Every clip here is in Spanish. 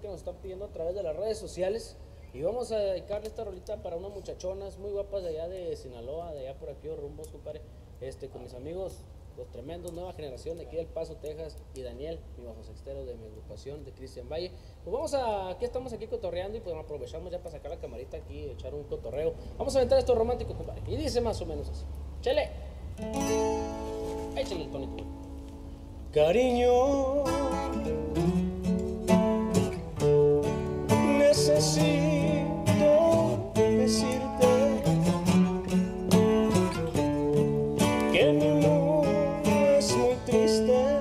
que nos están pidiendo a través de las redes sociales. Y vamos a dedicarle esta rolita para unas muchachonas muy guapas de allá de Sinaloa, de allá por aquí, rumbos, compadre. Este, con mis amigos, los tremendos, nueva generación de aquí del Paso, Texas, y Daniel, mi bajo sextero de mi agrupación, de Cristian Valle. Pues vamos a, aquí estamos aquí cotorreando y pues aprovechamos ya para sacar la camarita aquí echar un cotorreo. Vamos a aventar esto romántico, compadre. Y dice más o menos así. Chele. Échale el tónico. Cariño necesito decirte que mi mundo es muy triste.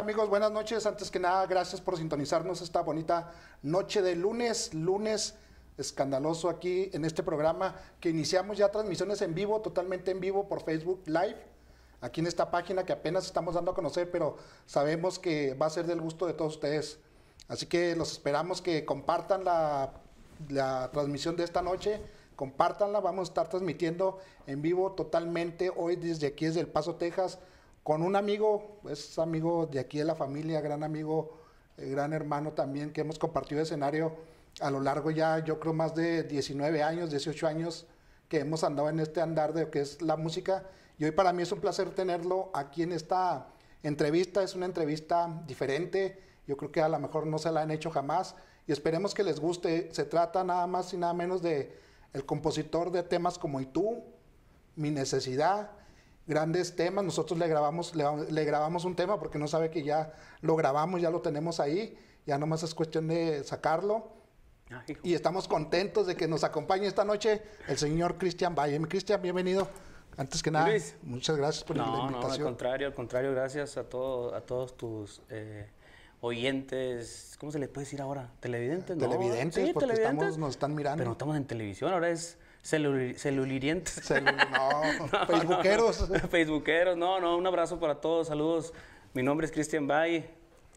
amigos? Buenas noches. Antes que nada, gracias por sintonizarnos esta bonita noche de lunes, lunes escandaloso aquí en este programa que iniciamos ya transmisiones en vivo, totalmente en vivo por Facebook Live, aquí en esta página que apenas estamos dando a conocer, pero sabemos que va a ser del gusto de todos ustedes. Así que los esperamos que compartan la, transmisión de esta noche, Compartanla. vamos a estar transmitiendo en vivo totalmente hoy desde aquí, desde El Paso, Texas con un amigo, es amigo de aquí de la familia, gran amigo, eh, gran hermano también, que hemos compartido escenario a lo largo ya, yo creo, más de 19 años, 18 años que hemos andado en este andar de lo que es la música. Y hoy para mí es un placer tenerlo aquí en esta entrevista. Es una entrevista diferente. Yo creo que a lo mejor no se la han hecho jamás. Y esperemos que les guste. Se trata nada más y nada menos de el compositor de temas como Y tú, Mi Necesidad, grandes temas. Nosotros le grabamos, le, grabamos un tema porque no sabe que ya lo grabamos, ya lo tenemos ahí, ya nomás es cuestión de sacarlo. Ah, y estamos contentos de que nos acompañe esta noche el señor Cristian Valle. Cristian, bienvenido. Antes que nada, muchas gracias por la invitación. No, al contrario, al contrario, gracias a, todo, a todos tus eh, oyentes, ¿cómo se les puede decir ahora? ¿Televidentes? ¿no? Televidentes, porque estamos, nos están mirando. Pero estamos en televisión, ahora es celulirientes. no, no, facebookeros. No, no, no, un abrazo para todos, saludos. Mi nombre es Cristian Valle,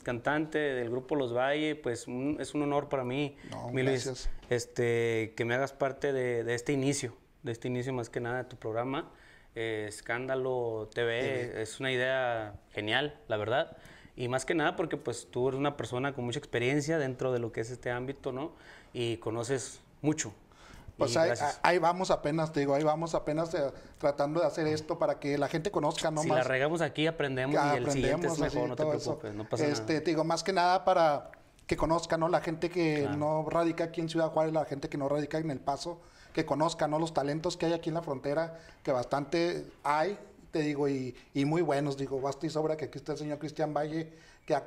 cantante del grupo Los Valle, pues es un honor para mí, no, este, que me hagas parte de, este inicio, de este inicio más que nada de tu programa. Eh, Escándalo TV es una idea genial, la verdad. Y más que nada porque pues tú eres una persona con mucha experiencia dentro de lo que es este ámbito, ¿no? Y conoces mucho, pues ahí, vamos apenas, te digo, ahí vamos apenas eh, tratando de hacer esto para que la gente conozca, ¿no? Si la regamos aquí, aprendemos y el siguiente es mejor, te este, Te digo, más que nada para que conozcan ¿no? La gente que no radica aquí en Ciudad Juárez, la gente que no radica en El Paso, que conozcan Los talentos que hay aquí en la frontera, que bastante hay, te digo, y, muy buenos, digo, basta y sobra que aquí está el señor Cristian Valle, que ha,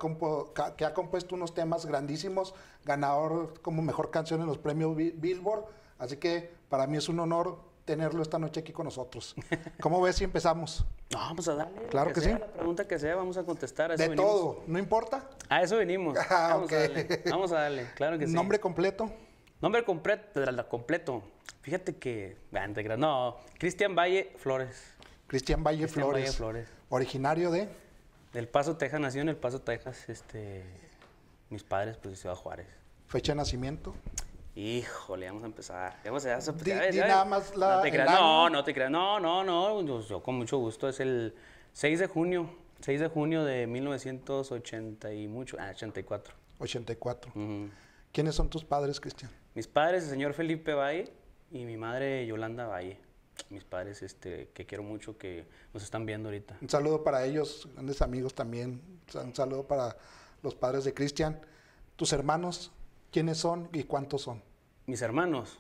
que ha compuesto unos temas grandísimos, ganador como mejor canción en los premios Billboard Así que para mí es un honor tenerlo esta noche aquí con nosotros. ¿Cómo ves si empezamos? No, vamos a darle. Claro que, sí. La pregunta que sea, vamos a contestar. de todo, ¿no importa? A eso venimos. Ah, vamos, a darle. vamos a darle, claro que sí. ¿Nombre completo? Nombre completo, completo. Fíjate que, no, Cristian Valle Flores. Cristian Valle Flores. Valle Flores. Originario de? Del Paso, Texas, nació en El Paso, Texas. Este, mis padres, pues de Ciudad Juárez. ¿Fecha de nacimiento? Híjole, vamos a empezar. Vamos a, empezar. nada no, no, te creas. No, no, no. Yo, con mucho gusto. Es el 6 de junio. 6 de junio de 1980 y mucho. Ah, 84. 84. ¿Quiénes son tus padres, Cristian? Mis padres, el señor Felipe Valle y mi madre Yolanda Valle. Mis padres, este, que quiero mucho, que nos están viendo ahorita. Un saludo para ellos, grandes amigos también. Un saludo para los padres de Cristian. ¿Tus hermanos? ¿Quiénes son y cuántos son? Mis hermanos.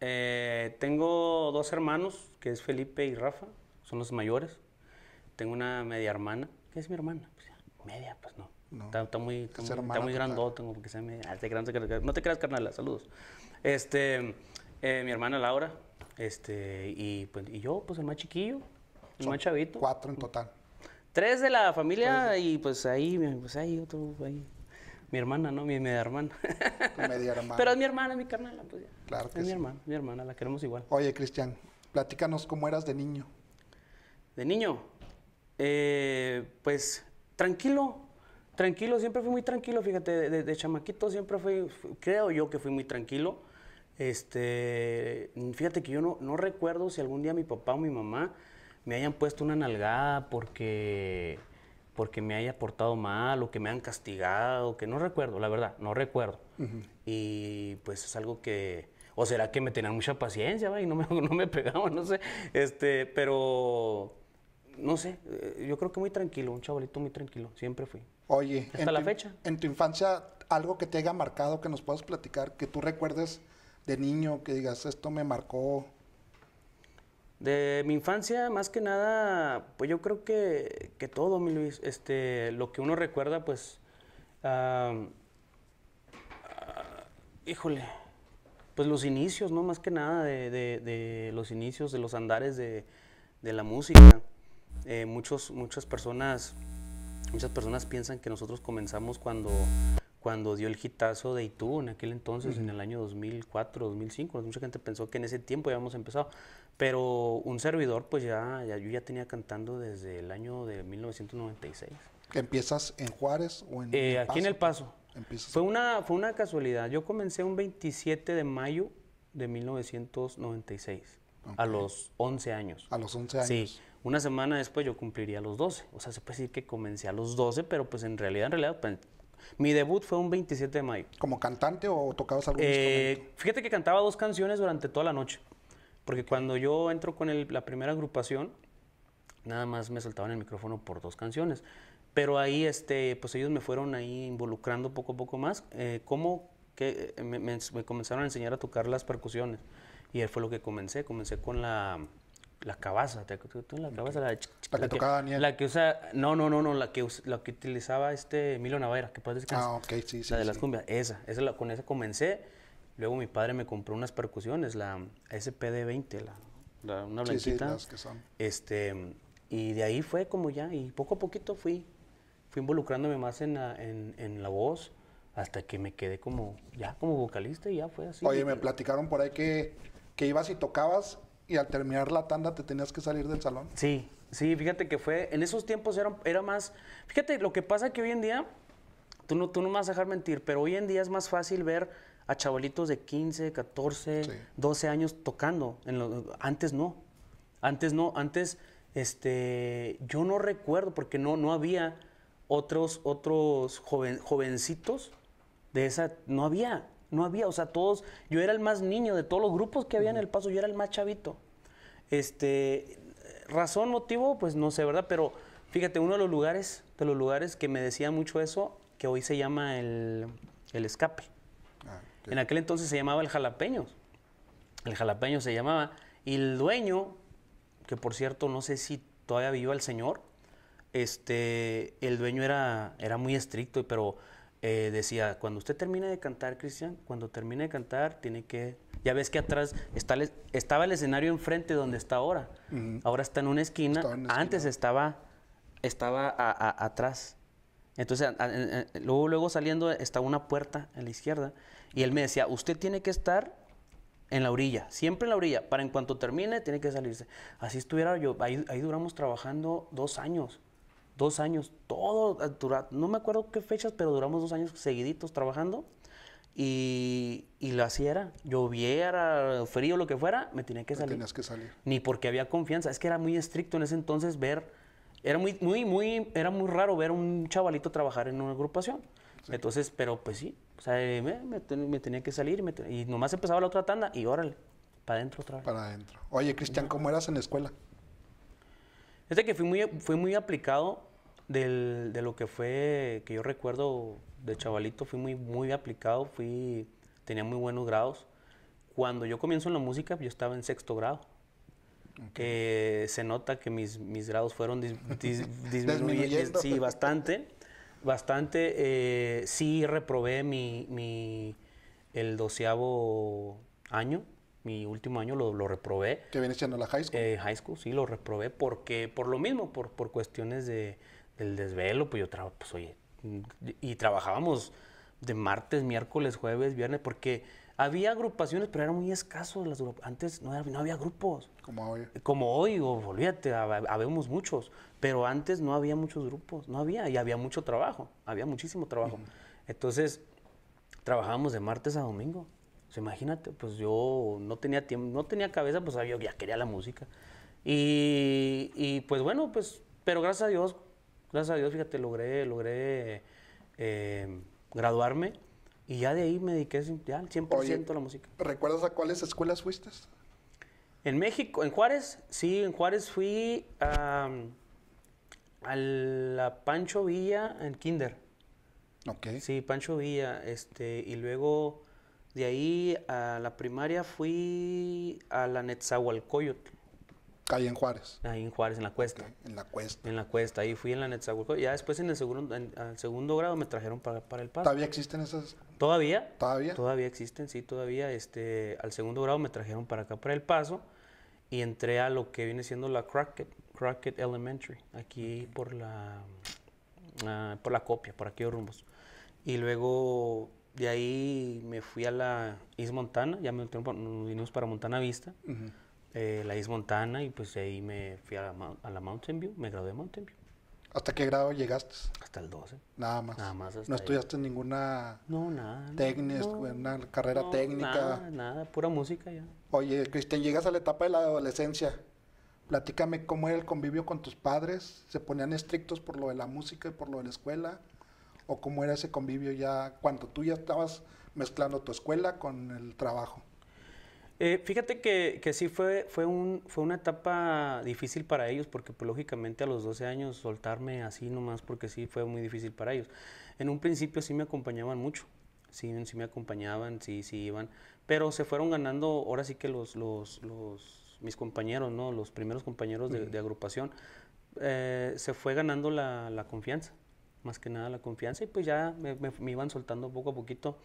Eh, tengo dos hermanos, que es Felipe y Rafa, son los mayores. Tengo una media hermana, que es mi hermana. Pues media, pues no. Está, muy, está, grandota, media. No te creas, carnal, saludos. Este, eh, mi hermana Laura, este, pues, y, yo, pues el más chiquillo, el más chavito. Cuatro en total. Tres de la familia y pues ahí, pues ahí otro, ahí mi hermana, ¿no? Mi media hermana. Pero es mi hermana, mi carnal. pues Claro Es mi hermana, mi hermana, la queremos igual. Oye, Cristian, platícanos cómo eras de niño. De niño, eh, pues tranquilo, tranquilo, siempre fui muy tranquilo, fíjate, de, chamaquito siempre fui, creo yo que fui muy tranquilo. Este, fíjate que yo no, no recuerdo si algún día mi papá o mi mamá me hayan puesto una nalgada porque porque me haya portado mal o que me han castigado, que no recuerdo, la verdad, no recuerdo. Y pues es algo que, o será que me tenían mucha paciencia y no me, no me pegaban, no sé, este, pero no sé, eh, yo creo que muy tranquilo, un chavalito muy tranquilo, siempre fui. Oye, hasta la fecha. En tu infancia, algo que te haya marcado, que nos puedas platicar, que tú recuerdes de niño, que digas, esto me marcó. De mi infancia, más que nada, pues yo creo que, todo, mi Luis. Este, lo que uno recuerda, pues. Ah, híjole. Pues los inicios, ¿no? Más que nada de, los inicios, de los andares de, la música. Eh, muchos, muchas personas. Muchas personas piensan que nosotros comenzamos cuando cuando dio el hitazo de Itu en aquel entonces, en el año 2004, 2005. Pues, mucha gente pensó que en ese tiempo ya habíamos empezado, pero un servidor, pues ya, yo ya tenía cantando desde el año de 1996. ¿Empiezas en Juárez o en eh, el Paso? Aquí en El Paso. Fue una, fue una casualidad. Yo comencé un 27 de mayo de 1996, a los 11 años. A los 11 años. Sí. Una semana después yo cumpliría los 12. O sea, se puede decir que comencé a los 12, pero pues en realidad, en realidad, pues, mi debut fue un 27 de mayo. ¿Como cantante o tocabas algún eh, Fíjate que cantaba dos canciones durante toda la noche. Porque cuando yo entro con la primera agrupación, nada más me soltaban el micrófono por dos canciones. Pero ahí, este, pues ellos me fueron ahí involucrando poco a poco más. Eh, cómo que eh, me, comenzaron a enseñar a tocar las percusiones. Y él fue lo que comencé. Comencé con la la cabaza, La la, que, tocaba Daniel. La que usa, no, no, no, no, la que, la que utilizaba este Milo Navera, que puedes Ah, ok, sí, sí. La de las cumbias, esa, esa con esa comencé. Luego mi padre me compró unas percusiones, la SPD-20, la, una blanquita. Sí, sí, las que son. Este, y de ahí fue como ya, y poco a poquito fui, fui involucrándome más en la, en, en la voz hasta que me quedé como, ya como vocalista y ya fue así. Oye, me platicaron por ahí que, que ibas y tocabas y al terminar la tanda te tenías que salir del salón. Sí, sí, fíjate que fue, en esos tiempos era, era más, fíjate, lo que pasa que hoy en día, tú no, tú no me vas a dejar mentir, pero hoy en día es más fácil ver a chavalitos de 15, 14, 12 años tocando, en antes no, antes no, antes, este, yo no recuerdo porque no, no había otros, otros jovencitos de esa, no había, no había, o sea, todos, yo era el más niño de todos los grupos que había en El Paso, yo era el más chavito. Este, razón, motivo, pues no sé, ¿verdad? Pero fíjate, uno de los lugares, de los lugares que me decía mucho eso, que hoy se llama el, escape. Ah, en aquel entonces se llamaba el jalapeño. El jalapeño se llamaba. Y el dueño, que por cierto no sé si todavía vive el señor, este, el dueño era, era muy estricto, pero eh, decía, cuando usted termine de cantar, Cristian, cuando termine de cantar, tiene que... Ya ves que atrás estaba el escenario enfrente donde está ahora. Ahora está en una esquina. Antes estaba, estaba atrás. Entonces, luego, saliendo está una puerta a la izquierda. Y él me decía, usted tiene que estar en la orilla, siempre en la orilla. Para en cuanto termine, tiene que salirse. Así estuviera yo. ahí duramos trabajando dos años dos años, todo, eh, no me acuerdo qué fechas, pero duramos dos años seguiditos trabajando. Y, y lo hacía era, lloviera, frío, lo que fuera, me tenía que salir. tenías que salir. Ni porque había confianza, es que era muy estricto en ese entonces ver, era muy, muy, muy, era muy raro ver a un chavalito trabajar en una agrupación. Entonces, pero pues sí, eh, me, tenía que salir y nomás empezaba la otra tanda y órale, para adentro otra vez. Para adentro. Oye, Cristian, ¿cómo eras en la escuela? de que fui muy, fui muy aplicado, del, de lo que fue, que yo recuerdo de chavalito, fui muy, muy aplicado, fui, tenía muy buenos grados. Cuando yo comienzo en la música, yo estaba en sexto grado. Que se nota que mis, mis grados fueron disminuyendo. sí, bastante. Bastante. Eh, sí reprobé mi, el doceavo año mi último año lo, lo reprobé. ¿Que viene siendo la high school? Eh, high school, sí, lo reprobé porque, por lo mismo, por, por cuestiones de, el desvelo, pues yo trabajo, pues oye, y trabajábamos de martes, miércoles, jueves, viernes, porque había agrupaciones, pero eran muy escasos. Las, antes no, no había grupos. Como hoy. Como hoy, o olvídate, habíamos muchos, pero antes no había muchos grupos, no había, y había mucho trabajo, había muchísimo trabajo. Entonces, trabajábamos de martes a domingo. O sea, imagínate, pues yo no tenía tiempo, no tenía cabeza, pues ah, yo ya quería la música. Y, y pues bueno, pues, pero gracias a Dios, Gracias a Dios, fíjate, logré, logré eh, graduarme y ya de ahí me dediqué al 100% a la música. ¿Recuerdas a cuáles escuelas fuiste? En México, en Juárez, sí, en Juárez fui a, la Pancho Villa en Kinder. Ok. Sí, Pancho Villa, este, y luego de ahí a la primaria fui a la Netzahualcoyot. Ahí en Juárez. Ahí en Juárez, en la cuesta. en la cuesta. En la cuesta, ahí fui en la Netzahualco. Ya después en el segundo, segundo grado me trajeron para, para el paso. ¿Todavía existen esas? ¿Todavía? ¿Todavía? Todavía existen, sí, todavía. Este, al segundo grado me trajeron para acá, para el paso. Y entré a lo que viene siendo la Crockett, Elementary, aquí por la ah, por la copia, por aquellos rumbos. Y luego de ahí me fui a la East Montana, ya me, nos vinimos para Montana Vista. Eh, la Is Montana y pues ahí me fui a la, Mountain View, me gradué de Mountain View. ¿Hasta qué grado llegaste? Hasta el 12. Nada más. Nada más ¿No estudiaste ninguna técnica, una carrera técnica? Nada, nada, pura música ya. Oye, Cristian, llegas a la etapa de la adolescencia. Platícame cómo era el convivio con tus padres. ¿Se ponían estrictos por lo de la música y por lo de la escuela? ¿O cómo era ese convivio ya cuando tú ya estabas mezclando tu escuela con el trabajo? Eh, fíjate que, sí fue, fue, un, fue una etapa difícil para ellos porque pues, lógicamente a los 12 años soltarme así nomás porque sí fue muy difícil para ellos. En un principio sí me acompañaban mucho, sí, sí me acompañaban, sí, sí iban, pero se fueron ganando ahora sí que los, mis compañeros, ¿no? los primeros compañeros de, agrupación, eh, se fue ganando la, confianza, más que nada la confianza y pues ya me iban soltando poco a poquito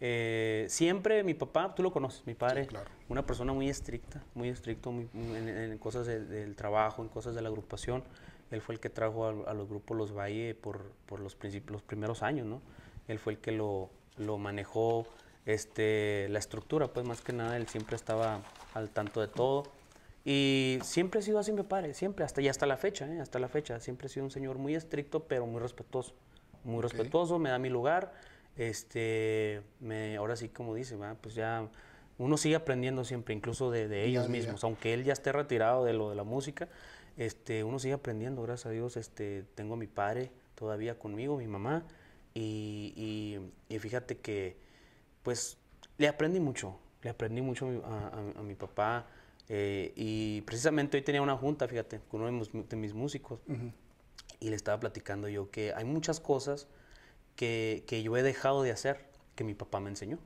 eh, siempre mi papá, tú lo conoces, mi padre, una persona muy estricta, muy estricto en, cosas del trabajo, en cosas de la agrupación. Él fue el que trajo a, los grupos Los Valle por, por los, primeros años, ¿no? Él fue el que lo, lo manejó, este, la estructura, pues más que nada él siempre estaba al tanto de todo. Y siempre ha sido así mi padre, siempre, hasta, ya hasta la fecha, ¿eh? hasta la fecha. Siempre ha sido un señor muy estricto, pero muy respetuoso. Muy respetuoso, me da mi lugar este, me, ahora sí como dice, pues ya uno sigue aprendiendo siempre, incluso de, ellos mismos, aunque él ya esté retirado de lo de la música, este, uno sigue aprendiendo, gracias a Dios, este, tengo a mi padre todavía conmigo, mi mamá, y, y, fíjate que, pues, le aprendí mucho, le aprendí mucho a, mi papá, eh, y precisamente hoy tenía una junta, fíjate, con uno de mis, músicos, y le estaba platicando yo que hay muchas cosas, que, yo he dejado de hacer, que mi papá me enseñó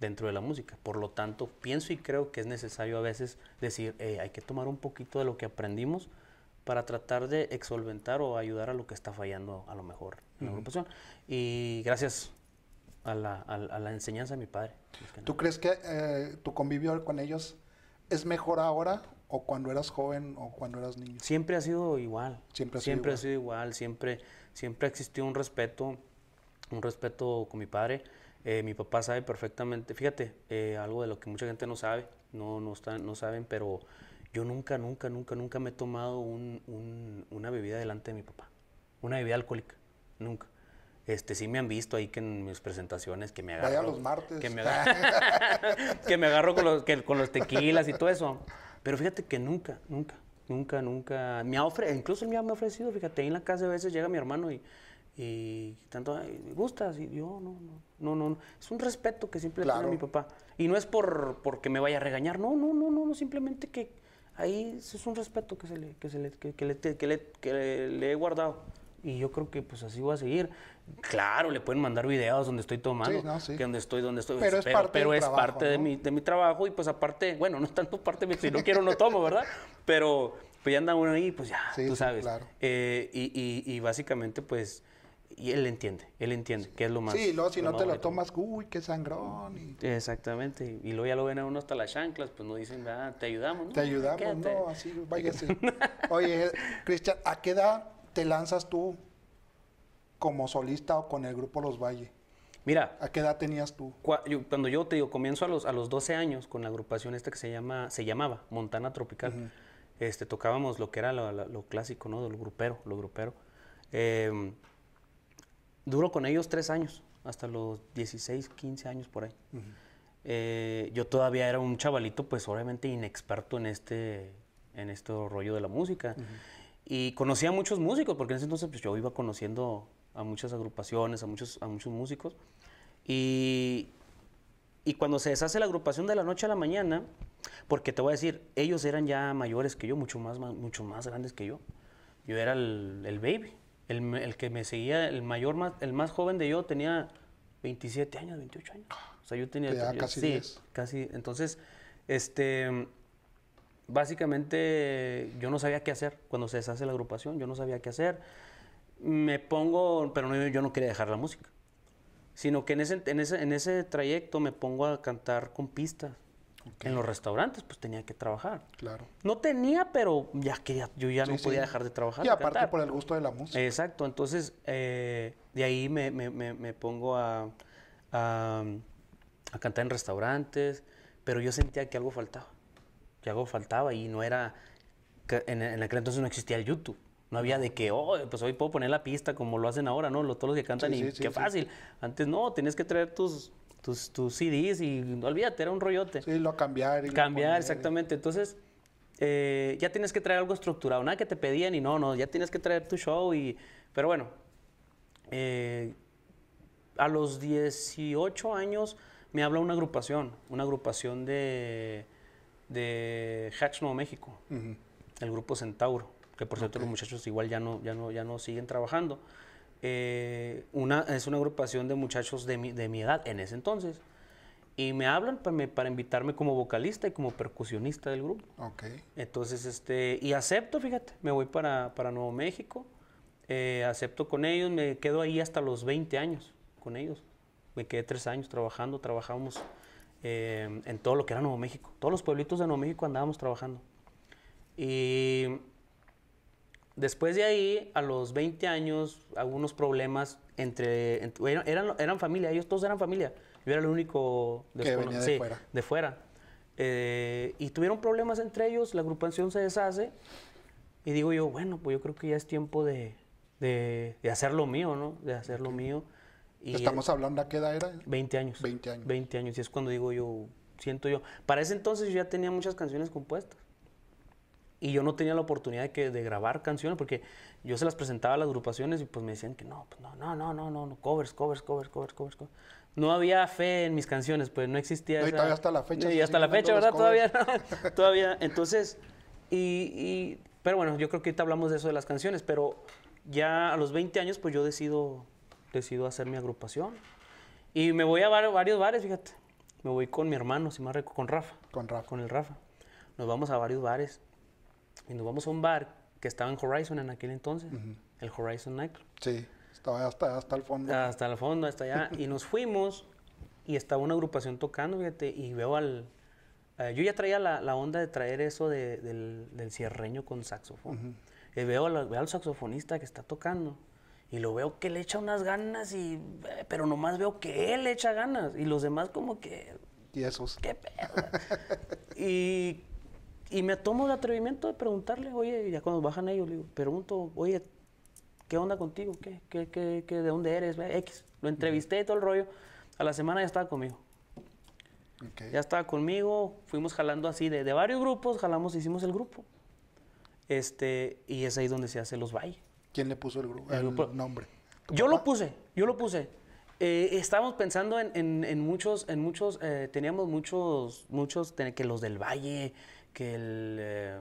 dentro de la música. Por lo tanto, pienso y creo que es necesario a veces decir, eh, hay que tomar un poquito de lo que aprendimos para tratar de solventar o ayudar a lo que está fallando a lo mejor en la agrupación. Y gracias a la, a, la, enseñanza de mi padre. ¿Tú crees que eh, tu convivio con ellos es mejor ahora o cuando eras joven o cuando eras niño? Siempre ha sido igual. Siempre ha sido siempre igual. Ha sido igual. Siempre, siempre ha existido un respeto un respeto con mi padre. Eh, mi papá sabe perfectamente, fíjate, eh, algo de lo que mucha gente no sabe, no, no, están no saben, pero yo nunca, nunca, nunca, nunca me he tomado un, una bebida delante de mi papá, una bebida alcohólica, nunca. Este, sí me han visto ahí que en mis presentaciones que me agarro. los martes. Que me agarro, que me agarro con, los, que, con los tequilas y todo eso. Pero fíjate que nunca, nunca, nunca, nunca. Me ha ofrecido, incluso me ha ofrecido, fíjate, ahí en la casa a veces llega mi hermano y, y tanto, me gusta y yo no, no, no, no, es un respeto que siempre le tiene mi papá. Y no es por porque me vaya a regañar, no, no, no, no, no simplemente que ahí es un respeto que se le, que se le, he guardado. Y yo creo que pues así va a seguir. Claro, le pueden mandar videos donde estoy tomando, que donde estoy, donde estoy. Pero, es parte, de, mi, de mi trabajo y pues aparte, bueno, no es tanto parte de si no quiero no tomo, ¿verdad? Pero pues ya anda uno ahí, pues ya, tú sabes. Eh, y, básicamente pues y él entiende, él entiende que es lo más. Sí, luego si no te lo tomas, uy, qué sangrón. Exactamente, y luego ya lo ven a uno hasta las chanclas, pues no dicen, ah, te ayudamos, ¿no? Te ayudamos, no, así, váyase. Oye, Cristian, ¿a qué edad te lanzas tú como solista o con el grupo Los Valle? Mira. ¿A qué edad tenías tú? cuando yo te digo, comienzo a los, a los 12 años con la agrupación esta que se, llama, se llamaba Montana Tropical. este, tocábamos lo que era lo, clásico, ¿no? Del grupero, lo grupero. Eh, duro con ellos tres años, hasta los 16, 15 años por ahí. Eh, yo todavía era un chavalito, pues obviamente inexperto en este, en este rollo de la música. Y conocía a muchos músicos, porque en ese entonces pues, yo iba conociendo a muchas agrupaciones, a muchos, a muchos músicos. Y, cuando se deshace la agrupación de la noche a la mañana, porque te voy a decir, ellos eran ya mayores que yo, mucho más, mucho más grandes que yo. Yo era el baby. El, el, que me seguía, el mayor más, el más joven de yo tenía 27 años, 28 años. O sea, yo tenía... casi sí, casi. Entonces, este, básicamente yo no sabía qué hacer cuando se deshace la agrupación, yo no sabía qué hacer. Me pongo, pero no, yo no quería dejar la música, sino que en ese, en ese, en ese trayecto me pongo a cantar con pistas. En los restaurantes, pues tenía que trabajar. Claro. No tenía, pero ya quería, yo ya no podía dejar de trabajar. Y aparte por el gusto de la música. Exacto, entonces eh, de ahí me, pongo a, a, cantar en restaurantes, pero yo sentía que algo faltaba. Que algo faltaba y no era. En, en aquel entonces no existía el YouTube. No había de que, oh, pues hoy puedo poner la pista como lo hacen ahora, ¿no? todos los que cantan y qué fácil. Antes no, tenías que traer tus tus, tus CDs y olvídate, era un rollote. Sí, lo cambiar. Y cambiar, exactamente. Entonces, eh, ya tienes que traer algo estructurado, nada que te pedían y no, no, ya tienes que traer tu show y... Pero bueno, eh, a los 18 años me habla una agrupación, una agrupación de, de Hatch Nuevo México, el grupo Centauro, que por cierto los muchachos igual ya no, ya no, ya no siguen trabajando. Eh, una, es una agrupación de muchachos de mi, de mi edad en ese entonces. Y me hablan para, invitarme como vocalista y como percusionista del grupo. Ok. Entonces, este, y acepto, fíjate, me voy para, para Nuevo México, eh, acepto con ellos, me quedo ahí hasta los 20 años con ellos. Me quedé tres años trabajando, trabajábamos eh, en todo lo que era Nuevo México. Todos los pueblitos de Nuevo México andábamos trabajando. Y Después de ahí, a los 20 años, algunos problemas entre... bueno, eran, eran familia, ellos todos eran familia. Yo era el único de, fuera. de fuera. Eh, y tuvieron problemas entre ellos, la agrupación se deshace. Y digo yo, bueno, pues yo creo que ya es tiempo de, de, de hacer lo mío, ¿no? De hacer lo mío. Y ¿Estamos hablando a qué edad era? 20 años. 20 años. 20 años. Y es cuando digo yo, siento yo. Para ese entonces yo ya tenía muchas canciones compuestas y yo no tenía la oportunidad de, que, de grabar canciones porque yo se las presentaba a las agrupaciones y pues me decían que no, pues no, no, no, no, no, covers, covers, covers, covers, covers. No había fe en mis canciones, pues no existía. y hasta la fecha. Y hasta la fecha, ¿verdad? Todavía, no, todavía. Entonces, y, pero bueno, yo creo que ahorita hablamos de eso de las canciones, pero ya a los 20 años, pues yo decido, decido hacer mi agrupación. Y me voy a varios bares, fíjate. Me voy con mi hermano, si más recuerdo, con Rafa. Con Rafa. Con el Rafa. Nos vamos a varios bares y nos vamos a un bar que estaba en Horizon en aquel entonces, el Horizon Nightclub. Sí, estaba hasta, hasta el fondo. Hasta el fondo, hasta allá. y nos fuimos y estaba una agrupación tocando, fíjate, y veo al... Eh, yo ya traía la, la, onda de traer eso del, del, cierreño con saxofón. y veo, al, al saxofonista que está tocando y lo veo que le echa unas ganas y eh, pero nomás veo que él le echa ganas y los demás como que y esos qué pedo y y me tomo el atrevimiento de preguntarle, oye, ya cuando bajan ellos, le pregunto, oye, ¿qué onda contigo? ¿Qué, de dónde eres? X. Lo entrevisté y todo el rollo. A la semana ya estaba conmigo. Ya estaba conmigo, fuimos jalando así de, varios grupos, jalamos, hicimos el grupo. Este, y es ahí donde se hace los valle ¿Quién le puso el, grupo, nombre? Yo lo puse, yo lo puse. Eh, estábamos pensando en, muchos, en muchos eh, teníamos muchos, muchos, que los del Valle, que el... Eh,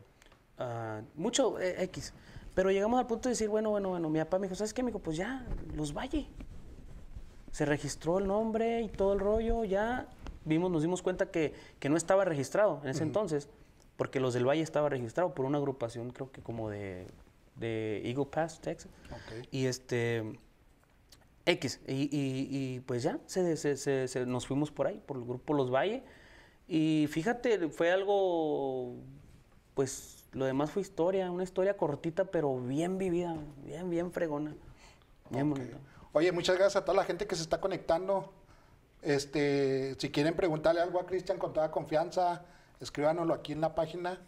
ah, mucho eh, X. Pero llegamos al punto de decir, bueno, bueno, bueno, mi papá me dijo, ¿sabes qué? Me dijo, pues ya, Los Valle. Se registró el nombre y todo el rollo, ya vimos, nos dimos cuenta que, no estaba registrado en ese entonces, porque los del Valle estaba registrado por una agrupación, creo que como de, Eagle Pass, Texas. Y este... X, y, y, y, pues ya, se, se, se, nos fuimos por ahí, por el grupo Los Valle, y fíjate, fue algo, pues lo demás fue historia, una historia cortita, pero bien vivida, bien, bien fregona. Bien Oye, muchas gracias a toda la gente que se está conectando. Este, si quieren preguntarle algo a Cristian con toda confianza, escríbanoslo aquí en la página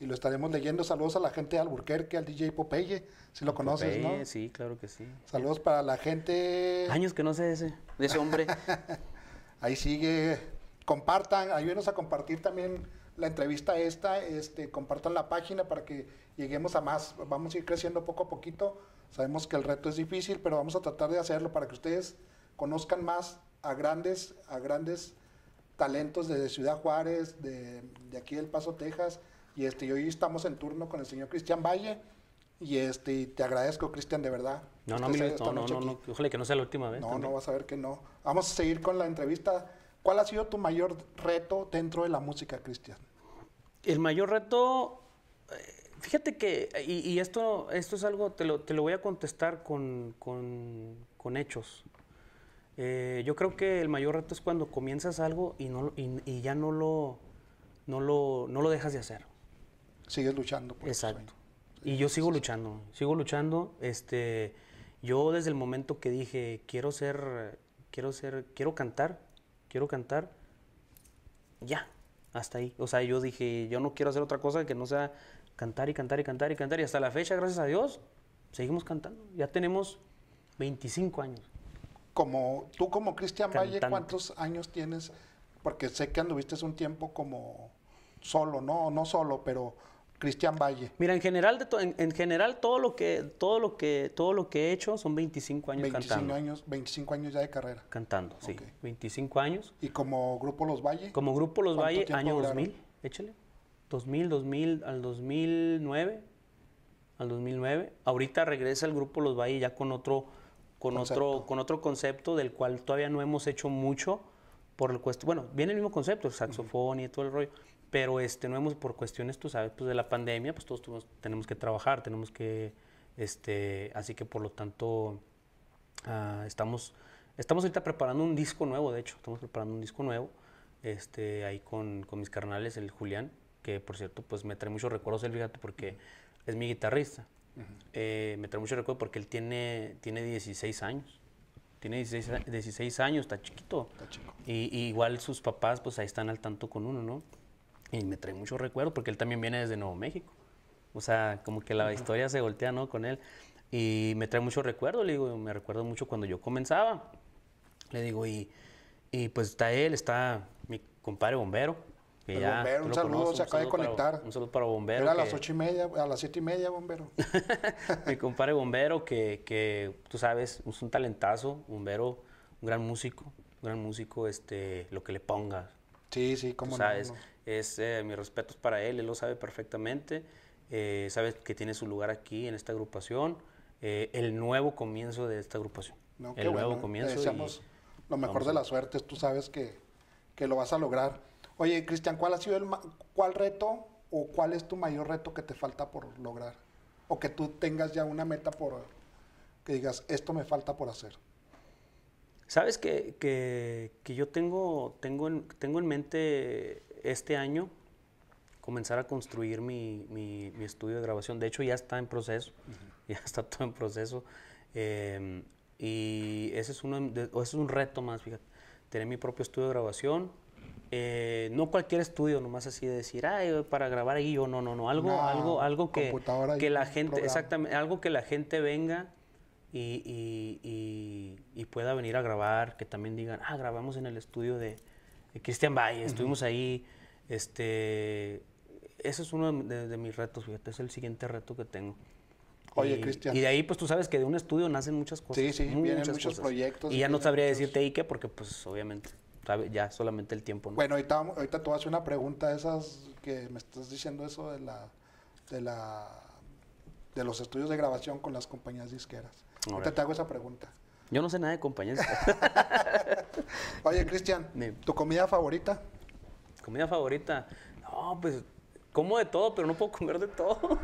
y lo estaremos leyendo. Saludos a la gente de Alburquerque, al DJ Popeye, si lo conoces, ¿no? Sí, claro que sí. Saludos para la gente. Años que no sé ese, de ese hombre. Ahí sigue compartan, ayúdenos a compartir también la entrevista esta, este, compartan la página para que lleguemos a más, vamos a ir creciendo poco a poquito, sabemos que el reto es difícil, pero vamos a tratar de hacerlo para que ustedes conozcan más a grandes, a grandes talentos de Ciudad Juárez, de, aquí del Paso, Texas, y este, hoy estamos en turno con el señor Cristian Valle, y este, te agradezco, Cristian, de verdad. No, no, no, no, ojalá que no sea la última vez. No, no, vas a ver que no. Vamos a seguir con la entrevista ¿Cuál ha sido tu mayor reto dentro de la música, cristiana? El mayor reto, eh, fíjate que, y, esto, esto es algo, te lo, te lo voy a contestar con, hechos. Eh, yo creo que el mayor reto es cuando comienzas algo y, no, y, ya no lo, no, no lo dejas de hacer. Sigues luchando. Por Exacto. ¿eh? y yo sigo luchando, sigo luchando. Este, yo desde el momento que dije, quiero ser, quiero ser, quiero cantar, quiero cantar ya, hasta ahí. O sea, yo dije, yo no quiero hacer otra cosa que no sea cantar y cantar y cantar y cantar. Y hasta la fecha, gracias a Dios, seguimos cantando. Ya tenemos 25 años. Como tú como Cristian Valle, ¿cuántos años tienes? Porque sé que anduviste un tiempo como solo, no, no solo, pero Cristian Valle. Mira, en general, de en, general todo lo que todo lo que todo lo que he hecho son 25 años 25 cantando. años, 25 años ya de carrera. Cantando, sí. 25 años. ¿Y como grupo Los Valle? Como grupo Los Valle año 2000, échale. 2000, 2000 al 2009, al 2009. Ahorita regresa el grupo Los Valle ya con otro con concepto. otro con otro concepto del cual todavía no hemos hecho mucho por el bueno, viene el mismo concepto, el saxofón y todo el rollo pero este, no hemos, por cuestiones, tú sabes, pues de la pandemia, pues todos tenemos que trabajar, tenemos que, este, así que por lo tanto, ah, estamos, estamos ahorita preparando un disco nuevo, de hecho, estamos preparando un disco nuevo, este, ahí con, mis carnales, el Julián, que por cierto, pues me trae muchos recuerdos él, fíjate, porque es mi guitarrista. Eh, me trae mucho recuerdo porque él tiene, tiene 16 años. Tiene 16, 16 años, está chiquito. Está chico. Y, y, igual sus papás, pues ahí están al tanto con uno, ¿no? Y me trae mucho recuerdo porque él también viene desde Nuevo México. O sea, como que la historia se voltea, ¿no? Con él. Y me trae mucho recuerdo le digo, me recuerdo mucho cuando yo comenzaba. Le digo, y, y pues está él, está mi compadre bombero. Que ya, un saludo, se acaba de conectar. un saludo para bombero. Era a las ocho y media, a las siete y media, bombero. mi compadre bombero, que, que tú sabes, es un talentazo, bombero, un gran músico, un gran músico, este, lo que le ponga Sí, sí, como sabes, no, es mi eh, mis respetos para él, él lo sabe perfectamente, eh, sabe que tiene su lugar aquí en esta agrupación, eh, el nuevo comienzo de esta agrupación. el nuevo comienzo. lo mejor de las suerte, tú sabes que, que lo vas a lograr. Oye, Cristian, ¿cuál ha sido el cuál reto o cuál es tu mayor reto que te falta por lograr? O que tú tengas ya una meta por que digas, esto me falta por hacer. Sabes que, que, yo tengo, tengo, en, tengo en mente este año comenzar a construir mi, mi, estudio de grabación. De hecho, ya está en proceso, ya está todo en proceso. Em, y ese es, es un reto más, fíjate, tener mi propio estudio de grabación. Eh, no cualquier estudio, nomás así de decir, ay, para grabar ahí o no, no, no, algo, algo, algo que, la gente, algo que la gente venga y, pueda venir a grabar, que también digan, ah, grabamos en el estudio de, Cristian Valle, estuvimos ahí. Este, ese es uno de, mis retos, fíjate, es el siguiente reto que tengo. Oye, Cristian. Y de ahí, pues tú sabes que de un estudio nacen muchas cosas. Sí, sí, vienen muchos proyectos. Y ya no sabría decirte y qué, porque, pues, obviamente, ya solamente el tiempo. ¿no? Bueno, ahorita, ahorita tú una pregunta esas que me estás diciendo eso de la, de la de los estudios de grabación con las compañías disqueras. Ahorita te hago esa pregunta. Yo no sé nada de compañía Oye, Cristian, ¿tu comida favorita? ¿Comida favorita? No, pues como de todo, pero no puedo comer de todo.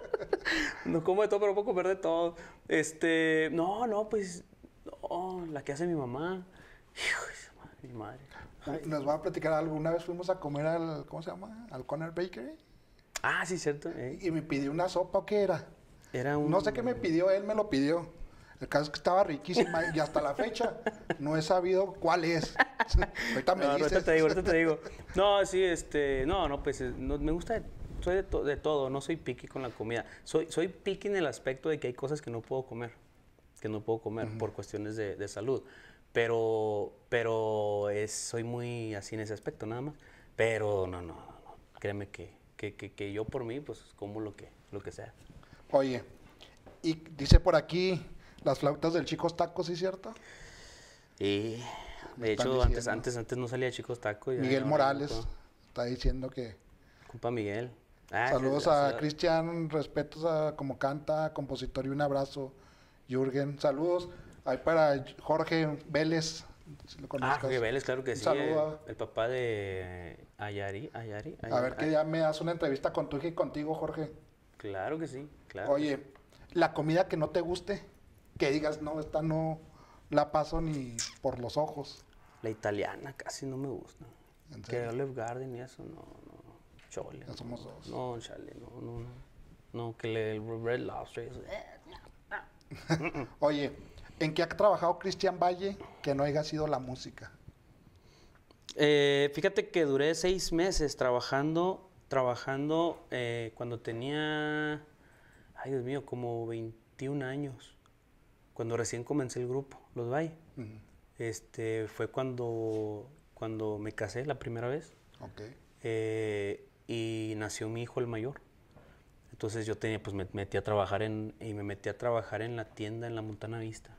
no como de todo, pero no puedo comer de todo. Este, no, no, pues, la que hace mi mamá. Hijo de mi madre. Nos va a platicar algo. Una vez fuimos a comer al, ¿cómo se llama? Al Conner Bakery. Ah, sí, cierto. Y me pidió una sopa, ¿o qué era? No sé qué me pidió, él me lo pidió. El caso es que estaba riquísima y hasta la fecha no he sabido cuál es. ahorita me no, dices. te ahorita te digo. No, sí, este, no, no, pues eh, me gusta, soy de, todo, no soy piqui con la comida. Soy, soy piqui en el aspecto de que hay cosas que no puedo comer, que no puedo comer por cuestiones de, salud. Pero, pero soy muy así en ese aspecto, nada más. Pero no, no, créeme que, yo por mí, pues como lo que, lo que sea. Oye, y dice por aquí, las flautas del Chicos Tacos, ¿sí cierto? Sí, de hecho, antes, antes, antes no salía Chicos Taco. Miguel Morales está diciendo que... Culpa Miguel. Ah, saludos a Cristian, respetos a como canta, compositor y un abrazo. Jürgen, saludos. Ahí para Jorge Vélez, si lo Ah, Jorge Vélez, claro que sí. Eh, el, papá de Ayari, Ayari, A ver que ya me das una entrevista con tu hija y contigo, Jorge. Claro que sí, claro. Oye, la comida que no te guste, que digas, no, esta no la paso ni por los ojos. La italiana casi no me gusta. ¿Que Que Olive Garden y eso, no, no. Chole. somos no, dos. No, chale, no, no, no. No, que el Red Lobster. Eso. Oye, ¿en qué ha trabajado Cristian Valle que no haya sido la música? Eh, fíjate que duré seis meses trabajando trabajando eh, cuando tenía, ay Dios mío, como 21 años, cuando recién comencé el grupo, Los Bay. este, fue cuando, cuando me casé la primera vez. Eh, y nació mi hijo el mayor. Entonces yo tenía, pues me metí a trabajar en, y me metí a trabajar en la tienda en la Montana Vista.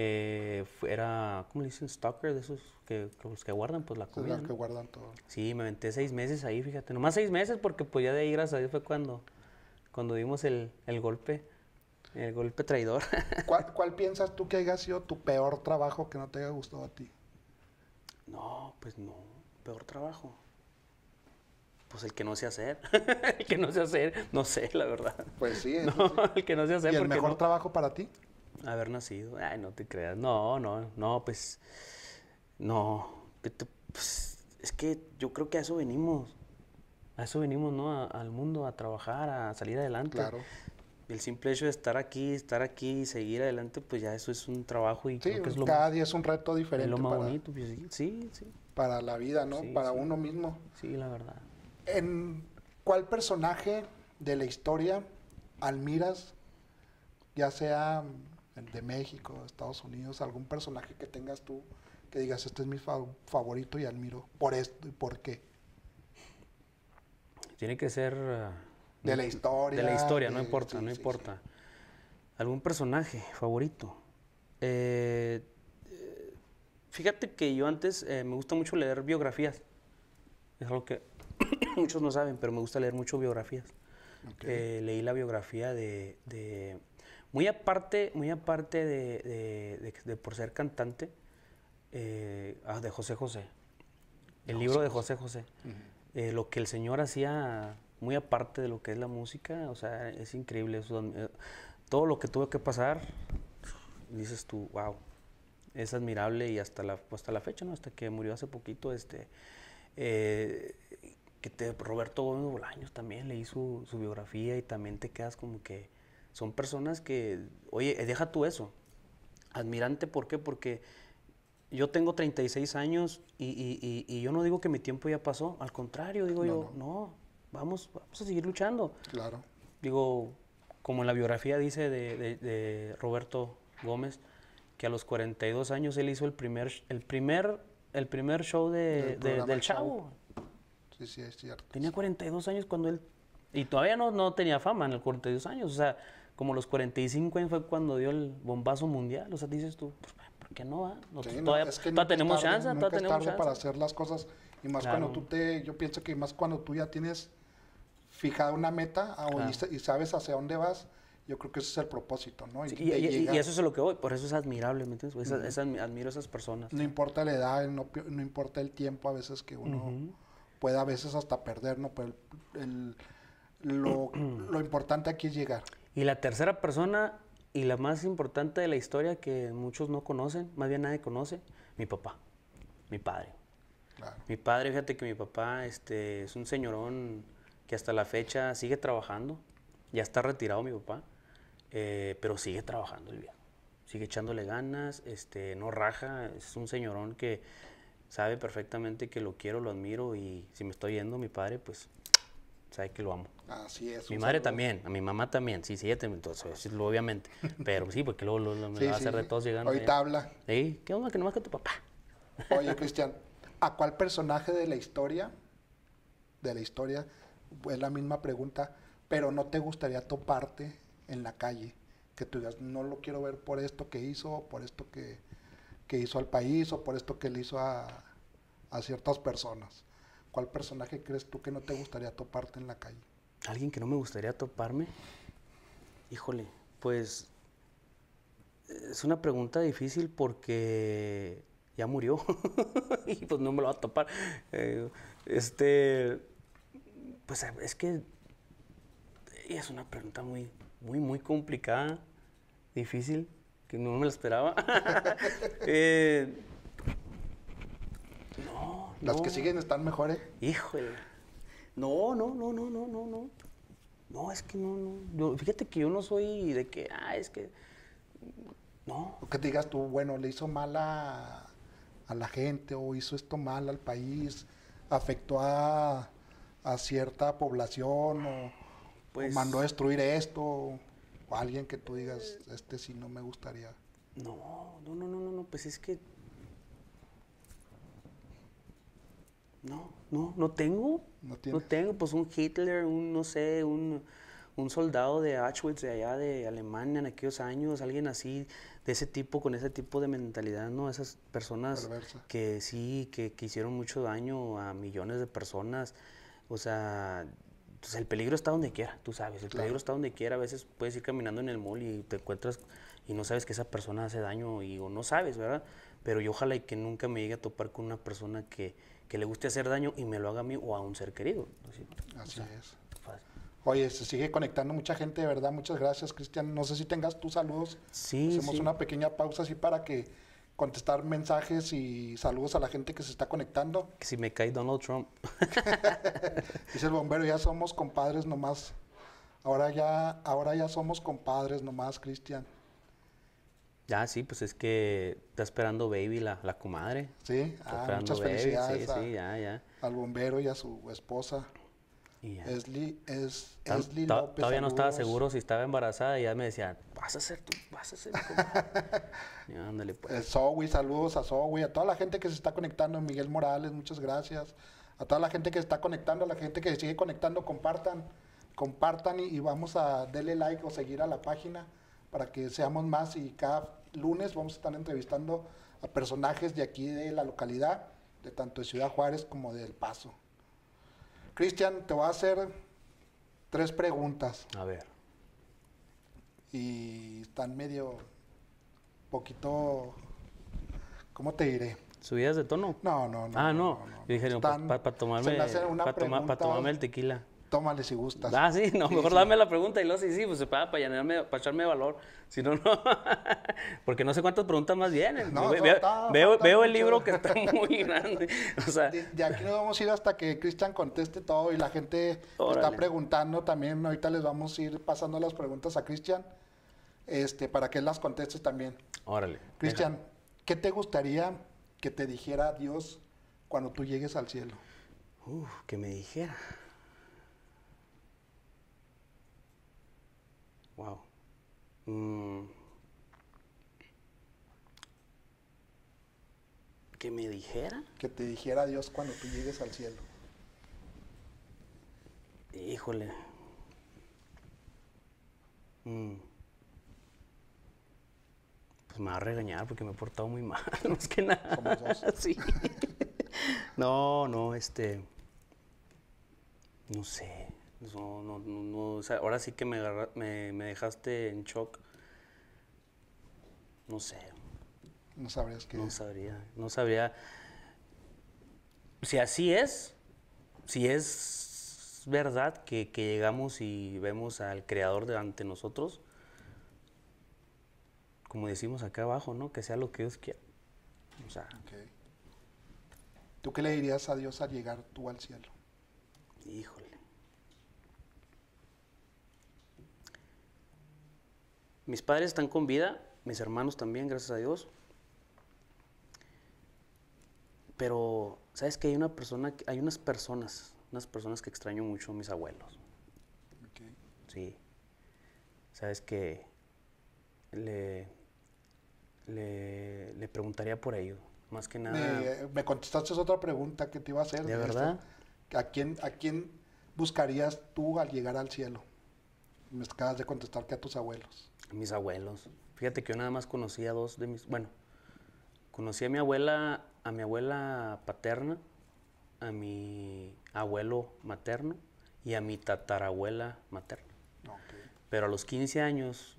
Eh, era, ¿cómo le dicen? Stalker, de esos que, los que guardan pues la comida. Los que guardan todo. Sí, me aventé seis meses ahí, fíjate, nomás seis meses porque pues ya de ahí, gracias a fue cuando, cuando dimos el, golpe, el golpe traidor. ¿Cuál, piensas tú que haya sido tu peor trabajo que no te haya gustado a ti? No, pues no, peor trabajo. Pues el que no sé hacer. el que no sé hacer, no sé, la verdad. Pues sí. el que no sé hacer. ¿Y el mejor trabajo para ti? haber nacido. Ay, no te creas. No, no, no, pues. No. Pues, es que yo creo que a eso venimos. A eso venimos, ¿no? al mundo, a trabajar, a salir adelante. Claro. El simple hecho de estar aquí, estar aquí y seguir adelante, pues ya eso es un trabajo y que es cada día es un reto diferente. Es lo más bonito, pues, sí, sí. Para la vida, ¿no? para uno mismo. Sí, la verdad. ¿En cuál personaje de la historia admiras, ya sea de México, Estados Unidos, algún personaje que tengas tú que digas, este es mi favorito y admiro por esto y por qué. Tiene que ser... Eh, de la historia. De la historia, no importa, no importa. ¿Algún personaje favorito? Eh, fíjate que yo antes eh, me gusta mucho leer biografías. Es algo que muchos no saben, pero me gusta leer mucho biografías. leí la biografía de muy aparte, muy aparte de, por ser cantante, eh, ah, de José José. El libro de José José. Eh, lo que el señor hacía, muy aparte de lo que es la música, o sea, es increíble. Eh, todo lo que tuve que pasar, dices tú, wow, es admirable y hasta la, pues, la fecha, ¿no? Hasta que murió hace poquito, este. que te, Roberto Gómez Bolaños también leí su biografía y también te quedas como que son personas que, oye, deja tú eso. Admirante, ¿por qué? Porque yo tengo 36 años y, yo no digo que mi tiempo ya pasó, al contrario, digo yo, no. vamos, vamos a seguir luchando. Claro. Digo, como en la biografía dice de, de, Roberto Gómez, que a los 42 años él hizo el primer, el primer, el primer show de, del, Chavo. Sí, sí, es cierto. Tenía 42 años cuando él... Y todavía no, no tenía fama en el 42 años, o sea como los 45 años fue cuando dio el bombazo mundial. O sea, dices tú, pues, ¿por qué no va? todavía, es que todavía tenemos chance. Nunca tenemos es tarde para hacer las cosas. Y más cuando tú te, yo pienso que más cuando tú ya tienes fijada una meta ah, y, sabes hacia dónde vas, yo creo que ese es el propósito, ¿no? Y, eso es lo que voy, por eso es admirable, ¿me entiendes? Es, admiro a esas personas. No importa la edad, no, no importa el tiempo a veces que uno Puede pueda a veces hasta perder, ¿no? pues lo, lo, importante aquí es llegar. Y la tercera persona y la más importante de la historia que muchos no conocen, más bien nadie conoce, mi papá, mi padre. Mi padre, fíjate que mi papá este, es un señorón que hasta la fecha sigue trabajando, ya está retirado mi papá, eh, pero sigue trabajando el día, sigue echándole ganas, este, no raja, es un señorón que sabe perfectamente que lo quiero, lo admiro y si me estoy yendo mi padre, pues sabe que lo amo. Así es. Mi madre también, a mi mamá también, sí, pues, sí, entonces, obviamente. Pero sí, porque luego, lo me va a hacer de todos llegando. hoy te habla. Sí, ¿qué onda que más que tu papá? Oye, Cristian, ¿a cuál personaje de la historia, de la historia, es la misma pregunta, pero no te gustaría toparte en la calle? Que tú digas, no lo quiero ver por esto que hizo, por esto que, que hizo al país, o por esto que le hizo a, a ciertas personas. ¿Cuál personaje crees tú que no te gustaría toparte en la calle? Alguien que no me gustaría toparme. Híjole, pues es una pregunta difícil porque ya murió y pues no me lo va a topar. Eh, este, pues es que es una pregunta muy, muy, muy complicada, difícil, que no me la esperaba. eh, las que siguen están mejores. ¿eh? Híjole. No, no, no, no, no, no, no. No, es que no, no. fíjate que yo no soy de que, ah, es que. No. que digas tú, bueno, le hizo mal a, a la gente o hizo esto mal al país, afectó a, a cierta población o, pues mandó a destruir esto o, o alguien que tú digas, este sí no me gustaría. No, no, no, no, no, pues es que No, no, no tengo. No, tengo, pues un Hitler, un, no sé, un, soldado de Auschwitz de allá de Alemania en aquellos años, alguien así, de ese tipo, con ese tipo de mentalidad, ¿no? Esas personas que sí, que, que hicieron mucho daño a millones de personas. O sea, pues, el peligro está donde quiera, tú sabes, el peligro está donde quiera, a veces puedes ir caminando en el mall y te encuentras y no sabes que esa persona hace daño y, o no sabes, ¿verdad? Pero yo ojalá y que nunca me llegue a topar con una persona que, que le guste hacer daño y me lo haga a mí o a un ser querido. Así es. Oye, se sigue conectando mucha gente, de verdad. Muchas gracias, Cristian. No sé si tengas tus saludos. Sí. Hacemos una pequeña pausa así para que contestar mensajes y saludos a la gente que se está conectando. si me cae Donald Trump. Dice el bombero, ya somos compadres nomás. Ahora ya, ahora ya somos compadres nomás, Cristian. Ya, sí, pues es que está esperando Baby, la, comadre. Sí, ah, muchas felicidades. Sí, ya, ya. Al bombero y a su esposa. Esli, es, Esli López, todavía no estaba seguro si estaba embarazada y ya me decía, vas a ser tú, vas a ser mi Ándale, pues. Zoe, saludos a Zoe, a toda la gente que se está conectando, Miguel Morales, muchas gracias. A toda la gente que se está conectando, a la gente que sigue conectando, compartan, compartan y vamos a darle like o seguir a la página para que seamos más y cada lunes vamos a estar entrevistando a personajes de aquí de la localidad, de tanto de Ciudad Juárez como de El Paso. Cristian, te voy a hacer tres preguntas. A ver. Y están medio poquito ¿cómo te diré? ¿Subidas de tono? No, no, no. Ah, no. dije, para tomarme el tequila. Tómale si gustas. Ah, sí, no, mejor dame la pregunta y luego sí, sí, pues para, para, llenarme, para echarme valor. Si no, no. Porque no sé cuántas preguntas más vienen. veo, veo, el libro que está muy grande. de, aquí nos vamos a ir hasta que Cristian conteste todo y la gente está preguntando también. Ahorita les vamos a ir pasando las preguntas a Cristian este, para que él las conteste también. Órale. Cristian, ¿qué te gustaría que te dijera Dios cuando tú llegues al cielo? Uf, que me dijera. Wow. Mm. ¿Que me dijera? Que te dijera Dios cuando tú llegues al cielo. Híjole. Mm. Pues me va a regañar porque me he portado muy mal, más que nada. Sí. no, no, este. No sé. No, no, no, ahora sí que me, me, dejaste en shock. No sé. No sabrías que No sabría, no sabría. Si así es, si es verdad que, llegamos y vemos al Creador delante de nosotros, como decimos acá abajo, ¿no? Que sea lo que Dios quiera. O ¿Tú qué le dirías a Dios al llegar tú al cielo? Híjole. Mis padres están con vida, mis hermanos también, gracias a Dios. Pero, ¿sabes que Hay una persona, hay unas personas, unas personas que extraño mucho, mis abuelos. Okay. Sí. ¿Sabes qué? le, le, preguntaría por ello, más que nada. Me, eh, me, contestaste otra pregunta que te iba a hacer. ¿De, verdad? ¿A quién, ¿A quién buscarías tú al llegar al cielo? Me acabas de contestar que a tus abuelos mis abuelos. Fíjate que yo nada más conocía a dos de mis, bueno, conocí a mi abuela, a mi abuela paterna, a mi abuelo materno y a mi tatarabuela materna. Pero a los 15 años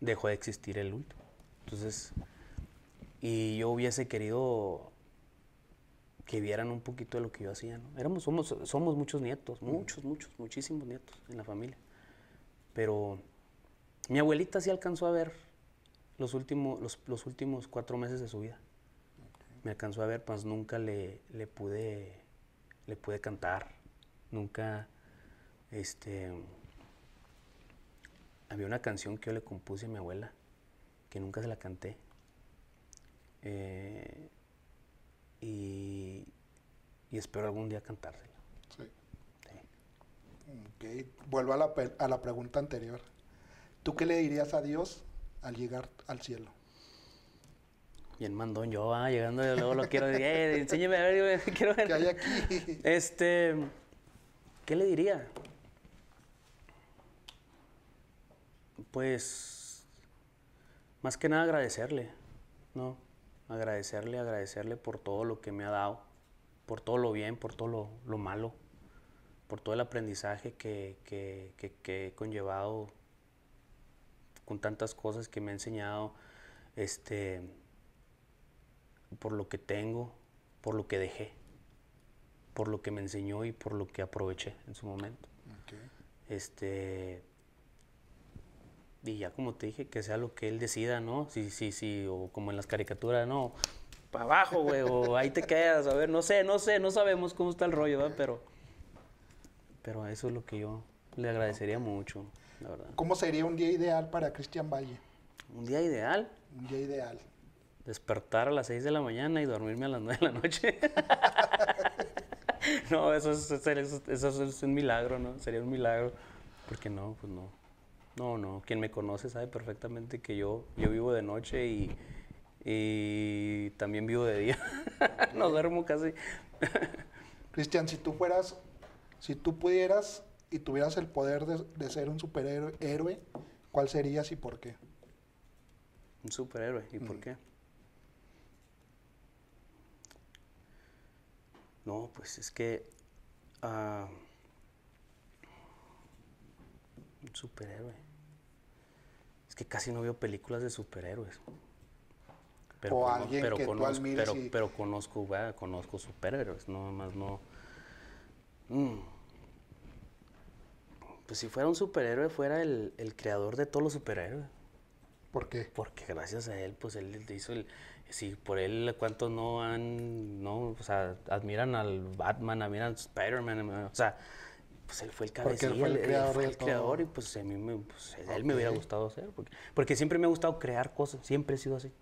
dejó de existir el último. Entonces, y yo hubiese querido que vieran un poquito de lo que yo hacía, ¿no? Éramos, somos, somos muchos nietos, muchos, muchos, muchísimos nietos en la familia. Pero mi abuelita sí alcanzó a ver los, últimos, los, últimos cuatro meses de su vida. Me alcanzó a ver, pues nunca le, le, pude, le cantar. Nunca, este... Había una canción que yo le compuse a mi abuela, que nunca se la canté. Eh, y, espero algún día cantársela. Sí. Vuelvo a la, a la pregunta anterior. ¿Tú qué le dirías a Dios al llegar al cielo? Bien mandón yo, ah, llegando yo luego lo quiero decir, eh, enséñeme a ver, yo quiero ver. ¿Qué Este, ¿qué le diría? Pues, más que nada agradecerle, ¿no? Agradecerle, agradecerle por todo lo que me ha dado, por todo lo bien, por todo lo, malo, por todo el aprendizaje que, que he conllevado con tantas cosas que me ha enseñado, este, por lo que tengo, por lo que dejé, por lo que me enseñó y por lo que aproveché en su momento. Este, y ya como te dije, que sea lo que él decida, ¿no? Sí, sí, sí, o como en las caricaturas, no, para abajo, güey, o ahí te quedas, a ver, no sé, no sé, no sabemos cómo está el rollo, ¿verdad? Pero, pero eso es lo que yo le agradecería mucho. ¿Cómo sería un día ideal para Cristian Valle? ¿Un día ideal? Un día ideal. Despertar a las 6 de la mañana y dormirme a las 9 de la noche. no, eso es, un milagro, ¿no? Sería un milagro. Porque no, pues no. No, no. Quien me conoce sabe perfectamente que yo, yo vivo de noche y, y también vivo de día. no duermo casi. Cristian, si tú fueras, si tú pudieras y tuvieras el poder de, ser un superhéroe, héroe, ¿cuál serías y por qué? Un superhéroe, ¿y por mm. qué? No, pues es que... Ah, un superhéroe. Es que casi no veo películas de superhéroes. Pero o alguien que conozco, tú pero, pero, conozco, conozco superhéroes, no más no. Mm. Pues si fuera un superhéroe, fuera el, creador de todos los superhéroes. ¿Por qué? Porque gracias a él, pues él hizo el. Si por él, ¿cuántos no han. No, o sea, admiran al Batman, admiran a Spider-Man, o sea, pues él fue el fue el creador, y pues a mí me, pues, él me hubiera gustado hacer, porque, porque, siempre me ha gustado crear cosas, siempre he sido así,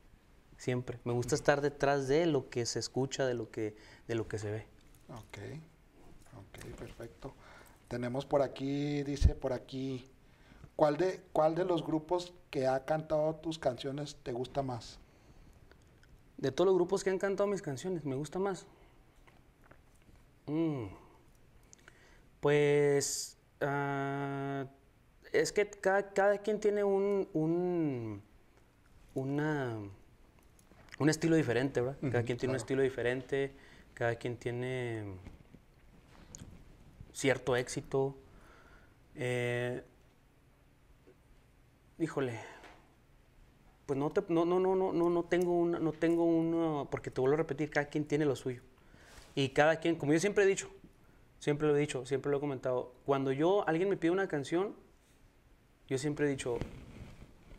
siempre. Me gusta mm. estar detrás de lo que se escucha, de lo que, de lo que se ve. Ok, ok, perfecto. Tenemos por aquí, dice por aquí, ¿cuál de, cuál de los grupos que ha cantado tus canciones te gusta más? De todos los grupos que han cantado mis canciones, me gusta más. Mm. Pues ah, es que cada, quien tiene un, un, una, un estilo diferente, ¿verdad? Cada quien tiene un estilo diferente, cada quien tiene cierto éxito. Eh, híjole, pues no, no, no, no, no, no tengo una, no tengo uno, porque te vuelvo a repetir, cada quien tiene lo suyo. Y cada quien, como yo siempre he dicho, siempre lo he dicho, siempre lo he comentado, cuando yo, alguien me pide una canción, yo siempre he dicho,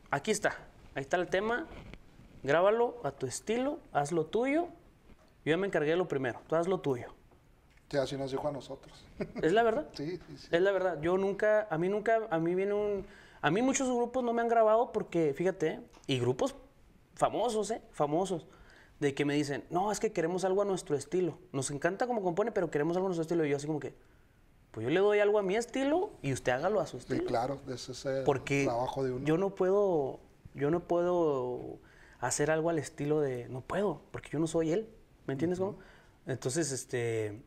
aquí está, ahí está el tema, grábalo a tu estilo, haz lo tuyo, yo ya me encargué de lo primero, tú haz lo tuyo. Sí, así nos dijo a nosotros. ¿Es la verdad? Sí, sí, Es la verdad. Yo nunca, a mí nunca, a mí viene un... A mí muchos grupos no me han grabado porque, fíjate, y grupos famosos, ¿eh? Famosos, de que me dicen, no, es que queremos algo a nuestro estilo. Nos encanta como compone, pero queremos algo a nuestro estilo. Y yo así como que, pues yo le doy algo a mi estilo y usted hágalo a su estilo. claro, es porque trabajo de uno. Yo no puedo, yo no puedo hacer algo al estilo de, no puedo, porque yo no soy él. ¿Me entiendes cómo? Entonces, este,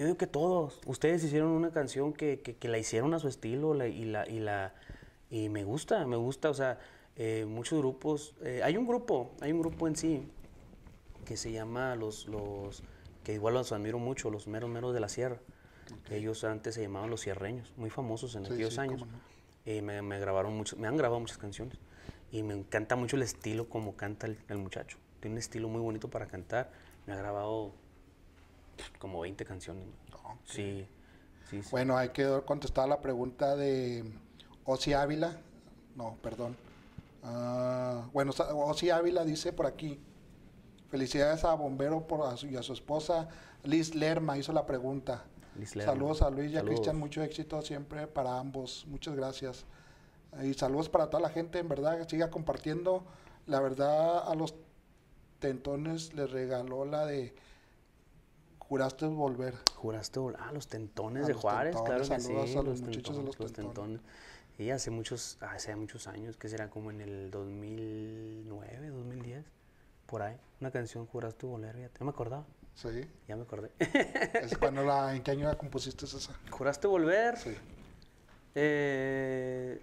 yo digo que todos. Ustedes hicieron una canción que, que, la hicieron a su estilo y, la, y, la, y me gusta, me gusta. O sea, eh, muchos grupos. Eh, hay un grupo, hay un grupo en sí que se llama los, los que igual los admiro mucho, los meros meros de la sierra. Ellos antes se llamaban los sierreños, muy famosos en aquellos años. Eh, me, me, grabaron mucho, me han grabado muchas canciones y me encanta mucho el estilo como canta el, el muchacho. Tiene un estilo muy bonito para cantar. Me ha grabado como 20 canciones. Sí, Bueno, hay que contestar la pregunta de Osi Ávila. No, perdón. Ah, bueno, Osi Ávila dice por aquí. Felicidades a Bombero por a su, y a su esposa. Liz Lerma hizo la pregunta. Saludos a Luis y a Cristian. Mucho éxito siempre para ambos. Muchas gracias. Y saludos para toda la gente, en verdad, siga compartiendo. La verdad, a los tentones les regaló la de Juraste volver. Juraste volver. Ah, los tentones de Juárez, claro que sí. los, muchachos los, tentones. Y hace muchos, hace muchos años, que será como en el 2009, 2010, por ahí. Una canción, Juraste volver, ya me acordaba. Sí. Ya me acordé. cuando la, ¿En qué año la compusiste esa? ¿Juraste volver? Sí. Eh,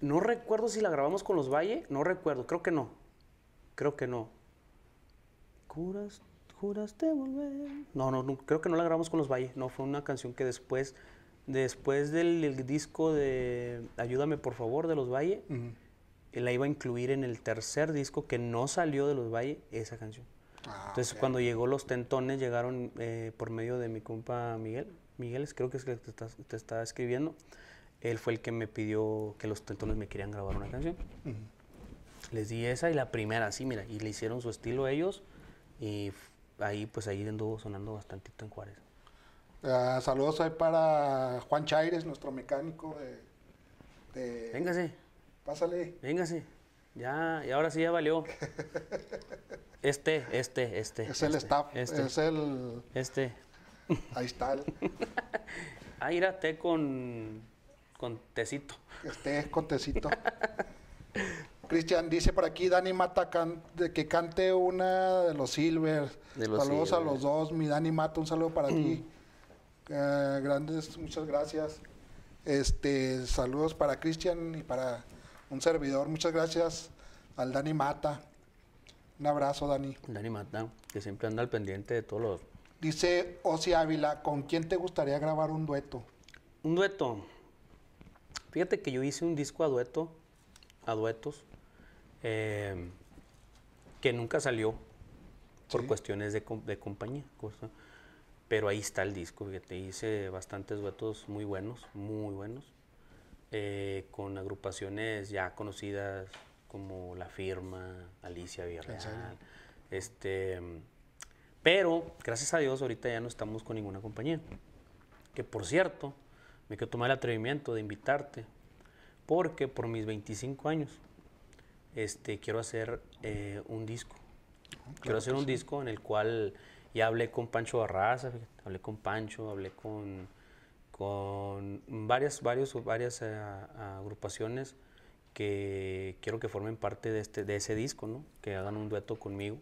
no recuerdo si la grabamos con los Valle, no recuerdo, creo que no. Creo que no. Curas no, no, creo que no la grabamos con los Valle. No, fue una canción que después, después del disco de Ayúdame por favor de los Valle, la iba a incluir en el tercer disco que no salió de los Valle, esa canción. Ah, Entonces cuando llegó los tentones, llegaron eh, por medio de mi compa Miguel. Miguel, creo que es el que te está, escribiendo. Él fue el que me pidió que los tentones me querían grabar una canción. Les di esa y la primera, sí, mira, y le hicieron su estilo ellos y ahí pues ahí anduvo sonando bastantito en Juárez. Ah, saludos ahí para Juan Chaires, nuestro mecánico de, Véngase. Pásale. Véngase. Ya, y ahora sí ya valió. Este, este, este. Es el este, staff. Este. Es el. Este. Ahí está. El... ah, era con. con tecito. Este es con tecito. Cristian dice por aquí Dani Mata que cante una de los Silver. Saludos a los dos. Mi Dani Mata, un saludo para ti. Mm. Eh, grandes, muchas gracias. Este, saludos para Cristian y para un servidor. Muchas gracias al Dani Mata. Un abrazo, Dani. Dani Mata, que siempre anda al pendiente de todos los. Dice Osi Ávila, ¿con quién te gustaría grabar un dueto? Un dueto. Fíjate que yo hice un disco a dueto, a duetos Em, que nunca salió por cuestiones de, compañía. pero ahí está el disco, te hice bastantes duetos muy buenos, muy buenos, eh, con agrupaciones ya conocidas como La Firma, Alicia Villarreal, este... Pero, gracias a Dios, ahorita ya no estamos con ninguna compañía. Que por cierto, me quiero tomar el atrevimiento de invitarte, porque por mis 25 años este, quiero hacer eh, un disco. Ah, quiero hacer un disco en el cual ya hablé con Pancho Barraza, hablé con Pancho, hablé con, con varias, varios, varias eh, agrupaciones que quiero que formen parte de, este, de ese disco, ¿no? que hagan un dueto conmigo,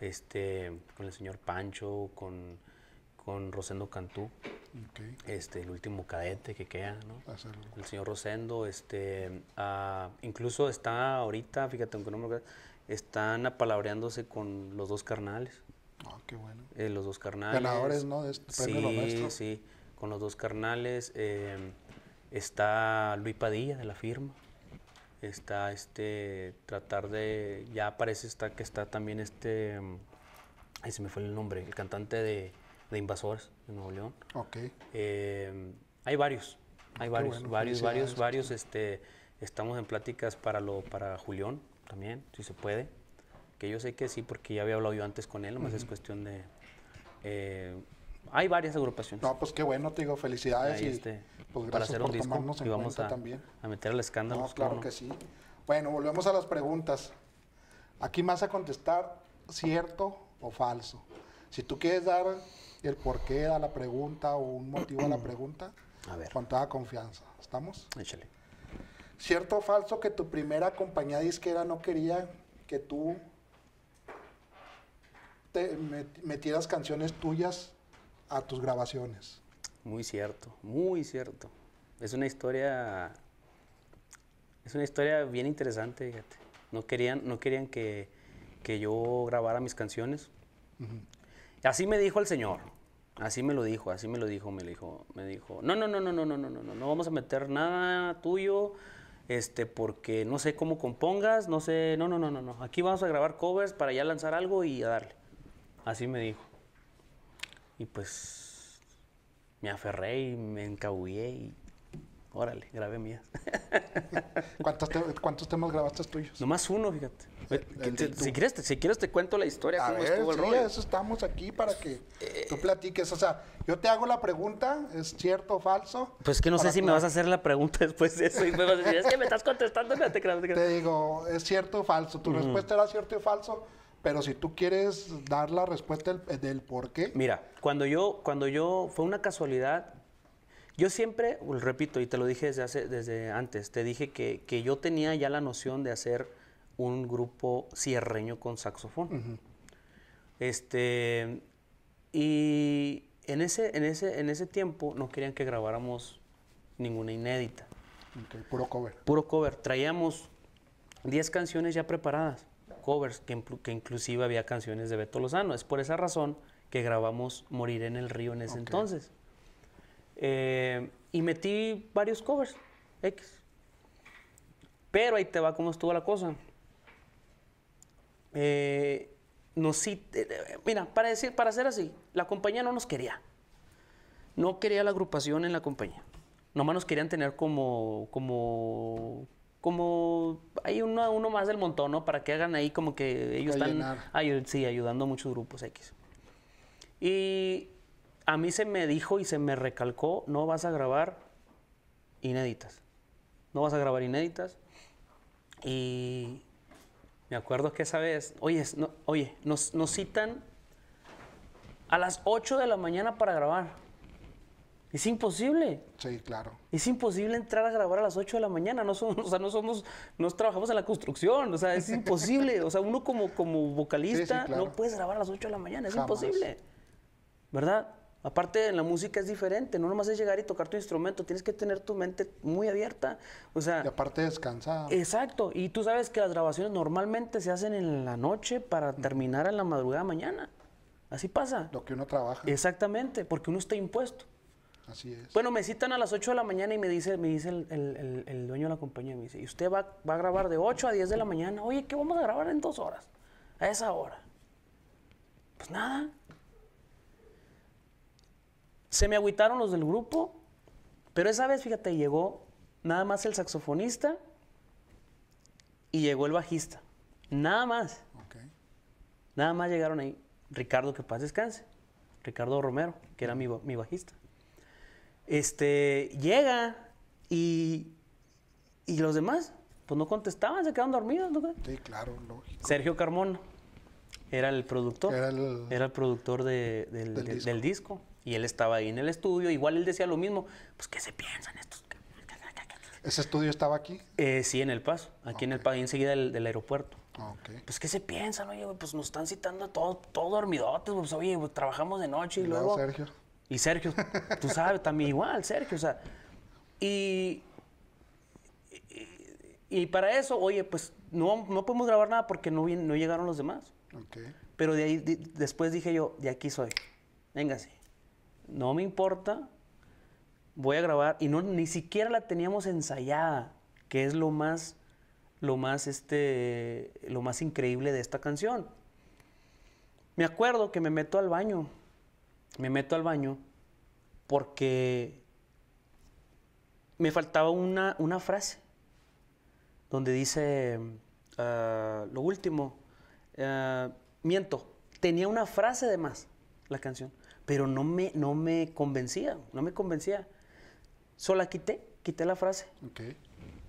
este, con el señor Pancho, con con Rosendo Cantú, este, el último cadete que queda, ¿no? El señor Rosendo, este, ah, incluso está ahorita, fíjate, aunque no me están apalabreándose con los dos carnales. Ah, qué bueno. Eh, los dos carnales. Ganadores, ¿no? Este sí, sí, con los dos carnales. Em, está Luis Padilla de la firma. Está este, tratar de, ya parece está, que está también este, em, ahí se me fue el nombre, el cantante de de invasores de Nuevo León. Ok. Eh, hay varios, hay varios, varios, varios, varios. Este, estamos en pláticas para, lo, para Julián también, si se puede. Que yo sé que sí, porque ya había hablado yo antes con él, más es cuestión de... Eh, hay varias agrupaciones. No, pues qué bueno, te digo, felicidades. y, este, pues para hacer un disco y vamos a, a meter el escándalo. No, pues, claro que sí. Bueno, volvemos a las preguntas. Aquí más a contestar cierto o falso. Si tú quieres dar el por qué era la pregunta o un motivo a la pregunta a ver. con toda confianza. ¿Estamos? Échale. ¿Cierto o falso que tu primera compañía disquera no quería que tú metieras canciones tuyas a tus grabaciones? Muy cierto, muy cierto. Es una historia es una historia bien interesante, fíjate. No querían, no querían que, yo grabara mis canciones. Así me dijo el Señor. Así me lo dijo, así me lo dijo, me dijo, me dijo, no, no, no, no, no, no, no, no, no, no vamos a meter nada tuyo, este, porque no sé cómo compongas, no sé, no, no, no, no, no, aquí vamos a grabar covers para ya lanzar algo y a darle. Así me dijo. Y pues me aferré y me encabullé y Órale, grabé mías. ¿Cuántos, temas grabaste tuyos? Nomás uno, fíjate. si, quieres, te, si quieres te cuento la historia. A cómo estuvo el sí, eso estamos aquí para que eh. tú platiques. O sea, yo te hago la pregunta, ¿es cierto o falso? Pues que no sé si me vas a hacer la pregunta después de eso y me vas a decir, es que me estás contestando. No te, te, digo, ¿es cierto o falso? Tu respuesta era cierto o falso. Pero si tú quieres dar la respuesta del, del por qué. Mira, cuando yo, cuando yo, fue una casualidad yo siempre, repito, y te lo dije desde, hace, desde antes, te dije que, yo tenía ya la noción de hacer un grupo cierreño con saxofón. Este, y en ese, en, ese, en ese tiempo no querían que grabáramos ninguna inédita. puro cover. Puro cover. Traíamos 10 canciones ya preparadas, covers, que, inclusive había canciones de Beto Lozano. Es por esa razón que grabamos Morir en el Río en ese entonces. Eh, y metí varios covers, X. Pero ahí te va cómo estuvo la cosa. Eh, no, sí, eh, mira, para decir, para hacer así, la compañía no nos quería. No quería la agrupación en la compañía. Nomás nos querían tener como, como, como, hay uno, uno más del montón, ¿no? Para que hagan ahí como que ellos están ay, sí, ayudando a muchos grupos X. Y a mí se me dijo y se me recalcó, no vas a grabar inéditas. No vas a grabar inéditas. Y me acuerdo que esa vez, oye, oye nos, citan a las 8 de la mañana para grabar. Es imposible. Sí, claro. Es imposible entrar a grabar a las 8 de la mañana. No somos, o sea, no somos, trabajamos en la construcción. O sea, es imposible. o sea, uno como, como vocalista no puedes grabar a las 8 de la mañana. Es imposible. ¿Verdad? Aparte, en la música es diferente, no nomás es llegar y tocar tu instrumento, tienes que tener tu mente muy abierta. O sea, y aparte descansada. Exacto, y tú sabes que las grabaciones normalmente se hacen en la noche para terminar en la madrugada mañana. Así pasa. Lo que uno trabaja. Exactamente, porque uno está impuesto. Así es. Bueno, me citan a las 8 de la mañana y me dice, me dice el, dueño de la compañía, me dice, y usted va, va a grabar de 8 a 10 de la mañana. Oye, ¿qué vamos a grabar en dos horas? A esa hora. Pues nada, se me agüitaron los del grupo, pero esa vez, fíjate, llegó nada más el saxofonista y llegó el bajista. Nada más. Nada más llegaron ahí. Ricardo, que paz descanse. Ricardo Romero, que era mi, bajista. Este, llega y, y los demás, pues no contestaban, se quedaron dormidos. ¿no? Sí, claro, lógico. Sergio Carmona era el productor. Era el, productor del, disco. Y él estaba ahí en el estudio, igual él decía lo mismo, pues ¿qué se piensan estos? ¿Ese estudio estaba aquí? Eh, sí, en El Paso, aquí en El Paso, enseguida del, aeropuerto. Pues, ¿qué se piensan? Oye, pues nos están citando todos, dormidotes, pues, oye, pues, trabajamos de noche y, y luego... Sergio. Y Sergio, tú sabes, también igual, Sergio, o sea... Y, y, para eso, oye, pues, no, no podemos grabar nada porque no, no llegaron los demás. Pero de ahí, después dije yo, de aquí soy, véngase no me importa, voy a grabar y no ni siquiera la teníamos ensayada, que es lo más lo más este lo más increíble de esta canción. Me acuerdo que me meto al baño. Me meto al baño porque me faltaba una, una frase donde dice ah, lo último, ah, miento, tenía una frase de más la canción pero no me, no me convencía, no me convencía. Solo quité, quité la frase. Okay.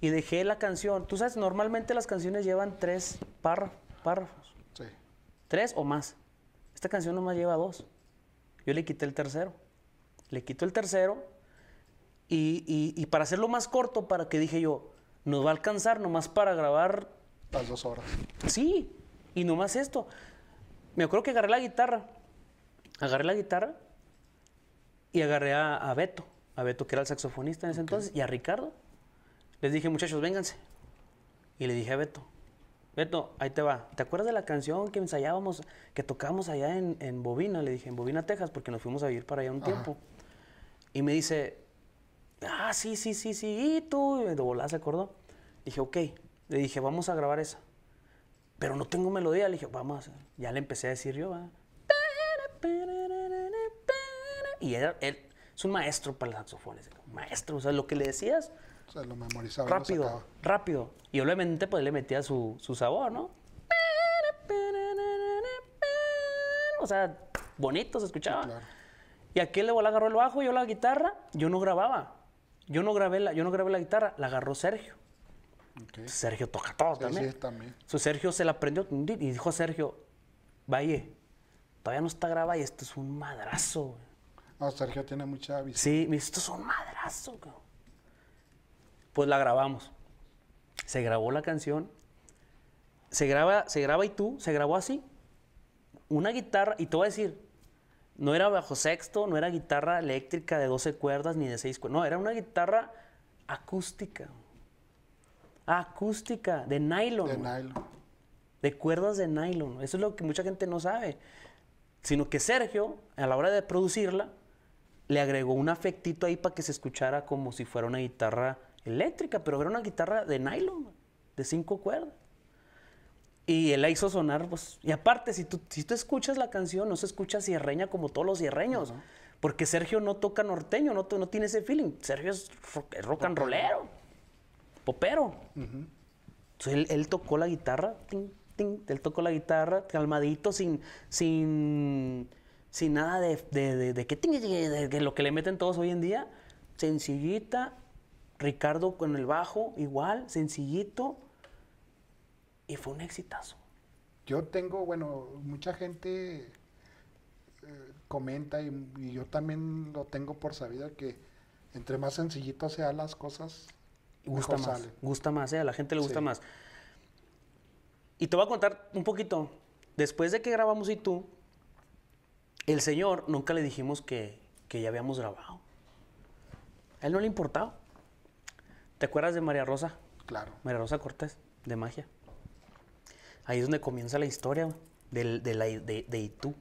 Y dejé la canción. Tú sabes, normalmente las canciones llevan tres párrafos. Sí. Tres o más. Esta canción nomás lleva dos. Yo le quité el tercero. Le quito el tercero. Y, y para hacerlo más corto, para que dije yo, nos va a alcanzar nomás para grabar. Las dos horas. Sí, y nomás esto. Me acuerdo que agarré la guitarra agarré la guitarra y agarré a, Beto, a Beto que era el saxofonista en ese entonces, y a Ricardo. Les dije, muchachos, vénganse. Y le dije a Beto, Beto, ahí te va. ¿Te acuerdas de la canción que ensayábamos, que tocábamos allá en, en Bovina? Le dije, en Bobina, Texas, porque nos fuimos a vivir para allá un tiempo. Y me dice, ah, sí, sí, sí, sí, y tú, de volada se acordó. Dije, ok. Le dije, vamos a grabar esa. Pero no tengo melodía. Le dije, vamos, ya le empecé a decir yo, va. Y él, es un maestro para los saxofones. Maestro, o sea, lo que le decías. O sea, lo memorizaba. Rápido, rápido. Y obviamente pues le metía su, su sabor, ¿no? O sea, bonito se escuchaba. y aquí Y aquel le agarró el bajo, yo la guitarra, yo no grababa. Yo no grabé la, yo no grabé la guitarra, la agarró Sergio. Sergio toca todo también. Sí, también. Sergio se la aprendió y dijo a Sergio, vaya todavía no está grabada y esto es un madrazo, Sergio tiene mucha visión. Sí, me dice, esto es un madrazo, Pues la grabamos. Se grabó la canción. Se graba, se graba y tú, se grabó así. Una guitarra, y te voy a decir, no era bajo sexto, no era guitarra eléctrica de 12 cuerdas ni de 6 cuerdas. No, era una guitarra acústica. Acústica, de nylon. De nylon. De cuerdas de nylon. Eso es lo que mucha gente no sabe sino que Sergio, a la hora de producirla, le agregó un afectito ahí para que se escuchara como si fuera una guitarra eléctrica, pero era una guitarra de nylon, de cinco cuerdas. Y él la hizo sonar, pues. Y aparte, si tú, si tú escuchas la canción, no se escucha sierreña como todos los sierreños. Porque Sergio no toca norteño, no, no tiene ese feeling. Sergio es rock, and rollero, popero. Entonces él, tocó la guitarra, él tocó la guitarra calmadito, sin, sin, sin nada de, de, de, de, lo que le meten todos hoy en día. Sencillita, Ricardo con el bajo, igual, sencillito. Y fue un exitazo. Yo tengo, bueno, mucha gente eh, comenta y, yo también lo tengo por sabida que entre más sencillito sean las cosas, gusta más. Gusta más, ¿eh? a la gente le gusta más. Y te voy a contar un poquito. Después de que grabamos y tú, el señor nunca le dijimos que, ya habíamos grabado. A él no le importaba. ¿Te acuerdas de María Rosa? Claro. María Rosa Cortés, de magia. Ahí es donde comienza la historia de, de, la, Itú.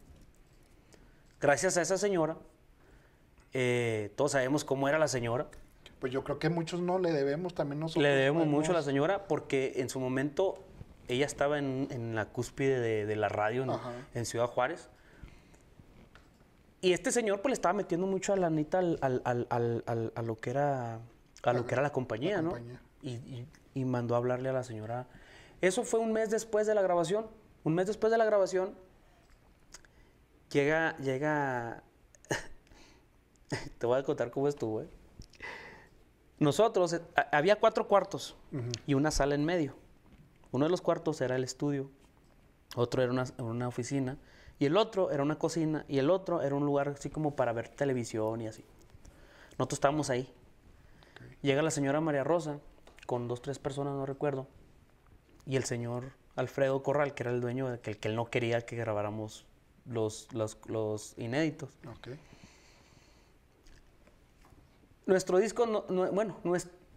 Gracias a esa señora, eh, todos sabemos cómo era la señora. Pues yo creo que muchos no le debemos, también nosotros. Le debemos mucho a la señora porque en su momento ella estaba en, la cúspide de, la radio en, en, Ciudad Juárez. Y este señor pues le estaba metiendo mucho a la anita a lo que era a lo que era la compañía, ¿no? Y, mandó a hablarle a la señora. Eso fue un mes después de la grabación. Un mes después de la grabación llega llega te voy a contar cómo estuvo. ¿eh? Nosotros eh, había cuatro cuartos y una sala en medio. Uno de los cuartos era el estudio, otro era una, oficina, y el otro era una cocina, y el otro era un lugar así como para ver televisión y así. Nosotros estábamos ahí. Llega la señora María Rosa con dos, tres personas, no recuerdo, y el señor Alfredo Corral, que era el dueño, que, él no quería que grabáramos los, los, inéditos. Nuestro disco, bueno,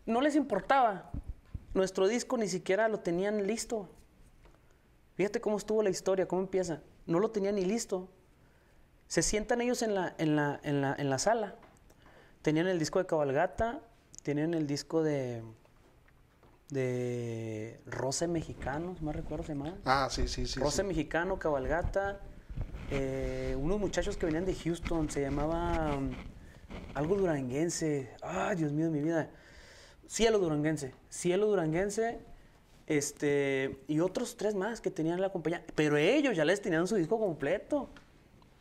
no les importaba nuestro disco ni siquiera lo tenían listo. Fíjate cómo estuvo la historia, cómo empieza. No lo tenían ni listo. Se sientan ellos en la, en la, en la, en la sala. Tenían el disco de cabalgata, tenían el disco de, de Roce Mexicano, más recuerdo se llamaba. Ah, sí, sí, sí. Roce Mexicano, Cabalgata. Eh, unos muchachos que venían de Houston, se llamaba um, algo duranguense. Ay, Dios mío mi vida. Cielo Duranguense. Cielo Duranguense. Este, y otros tres más que tenían la compañía. Pero ellos ya les tenían su disco completo.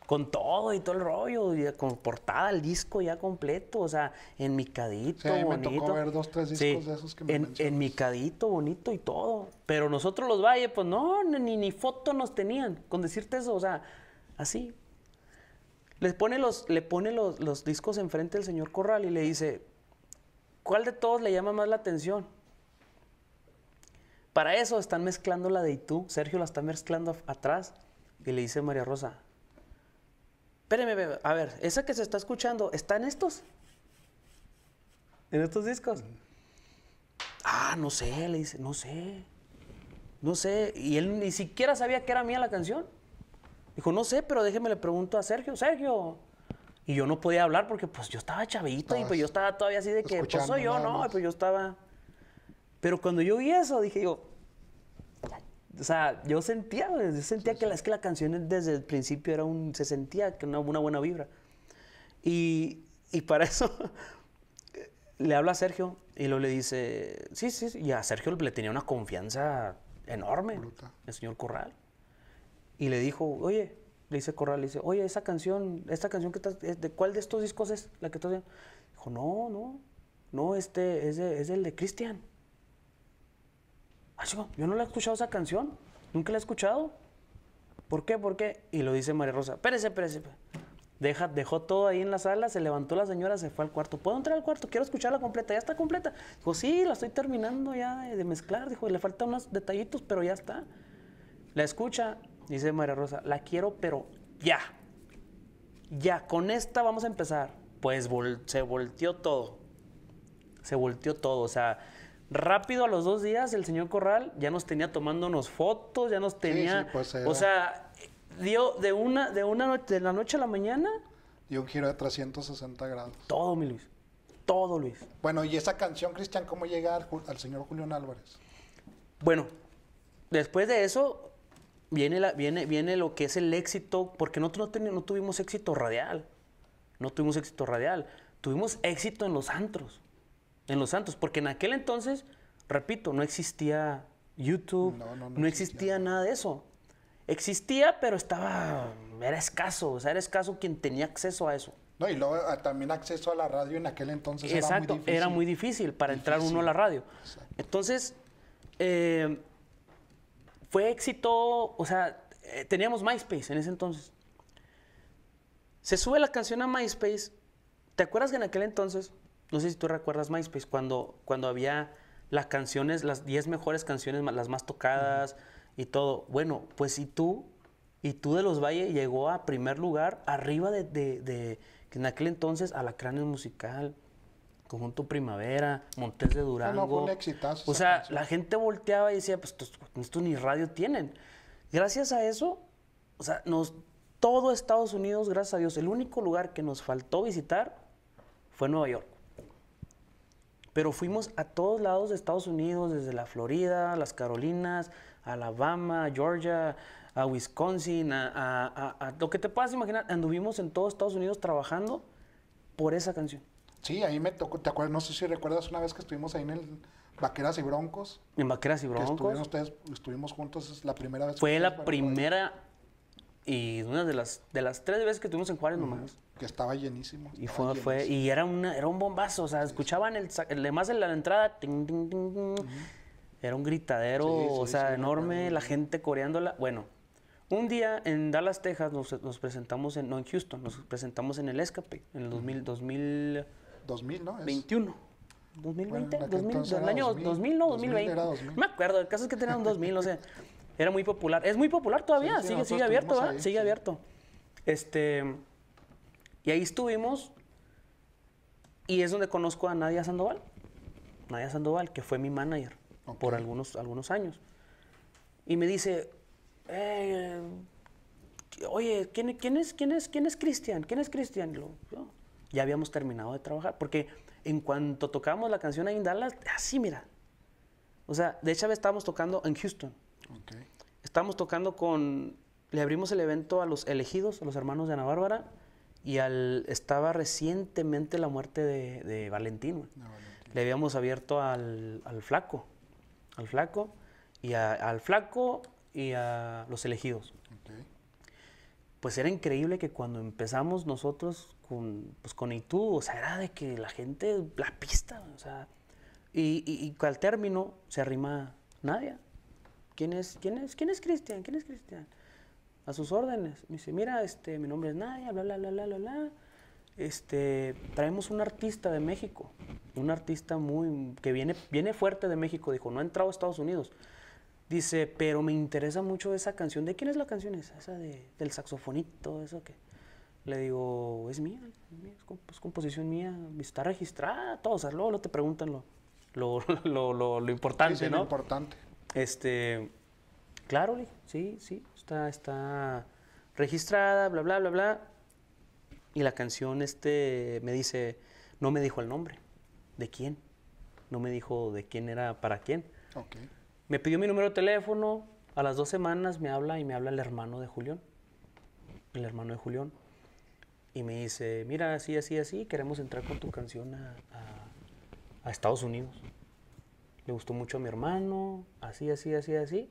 Con todo y todo el rollo. Y con portada el disco ya completo. O sea, en micadito. Sí, bonito. tocó dos, tres discos en, micadito, bonito y todo. Pero nosotros los Valle, pues no, ni, ni foto nos tenían. Con decirte eso, o sea, así. Les pone los, le pone los, los discos enfrente al señor Corral y le dice, ¿Cuál de todos le llama más la atención? Para eso están mezclando la de y tú. Sergio la está mezclando atrás y le dice María Rosa. Espéreme, a ver, esa que se está escuchando, ¿está en estos? ¿En estos discos? Ah, no sé, le dice, no sé. No sé. Y él ni siquiera sabía que era mía la canción. Dijo, no sé, pero déjeme le pregunto a Sergio. Sergio, y yo no podía hablar porque pues yo estaba chavito y pues yo estaba todavía así de que, pues soy yo, ¿no? Y pues yo estaba... Pero cuando yo vi eso, dije yo... O sea, yo sentía, yo sentía que, La, es que la canción desde el principio era un... Se sentía que una, una buena vibra. Y, y para eso le habla a Sergio y lo le dice, sí, sí, sí. Y a Sergio le tenía una confianza enorme, el señor Corral. Y le dijo, oye, le dice Corral, le dice, oye, esa canción, esta canción que estás, ¿de cuál de estos discos es la que estás viendo? Dijo, no, no, no, este es, el de Cristian. Ah, yo no la he escuchado esa canción, nunca la he escuchado. ¿Por qué? ¿Por qué? Y lo dice María Rosa, espérese, espérese. Deja, dejó todo ahí en la sala, se levantó la señora, se fue al cuarto. ¿Puedo entrar al cuarto? Quiero escucharla completa. ¿Ya está completa? Dijo, sí, la estoy terminando ya de mezclar. Dijo, le faltan unos detallitos, pero ya está. La escucha Dice María Rosa, la quiero, pero ya. Ya, con esta vamos a empezar. Pues se volteó todo. Se volteó todo. O sea, rápido a los dos días el señor Corral ya nos tenía tomándonos fotos, ya nos tenía... Pues, o sea, dio de una, de una noche, de la noche a la mañana. Dio un giro de 360 grados. Todo, mi Luis. Todo, Luis. Bueno, y esa canción, Cristian, ¿cómo llega al, al señor Julián Álvarez? Bueno, después de eso, viene, la, viene, viene lo que es el éxito, porque nosotros no, tuvimos éxito radial. No tuvimos éxito radial. Tuvimos éxito en los antros. En los antros. Porque en aquel entonces, repito, no existía YouTube, no, existía nada de eso. Existía, pero estaba. Era escaso. O sea, era escaso quien tenía acceso a eso. No, y luego ah, también acceso a la radio en aquel entonces era muy difícil. Era muy difícil para entrar uno a la radio. Entonces, eh, fue éxito, o sea, eh, teníamos MySpace en ese entonces. Se sube la canción a MySpace. ¿Te acuerdas que en aquel entonces, no sé si tú recuerdas MySpace, cuando, cuando había las canciones, las 10 mejores canciones, las más tocadas y todo? Bueno, pues y tú, y tú de los Valles llegó a primer lugar, arriba de, de, en aquel entonces, a la cráneo Musical. Conjunto Primavera, Montes de ah, Durango. o sea, la gente volteaba y decía, pues, pues esto ni radio tienen. Gracias a eso, o sea, nos, todo Estados Unidos, gracias a Dios, el único lugar que nos faltó visitar fue Nueva York. Pero fuimos a todos lados de Estados Unidos, desde la Florida, las Carolinas, Alabama, Georgia, a Wisconsin, a, lo que te puedas imaginar. Anduvimos en todo Estados Unidos trabajando por esa canción. Sí, ahí me tocó, te acuerdas, no sé si recuerdas una vez que estuvimos ahí en el Vaqueras y Broncos. En Vaqueras y Broncos. ustedes, estuvimos juntos, es la primera vez. Fue la primera y una de las, de las tres veces que estuvimos en Juárez nomás. Que estaba llenísimo. y fue, fue, y era una, era un bombazo, o sea, escuchaban el, además en la entrada, era un gritadero, o sea, enorme, la gente coreándola. Bueno, un día en Dallas, Texas, nos, presentamos en, no en Houston, nos presentamos en el Escape, en el 2000, 2000 2000, ¿no? 21. 2020, bueno, 2000, año 2000, no, 2020. me acuerdo, el caso es que tenía 2000, o sea, era muy popular. Es muy popular todavía, sigue, sigue abierto, ¿verdad? Sigue abierto. Este, y ahí estuvimos, y es donde conozco a Nadia Sandoval. Nadia Sandoval, que fue mi manager por algunos, algunos años. Y me dice, eh, oye, ¿quién, ¿quién, es, quién quién es Cristian? ¿Quién es Cristian? Yo, ya habíamos terminado de trabajar. Porque en cuanto tocábamos la canción ahí en Dallas, así, mira. O sea, de hecho, estábamos tocando en Houston. Estábamos tocando con. Le abrimos el evento a los elegidos, a los hermanos de Ana Bárbara, y al, estaba recientemente la muerte de, Valentino. Le habíamos abierto al, al Flaco. Al Flaco y a, al Flaco y a los elegidos pues era increíble que cuando empezamos nosotros con, pues con Itú, o sea, era de que la gente, la pista, o sea, y, y, al término se arrima Nadia. ¿Quién es, quién es, quién es Cristian? ¿Quién es Cristian? A sus órdenes. Me dice, mira, este, mi nombre es Nadia, bla, bla, bla, bla, bla, bla. Este, traemos un artista de México, un artista muy, que viene, viene fuerte de México, dijo, no ha entrado a Estados Unidos, Dice, pero me interesa mucho esa canción. ¿De quién es la canción esa? Esa del saxofonito, eso que. Le digo, es mía, es, composición mía, está registrada, todo. O sea, luego, te preguntan lo, lo, lo, importante, ¿no? Lo importante. Este, claro, sí, sí, está, está registrada, bla, bla, bla, bla. Y la canción este me dice, no me dijo el nombre, de quién, no me dijo de quién era, para quién. Me pidió mi número de teléfono, a las dos semanas me habla y me habla el hermano de Julián, el hermano de Julián, y me dice, mira, así, así, así, queremos entrar con tu canción a, Estados Unidos. Le gustó mucho a mi hermano, así, así, así, así,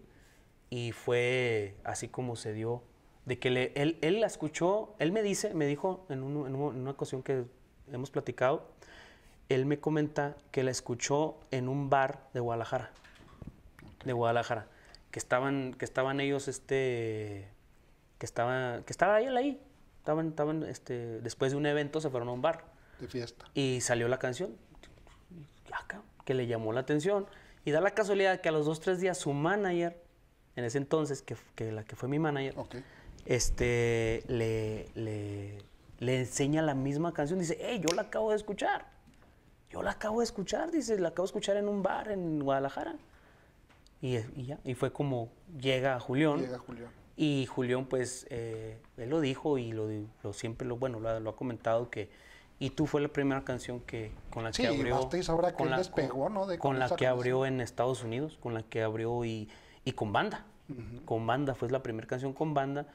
y fue así como se dio de que le, él, la escuchó, él me dice, me dijo en, una ocasión que hemos platicado, él me comenta que la escuchó en un bar de Guadalajara de Guadalajara, que estaban, que estaban ellos, este, que estaba, que estaba él ahí, estaban, estaban, este, después de un evento se fueron a un bar. De fiesta. Y salió la canción, que le llamó la atención. Y da la casualidad que a los dos, tres días su manager, en ese entonces, que, la que fue mi manager, este, le, le, le, enseña la misma canción. Dice, hey, yo la acabo de escuchar. Yo la acabo de escuchar, dice, la acabo de escuchar en un bar en Guadalajara. Y, fue como llega Julián. Llega Julián. Y Julián, pues, eh, él lo dijo y lo, siempre lo, bueno, lo, ha comentado que y tú fue la primera canción que con la que abrió con que la, despegó, la que abrió en Estados Unidos, con la que abrió y, con banda. Con banda fue la primera canción con banda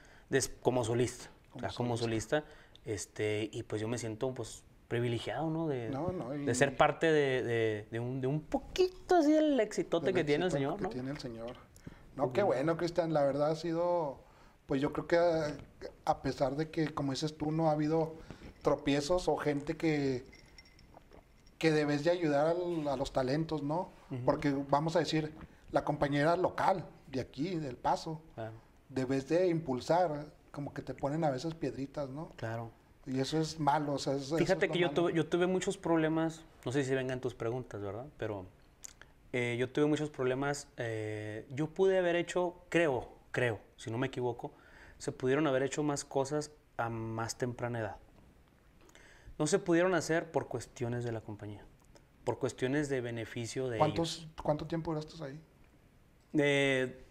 como solista, o sea, como solista, este y pues yo me siento pues privilegiado, ¿no? De, ser parte de, un, de un poquito así del exitote que tiene el Señor, que tiene el Señor. No, qué bueno, Cristian. La verdad ha sido, pues yo creo que a, pesar de que, como dices tú, no ha habido tropiezos o gente que, que debes de ayudar a los talentos, ¿no? Porque vamos a decir, la compañera local de aquí, del Paso, debes de impulsar, como que te ponen a veces piedritas, ¿no? Claro. Y eso es malo. Fíjate que yo tuve, muchos problemas, no sé si vengan tus preguntas, ¿verdad? Pero eh, yo tuve muchos problemas. Eh, yo pude haber hecho, creo, creo, si no me equivoco, se pudieron haber hecho más cosas a más temprana edad. No se pudieron hacer por cuestiones de la compañía, por cuestiones de beneficio de ¿Cuántos, ¿Cuánto tiempo duraste ahí? Eh,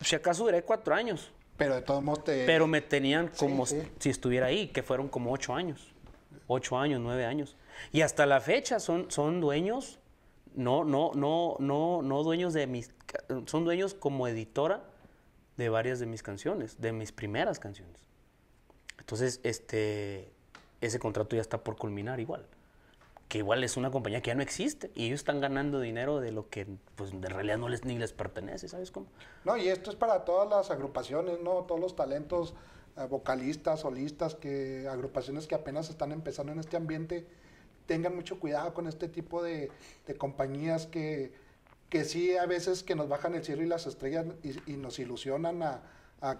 si acaso duré cuatro años. Pero de todos modos te... Pero me tenían como si estuviera ahí, que fueron como ocho años. Ocho años, nueve años. Y hasta la fecha son, son dueños, no, no, no, no, no dueños de mis... Son dueños como editora de varias de mis canciones, de mis primeras canciones. Entonces, este, ese contrato ya está por culminar igual que igual es una compañía que ya no existe y ellos están ganando dinero de lo que pues en realidad no les ni les pertenece, ¿sabes cómo? No, y esto es para todas las agrupaciones, ¿no? Todos los talentos eh, vocalistas, solistas, que agrupaciones que apenas están empezando en este ambiente, tengan mucho cuidado con este tipo de, compañías que, sí a veces que nos bajan el cielo y las estrellas y, nos ilusionan a,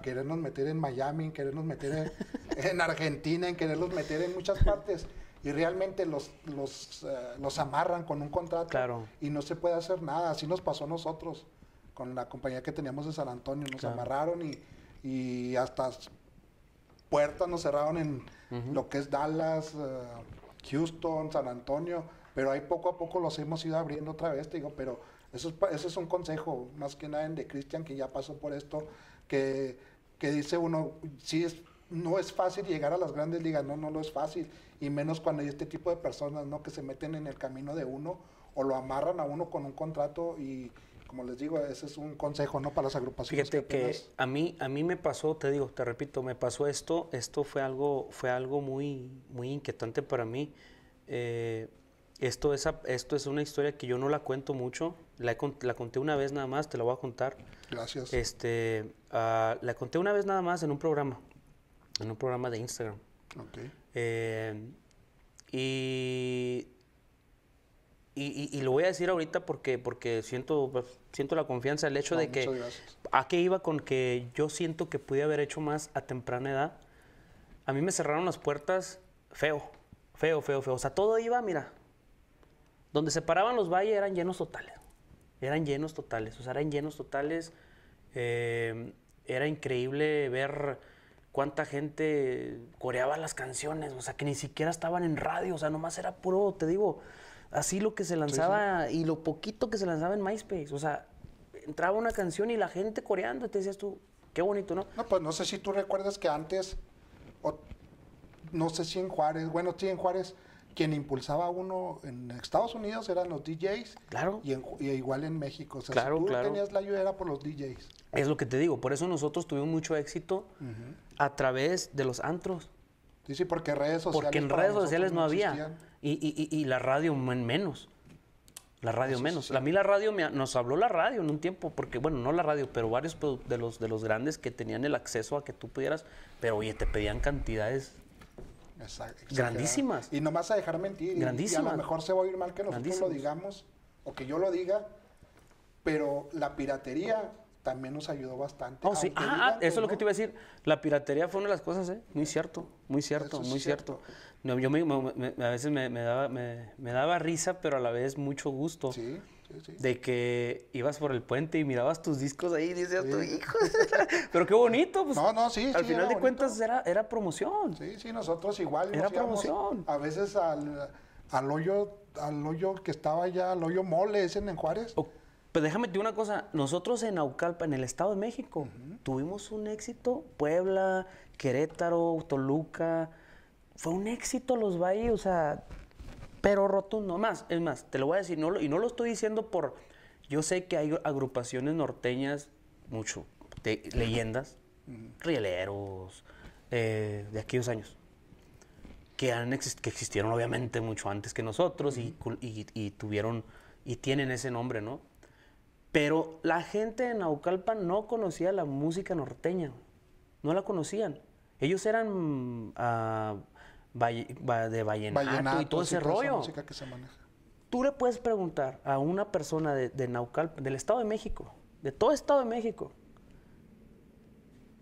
querernos meter en Miami, en querernos meter en Argentina, en querernos meter en muchas partes y realmente los, eh, los, amarran con un contrato y no se puede hacer nada. Así nos pasó a nosotros con la compañía que teníamos en San Antonio. Nos amarraron y, y, hasta puertas nos cerraron en lo que es Dallas, eh, Houston, San Antonio. Pero ahí poco a poco los hemos ido abriendo otra vez, te digo, pero eso es, eso es un consejo, más que nada de Christian que ya pasó por esto, que, que dice uno, sí es no es fácil llegar a las grandes ligas, no, no lo es fácil y menos cuando hay este tipo de personas, ¿no? Que se meten en el camino de uno o lo amarran a uno con un contrato y, como les digo, ese es un consejo, ¿no? Para las agrupaciones. Fíjate que, a mí, a mí me pasó, te digo, te repito, me pasó esto, esto fue algo, fue algo muy, muy inquietante para mí. Eh, esto, es, esto es una historia que yo no la cuento mucho, la, la, conté una vez nada más, te la voy a contar. Gracias. Este, ah, la conté una vez nada más en un programa, en un programa de Instagram. Okay. Eh, y, y, lo voy a decir ahorita porque, porque siento, pues, siento la confianza, el hecho de que... ¿A qué iba con que yo siento que pude haber hecho más a temprana edad? A mí me cerraron las puertas feo, feo, feo, feo. O sea, todo iba, mira, donde se paraban los valles eran llenos totales. Eran llenos totales, o sea, eran llenos totales. Eh, era increíble ver cuánta gente coreaba las canciones, o sea, que ni siquiera estaban en radio, o sea, nomás era puro, te digo, así lo que se lanzaba y lo poquito que se lanzaba en MySpace, o sea, entraba una canción y la gente coreando, te decías tú, qué bonito, ¿no? No, pues no sé si tú recuerdas que antes, no sé si en Juárez, bueno, sí, en Juárez, quien impulsaba uno en Estados Unidos eran los DJs. Claro. Y, igual en México. O sea, claro, si tú tenías la ayuda era por los DJs. Es lo que te digo. Por eso nosotros tuvimos mucho éxito a través de los antros. Sí, sí, porque redes sociales. Porque en redes sociales no, había. Y, y, la radio menos. La radio menos. A mí la radio nos habló la radio en un tiempo, porque, bueno, no la radio, pero varios de los, de los grandes que tenían el acceso a que tú pudieras, pero oye, te pedían cantidades Grandísimas. Y no vas a dejar mentir. Grandísimas. a lo mejor se va a oír mal que nosotros lo digamos o que yo lo diga, pero la piratería también nos ayudó bastante. Oh, ah, ah, eso es lo que te iba a decir. La piratería fue una de las cosas, ¿eh? Muy cierto, muy cierto, muy cierto. yo me, a veces daba, me, daba, risa, pero a la vez mucho gusto. Sí de que ibas por el puente y mirabas tus discos ahí y decías, sí. tu hijo. Pero qué bonito, pues. No, no, sí. Al final de cuentas era, promoción. Sí, sí, nosotros igual. Era promoción. A veces al, hoyo al hoyo que estaba allá, al hoyo mole ese en Juárez. pero déjame decir una cosa. Nosotros en Aucalpa, en el Estado de México, tuvimos un éxito. Puebla, Querétaro, Toluca. Fue un éxito los valles, o sea, pero rotundo más. Es más, te lo voy a decir, y no lo estoy diciendo por... Yo sé que hay agrupaciones norteñas, mucho, leyendas, rieleros, eh, de aquellos años, que, que existieron obviamente mucho antes que nosotros y, tuvieron y tienen ese nombre, ¿no? Pero la gente de Naucalpan no conocía la música norteña, no la conocían. Ellos eran... Ah, de vallenato, y todo ese rollo. Tú le puedes preguntar a una persona de, de del Estado de México, de todo Estado de México,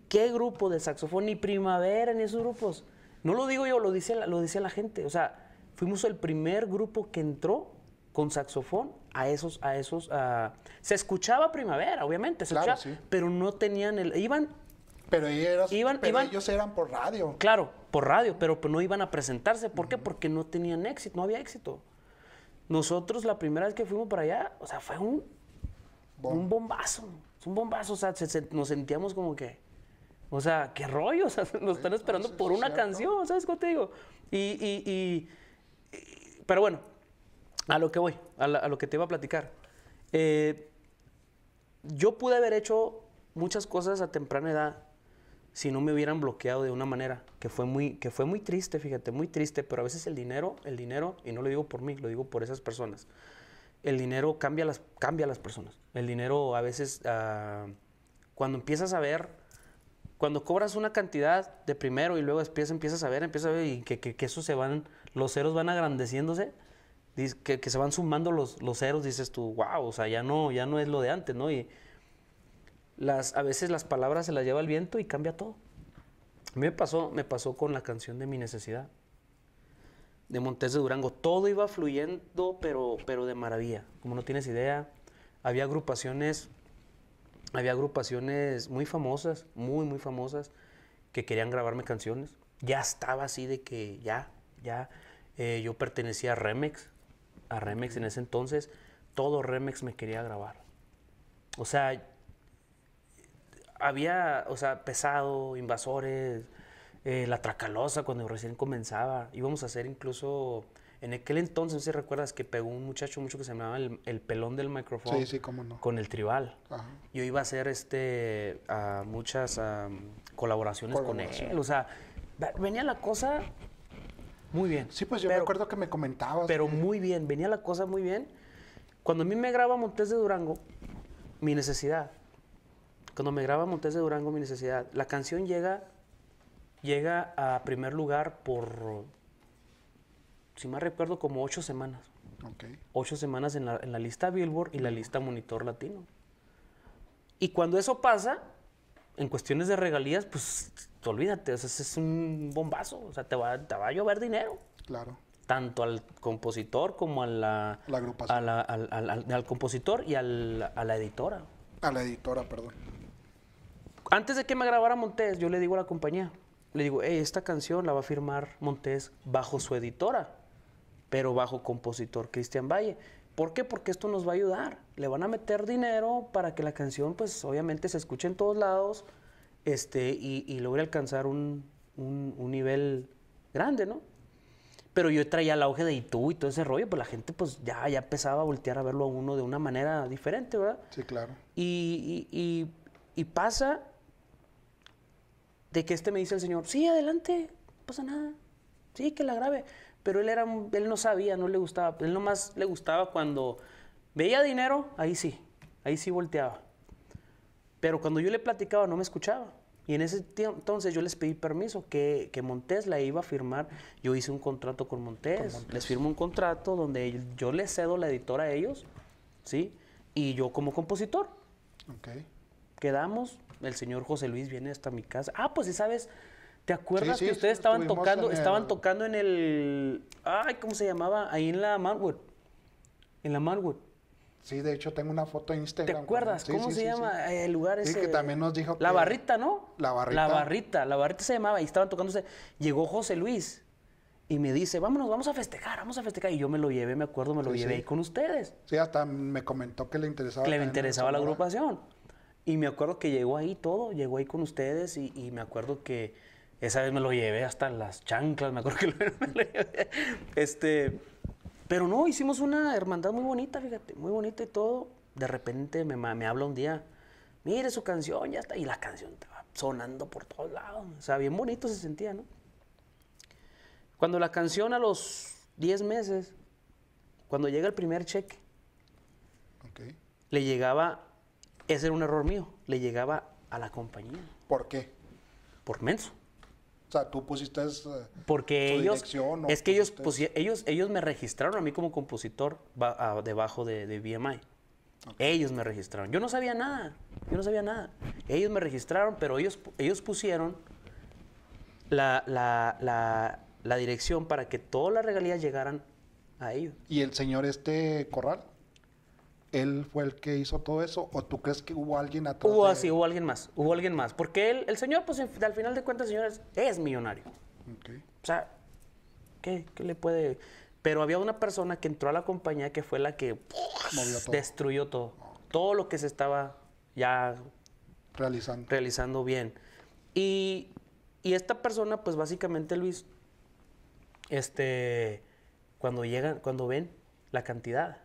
¿qué grupo de saxofón? Ni Primavera, en esos grupos. No lo digo yo, lo dice, la, lo dice la gente. O sea, fuimos el primer grupo que entró con saxofón a esos, a esos, se escuchaba primavera, obviamente, escuchaba, pero no tenían el, iban, pero, ellos eran por radio. Claro, por radio, pero pues no iban a presentarse. ¿Por qué? Porque no tenían éxito, no había éxito. Nosotros la primera vez que fuimos para allá, o sea, fue un, un bombazo, un bombazo, o sea, nos sentíamos como que, o sea, qué rollo, o sea, nos están esperando por una canción, ¿sabes cómo te digo? Y, pero bueno, a lo que voy, a, lo que te iba a platicar. Eh, yo pude haber hecho muchas cosas a temprana edad si no me hubieran bloqueado de una manera que fue muy que fue muy triste, fíjate, muy triste, pero a veces el dinero, el dinero y no lo digo por mí, lo digo por esas personas. El dinero cambia las cambia las personas. El dinero a veces ah, cuando empiezas a ver cuando cobras una cantidad de primero y luego después empiezas a ver, empiezas a ver y que, que, que eso se van, los ceros van agrandeciéndose, que, que se van sumando los, los ceros, dices tú, wow, o sea, ya no, ya no es lo de antes, ¿no? Y, las, a veces las palabras se las lleva el viento y cambia todo. A mí me pasó, me pasó con la canción de Mi Necesidad, de Montes de Durango. Todo iba fluyendo, pero, pero de maravilla, como no tienes idea. Había agrupaciones, había agrupaciones muy famosas, muy, muy famosas, que querían grabarme canciones. Ya estaba así de que ya, ya. Eh, yo pertenecía a Remex, a Remex en ese entonces. Todo Remex me quería grabar. O sea, había, o sea, pesado, invasores, eh, la tracalosa cuando recién comenzaba. Íbamos a hacer incluso, en aquel entonces, si recuerdas que pegó un muchacho mucho que se llamaba el, pelón del micrófono. Sí, sí, cómo no. Con el tribal. Yo iba a hacer este, muchas colaboraciones con él. O sea, venía la cosa muy bien. Sí, pues yo me acuerdo que me comentabas. Pero muy bien, venía la cosa muy bien. Cuando a mí me graba Montes de Durango, mi necesidad cuando me graba Montes de Durango, mi necesidad, la canción llega, llega a primer lugar por, si mal recuerdo, como ocho semanas. Ocho semanas en la, lista Billboard y la lista Monitor Latino. Y cuando eso pasa, en cuestiones de regalías, pues olvídate, o sea, es un bombazo, o sea, te va, va a llover dinero. Claro. Tanto al compositor como a la... la agrupación. al, al, al, compositor y a la editora. A la editora, perdón antes de que me grabara Montes, yo le digo a la compañía, le digo, esta canción la va a firmar Montes bajo su editora, pero bajo compositor Cristian Valle. ¿Por qué? Porque esto nos va a ayudar. Le van a meter dinero para que la canción, pues obviamente se escuche en todos lados este, y, logre alcanzar un, nivel grande, ¿no? Pero yo traía el auge de Itú y todo ese rollo, pues la gente pues ya, ya empezaba a voltear a verlo a uno de una manera diferente, ¿verdad? Sí, claro. y, y pasa de que este me dice el Señor, sí, adelante, no pasa nada, sí, que la grave, Pero él, era, él no sabía, no le gustaba, él nomás le gustaba cuando veía dinero, ahí sí, ahí sí volteaba. Pero cuando yo le platicaba no me escuchaba. Y en ese entonces yo les pedí permiso que, que, Montes la iba a firmar. Yo hice un contrato con Montes, Les firmo un contrato donde yo les cedo la editora a ellos, ¿sí? Y yo como compositor. Okay quedamos, el señor José Luis viene hasta mi casa. Ah, pues si sabes, ¿te acuerdas que ustedes estaban tocando, estaban tocando en el, ay, ¿cómo se llamaba? Ahí en la Marwood en la Marwood Sí, de hecho tengo una foto en Instagram. ¿Te acuerdas? ¿Cómo se llama el lugar ese? Sí, que también nos dijo La Barrita, ¿no? La Barrita. La Barrita, La Barrita se llamaba y estaban tocándose. Llegó José Luis y me dice, vámonos, vamos a festejar, vamos a festejar. Y yo me lo llevé, me acuerdo, me lo llevé ahí con ustedes. Sí, hasta me comentó que le interesaba. Que le interesaba la agrupación. Y me acuerdo que llegó ahí todo, llegó ahí con ustedes y, me acuerdo que esa vez me lo llevé hasta las chanclas, me acuerdo que me lo llevé. Este, pero no, hicimos una hermandad muy bonita, fíjate, muy bonita y todo. De repente me, habla un día, mire su canción, ya está. Y la canción estaba sonando por todos lados. O sea, bien bonito se sentía, ¿no? Cuando la canción a los 10 meses, cuando llega el primer cheque, le llegaba ese era un error mío. Le llegaba a la compañía. ¿Por qué? Por menso. O sea, tú pusiste eh, porque ellos, es que ellos, ellos, ellos me registraron a mí como compositor debajo de, BMI. Ellos me registraron. Yo no sabía nada. Yo no sabía nada. Ellos me registraron, pero ellos, ellos pusieron la, la, la, la dirección para que todas las regalías llegaran a ellos. ¿Y el señor este Corral? él fue el que hizo todo eso? ¿O tú crees que hubo alguien atrás? Hubo de... así, hubo alguien más, hubo alguien más. Porque el señor, pues al final de cuentas, señores, es millonario. O sea, ¿qué, le puede...? Pero había una persona que entró a la compañía que fue la que destruyó todo. Todo lo que se estaba ya realizando, realizando bien. Y, y esta persona, pues básicamente, Luis, este, cuando llegan, cuando ven la cantidad,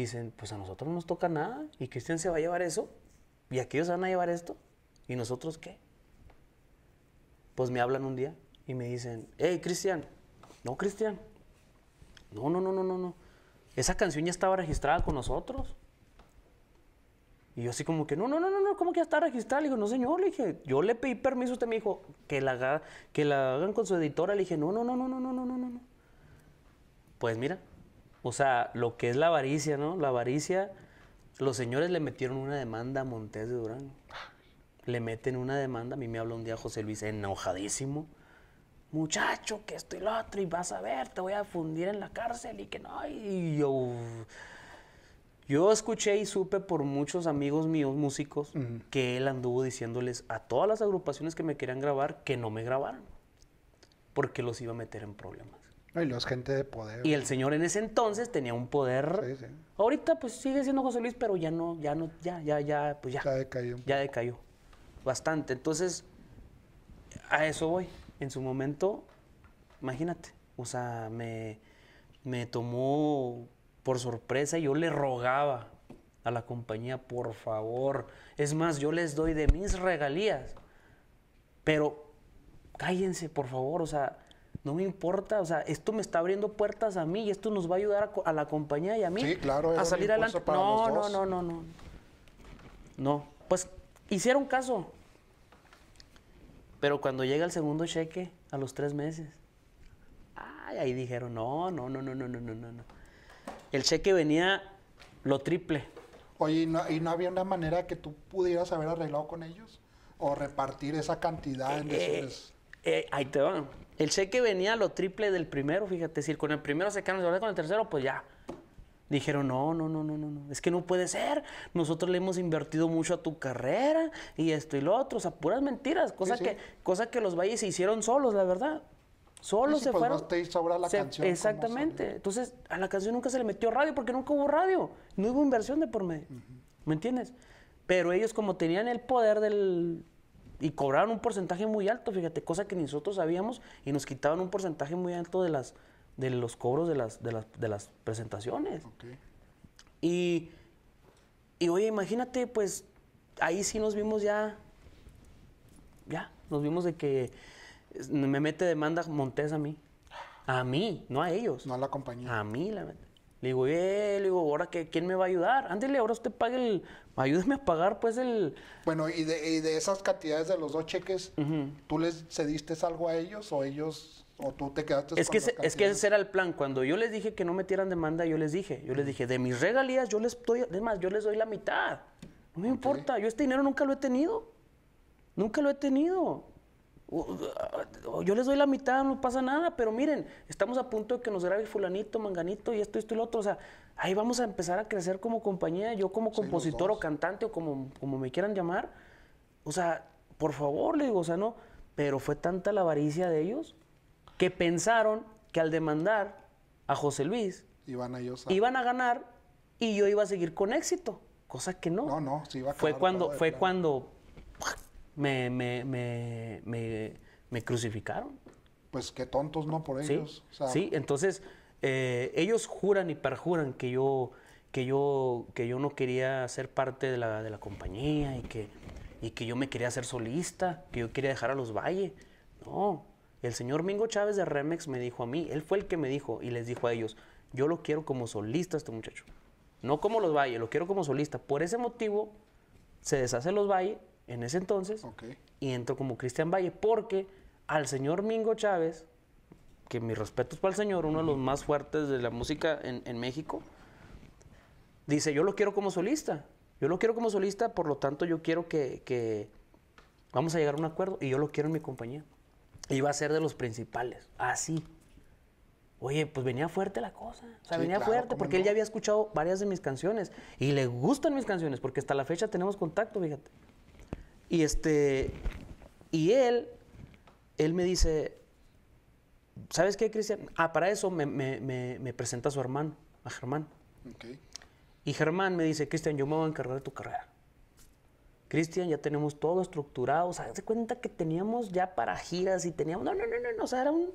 dicen, pues a nosotros no nos toca nada y Cristian se va a llevar eso y aquellos van a llevar esto y nosotros qué. Pues me hablan un día y me dicen, hey Cristian, no Cristian, no, no, no, no, no, no, esa canción ya estaba registrada con nosotros. Y yo así como que, no, no, no, no, no, ¿cómo que ya está registrada? Le dije, no, señor, le dije, yo le pedí permiso, usted me dijo, que la, haga, que la hagan con su editora. Le dije, no, no, no, no, no, no, no, no, no. Pues mira, o sea, lo que es la avaricia, ¿no? La avaricia, los señores le metieron una demanda a Montes de Durán. Le meten una demanda. A mí me habló un día José Luis enojadísimo. Muchacho, que esto y lo otro, y vas a ver, te voy a fundir en la cárcel y que no. Y yo. Yo escuché y supe por muchos amigos míos, músicos, que él anduvo diciéndoles a todas las agrupaciones que me querían grabar que no me grabaron, porque los iba a meter en problemas. Y los gente de poder. Y el señor en ese entonces tenía un poder. Ahorita pues sigue siendo José Luis, pero ya no, ya no, ya, ya, ya, pues ya. Ya decayó. Ya decayó. Bastante. Entonces, a eso voy. En su momento, imagínate. O sea, me, me tomó por sorpresa y yo le rogaba a la compañía, por favor. Es más, yo les doy de mis regalías. Pero cállense, por favor. O sea, no me importa, o sea, esto me está abriendo puertas a mí y esto nos va a ayudar a, la compañía y a mí claro, a salir adelante. No, no, no, no, no. No, pues hicieron caso. Pero cuando llega el segundo cheque, a los tres meses, ahí dijeron, no, no, no, no, no, no, no, no. El cheque venía lo triple. Oye, ¿y no, había una manera que tú pudieras haber arreglado con ellos? ¿O repartir esa cantidad en eh, eh, ahí te van el cheque venía lo triple del primero, fíjate. Si con el primero se quedaron con el tercero, pues ya. Dijeron, no, no, no, no, no, no. Es que no puede ser. Nosotros le hemos invertido mucho a tu carrera y esto y lo otro. O sea, puras mentiras. Cosa, que, que los valles se hicieron solos, la verdad. Solos se pues, fueron. No te hizo ahora la canción. Exactamente. Entonces, a la canción nunca se le metió radio porque nunca hubo radio. No hubo inversión de por medio. ¿Me entiendes? Pero ellos, como tenían el poder del, y cobraban un porcentaje muy alto, fíjate, cosa que nosotros sabíamos y nos quitaban un porcentaje muy alto de las de los cobros de las de las, presentaciones. Y y oye, imagínate, pues ahí sí nos vimos ya ya nos vimos de que me mete demanda Montes a mí. A mí, no a ellos. No a la compañía. A mí, la le digo, eh, le digo, ¿ahora quién me va a ayudar? Ándele, ahora usted pague el... Ayúdeme a pagar, pues, el... Bueno, y de, esas cantidades de los dos cheques, ¿tú les cediste algo a ellos o ellos... o tú te quedaste es que ese, Es que ese era el plan. Cuando yo les dije que no metieran demanda, yo les dije, yo les dije, de mis regalías yo les doy... Además, yo les doy la mitad. No me importa, yo este dinero nunca lo he tenido. Nunca lo he tenido. Yo les doy la mitad, no pasa nada, pero miren, estamos a punto de que nos grabe fulanito, manganito y esto, esto y lo otro. O sea, ahí vamos a empezar a crecer como compañía, yo como compositor o cantante o como, como me quieran llamar. O sea, por favor, le digo, o sea, no. Pero fue tanta la avaricia de ellos que pensaron que al demandar a José Luis, iban a, ganar y yo iba a seguir con éxito, cosa que no. No, no, sí iba a Fue cuando, fue cuando me, crucificaron. Pues qué tontos, ¿no? Por ellos. Sí, entonces eh, ellos juran y perjuran que yo, que yo, que yo no quería ser parte de la, de la compañía y que, y que yo me quería hacer solista, que yo quería dejar a los Valle. No, el señor Mingo Chávez de Remex me dijo a mí, él fue el que me dijo y les dijo a ellos, yo lo quiero como solista este muchacho, no como los Valle, lo quiero como solista. Por ese motivo se deshace los Valle en ese entonces y entro como Cristian Valle porque al señor Mingo Chávez, que mis respetos para el señor, uno de los más fuertes de la música en, México, dice, yo lo quiero como solista, yo lo quiero como solista, por lo tanto yo quiero que, vamos a llegar a un acuerdo y yo lo quiero en mi compañía. Y va a ser de los principales, así. Oye, pues venía fuerte la cosa. O sea, venía fuerte porque él ya había escuchado varias de mis canciones y le gustan mis canciones porque hasta la fecha tenemos contacto, fíjate. Y, este, y él, él me dice, ¿sabes qué, Cristian? Ah, para eso me, presenta a su hermano, a Germán. Y Germán me dice, Cristian, yo me voy a encargar de tu carrera. Cristian, ya tenemos todo estructurado. O sea, hace cuenta que teníamos ya para giras y teníamos... No, no, no, no, no. O sea, era un,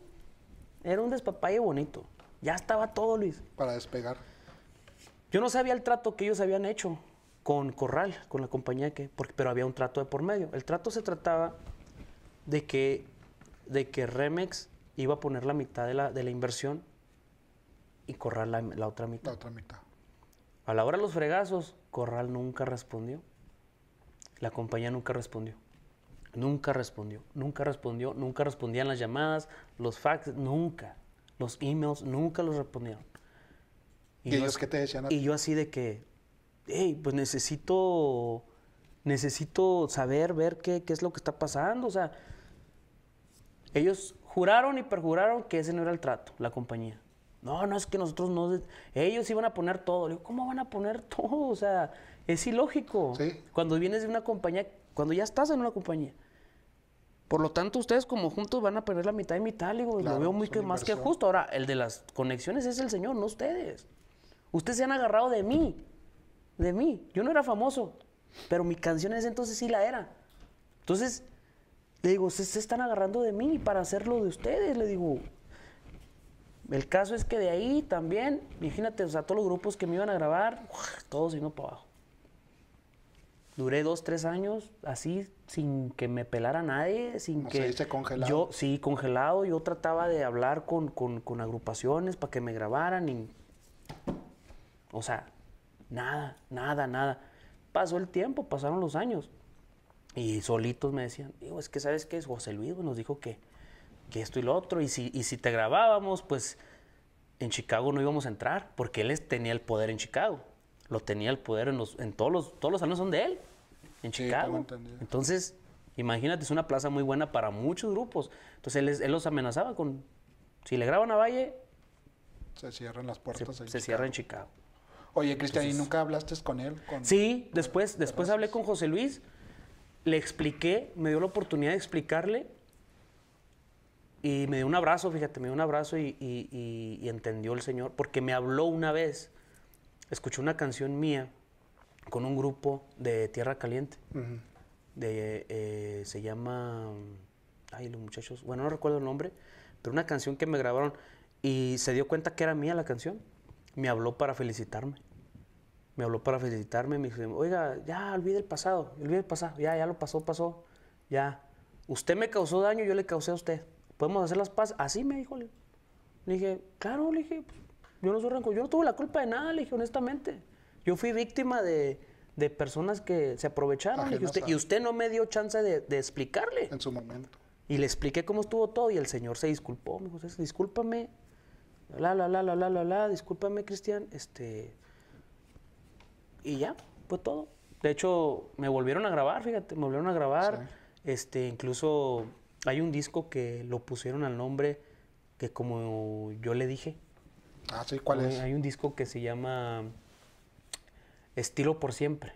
era un despapalle bonito. Ya estaba todo, Luis. Para despegar. Yo no sabía el trato que ellos habían hecho con Corral, con la compañía que, porque, pero había un trato de por medio. El trato se trataba de que, de que Remex iba a poner la mitad de la, de la inversión y Corral la, otra mitad. La otra mitad. A la hora de los fregazos, Corral nunca respondió. La compañía nunca respondió. Nunca respondió, nunca respondió, nunca respondían las llamadas, los fax, nunca. Los emails nunca los respondieron. ¿Y, ellos te decían? Y yo así de que, pues necesito, necesito saber, ver qué, qué es lo que está pasando. O sea, ellos juraron y perjuraron que ese no era el trato, la compañía. No, no es que nosotros no. Ellos iban a poner todo. Le digo, ¿cómo van a poner todo? O sea, es ilógico. Cuando vienes de una compañía, cuando ya estás en una compañía. Por lo tanto, ustedes como juntos van a perder la mitad y mitad. Le digo, lo veo muy más que justo. Ahora, el de las conexiones es el señor, no ustedes. Ustedes se han agarrado de mí de mí. Yo no era famoso, pero mi canción en ese entonces sí la era. Entonces, le digo, ustedes se están agarrando de mí para hacerlo de ustedes. Le digo, el caso es que de ahí también, imagínate, o sea, todos los grupos que me iban a grabar, todos vino para abajo. Duré dos, tres años así, sin que me pelara nadie, sin que... Se Yo, sí, congelado. Yo trataba de hablar con, agrupaciones para que me grabaran O sea, Nada, nada, nada. Pasó el tiempo, pasaron los años. Y solitos me decían, digo, es que sabes qué es, José Luis nos dijo que, esto y lo otro, y si, si te grabábamos, pues en Chicago no íbamos a entrar, porque él tenía el poder en Chicago, lo tenía el poder en, los, todos, los, todos los años son de él, en Chicago. Entonces, imagínate, es una plaza muy buena para muchos grupos. Entonces él, los amenazaba con, si le graban a Valle... Se cierran las puertas. se cierra en Chicago. Oye, Cristian, ¿y nunca hablaste con él? sí, después, después hablé con José Luis, le expliqué, me dio la oportunidad de explicarle y me dio un abrazo, fíjate, me dio un abrazo y, entendió el Señor, porque me habló una vez, escuchó una canción mía con un grupo de Tierra Caliente, de, eh, se llama, ay, los muchachos, bueno, no recuerdo el nombre, pero una canción que me grabaron y se dio cuenta que era mía la canción me habló para felicitarme. Me habló para felicitarme, me dijo, oiga, ya olvide el pasado, olvide el pasado, ya, ya lo pasó, pasó, ya. Usted me causó daño, yo le causé a usted. ¿Podemos hacer las paz. Así me dijo. Le dije, claro, le dije, pues, yo no soy rencor, yo no tuve la culpa de nada, le dije, honestamente. Yo fui víctima de, personas que se aprovecharon. y usted no me dio chance de, de, explicarle. En su momento. Y le expliqué cómo estuvo todo y el señor se disculpó. Me dijo, discúlpame, la, la, la, la, la, la, la, discúlpame, Cristian, este... Y ya, fue todo. De hecho, me volvieron a grabar, fíjate, me volvieron a grabar. Este, incluso hay un disco que lo pusieron al nombre que como yo le dije. Ah, sí, ¿cuál es? Hay un disco que se llama Estilo por siempre.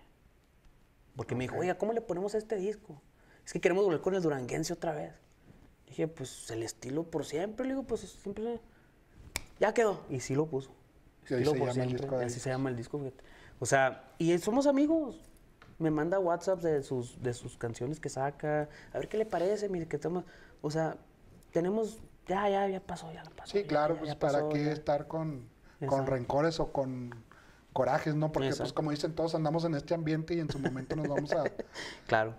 Porque me dijo, oiga, ¿cómo le ponemos a este disco? Es que queremos volver con el duranguense otra vez. Dije, pues el estilo por siempre. Le digo, pues siempre ya quedó. Y sí lo puso. Y, sí lo llama el disco así se llama el disco. O sea, y somos amigos. Me manda WhatsApp de sus, de sus canciones que saca. A ver qué le parece, mire, que O sea, tenemos. Ya, ya, ya pasó, ya pasó. Sí, claro, pues para qué estar con, con rencores o con corajes, ¿no? Porque, pues, como dicen, todos andamos en este ambiente y en su momento nos vamos a. claro.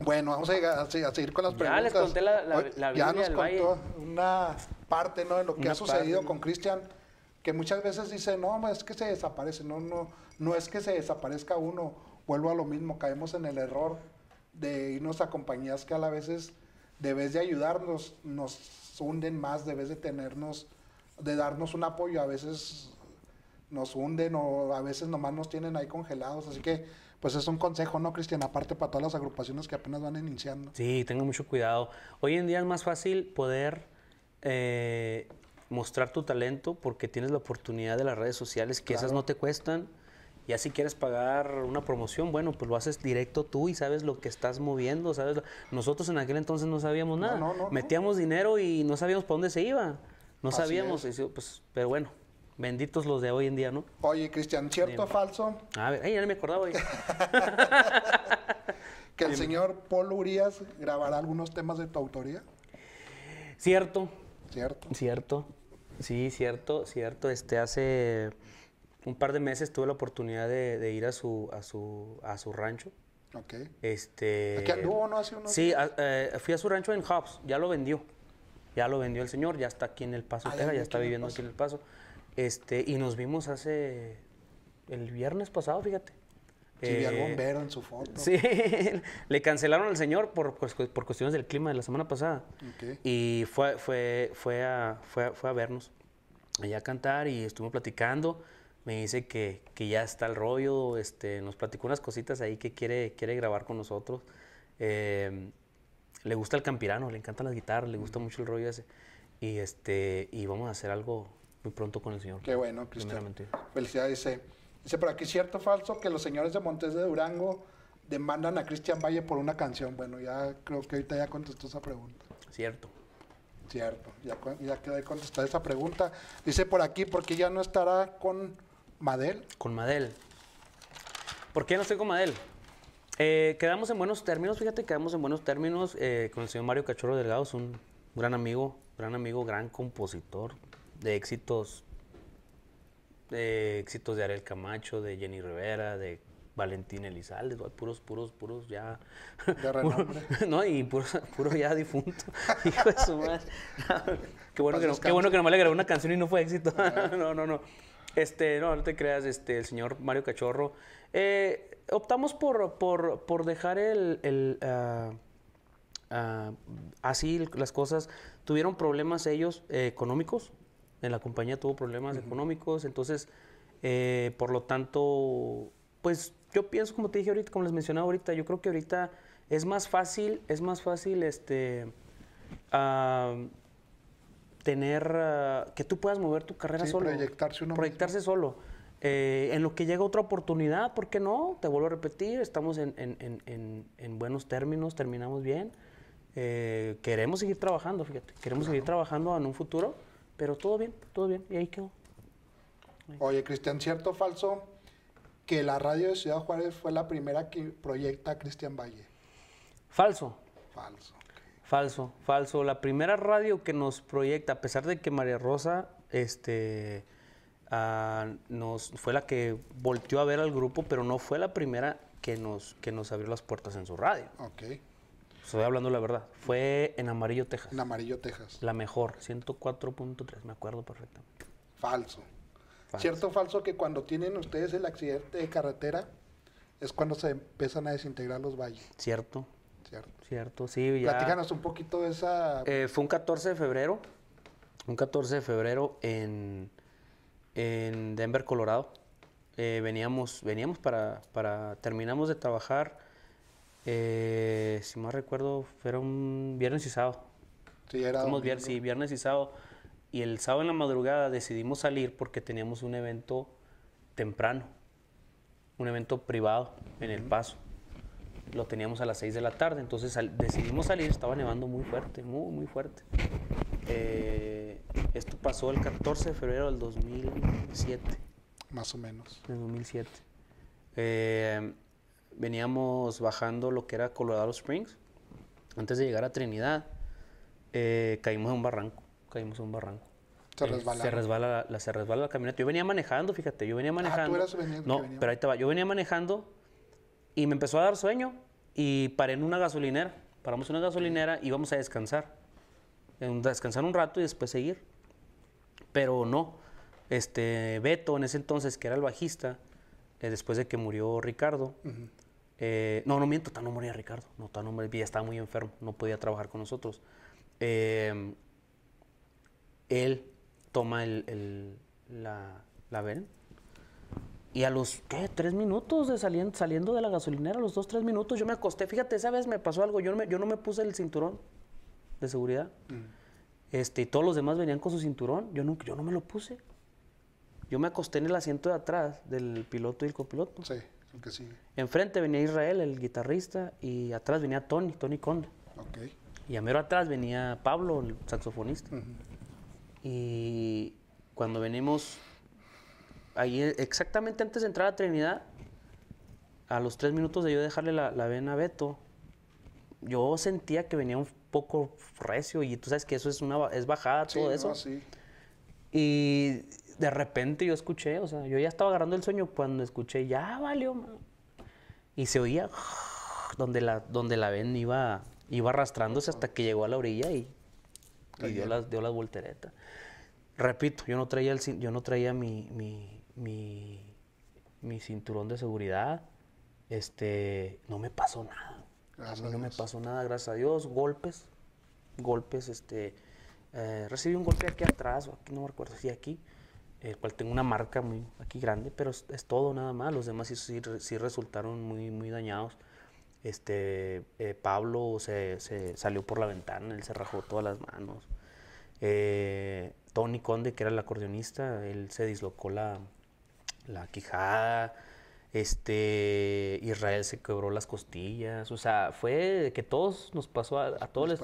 Bueno, vamos a, seguir con las preguntas. Ya les conté la, la, la Hoy, Ya nos contó una parte ¿no? de lo que ha sucedido con Cristian, que muchas veces dice, no, es que se desaparece, no, no, no es que se desaparezca uno, vuelvo a lo mismo, caemos en el error de irnos a compañías que a la veces, debes vez de ayudarnos, nos hunden más, de vez de tenernos, de darnos un apoyo, a veces nos hunden o a veces nomás nos tienen ahí congelados. Así que, pues es un consejo, ¿no, Cristian? Aparte para todas las agrupaciones que apenas van iniciando. Sí, tengo mucho cuidado. Hoy en día es más fácil poder eh, mostrar tu talento porque tienes la oportunidad de las redes sociales, que esas no te cuestan. y así quieres pagar una promoción, bueno, pues lo haces directo tú y sabes lo que estás moviendo, sabes. Nosotros en aquel entonces no sabíamos nada. Metíamos dinero y no sabíamos para dónde se iba. No sabíamos, pues, pero bueno, benditos los de hoy en día, ¿no? Oye, Cristian, ¿cierto o falso? A ver, ay, ya me acordaba. que el señor Paul Urias grabará algunos temas de tu autoría. Cierto. Cierto. Cierto. Sí, cierto, cierto. Este, hace un par de meses tuve la oportunidad de, ir a su, a su, a su rancho. Ok. Este, Aquí ¿no? Sí, eh, fui a su rancho en Hobbs, ya lo vendió. Ya lo vendió el señor, ya está aquí en El Paso, ah, ya está viviendo aquí en El Paso. Este, y nos vimos hace el viernes pasado, fíjate. Sí, eh, en su foto. Sí, le cancelaron al señor por, pues, por, cuestiones del clima de la semana pasada. Y fue, fue, fue, a, fue, fue, a, vernos allá a cantar y estuvimos platicando. Me dice que, que, ya está el rollo, este, nos platicó unas cositas ahí que quiere, quiere grabar con nosotros. Em, le gusta el campirano, le encantan las guitarras, le gusta mm. mucho el rollo ese. Y, este, y vamos a hacer algo muy pronto con el señor. Qué bueno, Cristian. Felicidades. Eh. Dice por aquí, cierto o falso, que los señores de Montes de Durango demandan a Cristian Valle por una canción. Bueno, ya creo que ahorita ya contestó esa pregunta. Cierto. Cierto, ya, ya quedó contestada esa pregunta. Dice por aquí, ¿por qué ya no estará con Madel? Con Madel. ¿Por qué no estoy con Madel? Eh, quedamos en buenos términos, fíjate, quedamos en buenos términos eh, con el señor Mario Cachorro Delgado, es un gran amigo, gran amigo, gran compositor de éxitos éxitos de Ariel Camacho, de Jenny Rivera, de Valentín Elizalde, puros, puros, puros ya. y puro, ya difunto. qué, bueno que nomás le grabó una canción y no fue éxito. no, no, no. Este, no, no te creas, este, el señor Mario Cachorro. Eh, optamos por, por, dejar el. Ah, ah, así las cosas. Tuvieron problemas ellos eh, económicos, en la compañía tuvo problemas económicos, entonces, eh, por lo tanto, pues yo pienso, como te dije ahorita, como les mencionaba ahorita, yo creo que ahorita es más fácil, es más fácil este, tener, ah, que tú puedas mover tu carrera solo. Proyectarse uno Proyectarse solo. Eh, en lo que llega otra oportunidad, ¿por qué no? Te vuelvo a repetir, estamos en, buenos términos, terminamos bien. Eh, queremos seguir trabajando, fíjate, queremos seguir trabajando en un futuro pero todo bien, todo bien, y ahí quedó. Oye, Cristian, ¿cierto o falso que la radio de Ciudad Juárez fue la primera que proyecta Cristian Valle? Falso. Falso. Falso, falso. La primera radio que nos proyecta, a pesar de que María Rosa este, ah, nos, fue la que volteó a ver al grupo, pero no fue la primera que nos, que nos abrió las puertas en su radio. Ok estoy hablando la verdad. Fue en Amarillo, Texas. En Amarillo, Texas. La mejor, 104.3, me acuerdo perfectamente. Falso. Cierto falso que cuando tienen ustedes el accidente de carretera es cuando se empiezan a desintegrar los valles. Cierto. Cierto. Cierto, sí. Ya... Platícanos un poquito de esa... Eh, fue un 14 de febrero, un 14 de febrero en, en Denver, Colorado. Eh, veníamos, veníamos para, para, terminamos de trabajar eh, si más recuerdo, fueron viernes y sábado. Sí, era viernes, viernes y sábado. Y el sábado en la madrugada decidimos salir porque teníamos un evento temprano, un evento privado en El Paso. Lo teníamos a las 6 de la tarde, entonces decidimos salir, estaba nevando muy fuerte, muy, muy fuerte. Eh, esto pasó el 14 de febrero del 2007. Más o menos. Del 2007. Eh, veníamos bajando lo que era Colorado Springs, antes de llegar a Trinidad, eh, caímos en un barranco, caímos en un barranco. Se resbala. Se resbala la, camioneta. Yo venía manejando, fíjate, yo venía ah, manejando. no, pero ahí te Yo venía manejando y me empezó a dar sueño y paré en una gasolinera. Paramos en una gasolinera y íbamos a descansar. descansar un rato y después seguir. Pero no. Este, Beto, en ese entonces, que era el bajista, eh, después de que murió Ricardo, eh, no, no miento, está no moría Ricardo. No, está no moría, estaba muy enfermo, no podía trabajar con nosotros. Eh, él toma el, la, la ven y a los, ¿qué? Tres minutos de saliendo, saliendo de la gasolinera, a los dos, tres minutos, yo me acosté. Fíjate, esa vez me pasó algo, yo no me, yo no me puse el cinturón de seguridad. Mm. Este, y todos los demás venían con su cinturón, yo nunca, yo no me lo puse. Yo me acosté en el asiento de atrás del piloto y el copiloto. Sí que Enfrente venía Israel, el guitarrista, y atrás venía Tony, Tony Conde. Y a mero atrás venía Pablo, el saxofonista. Y cuando venimos, ahí exactamente antes de entrar a Trinidad, a los tres minutos de yo dejarle la, la vena a Beto, yo sentía que venía un poco recio y tú sabes que eso es una es bajada, todo eso. sí. Y de repente yo escuché, o sea, yo ya estaba agarrando el sueño cuando escuché, ya valió. Y se oía donde la, donde la ven iba, iba arrastrándose hasta que llegó a la orilla y, dio, las, dio las volteretas. Repito, yo no traía, el, yo no traía mi, mi, mi, cinturón de seguridad. Este, no me pasó nada. no me pasó nada, gracias a Dios. Golpes, golpes, este... Eh, recibí un golpe aquí atrás, no me acuerdo si aquí, el cual tengo una marca muy aquí grande, pero es, todo nada más. Los demás sí, sí, resultaron muy, muy dañados. Este, eh, Pablo se, salió por la ventana, él se rajó todas las manos. Eh, Tony Conde, que era el acordeonista, él se dislocó la, quijada. Este, Israel se quebró las costillas. O sea, fue que todos nos pasó, a, todos les,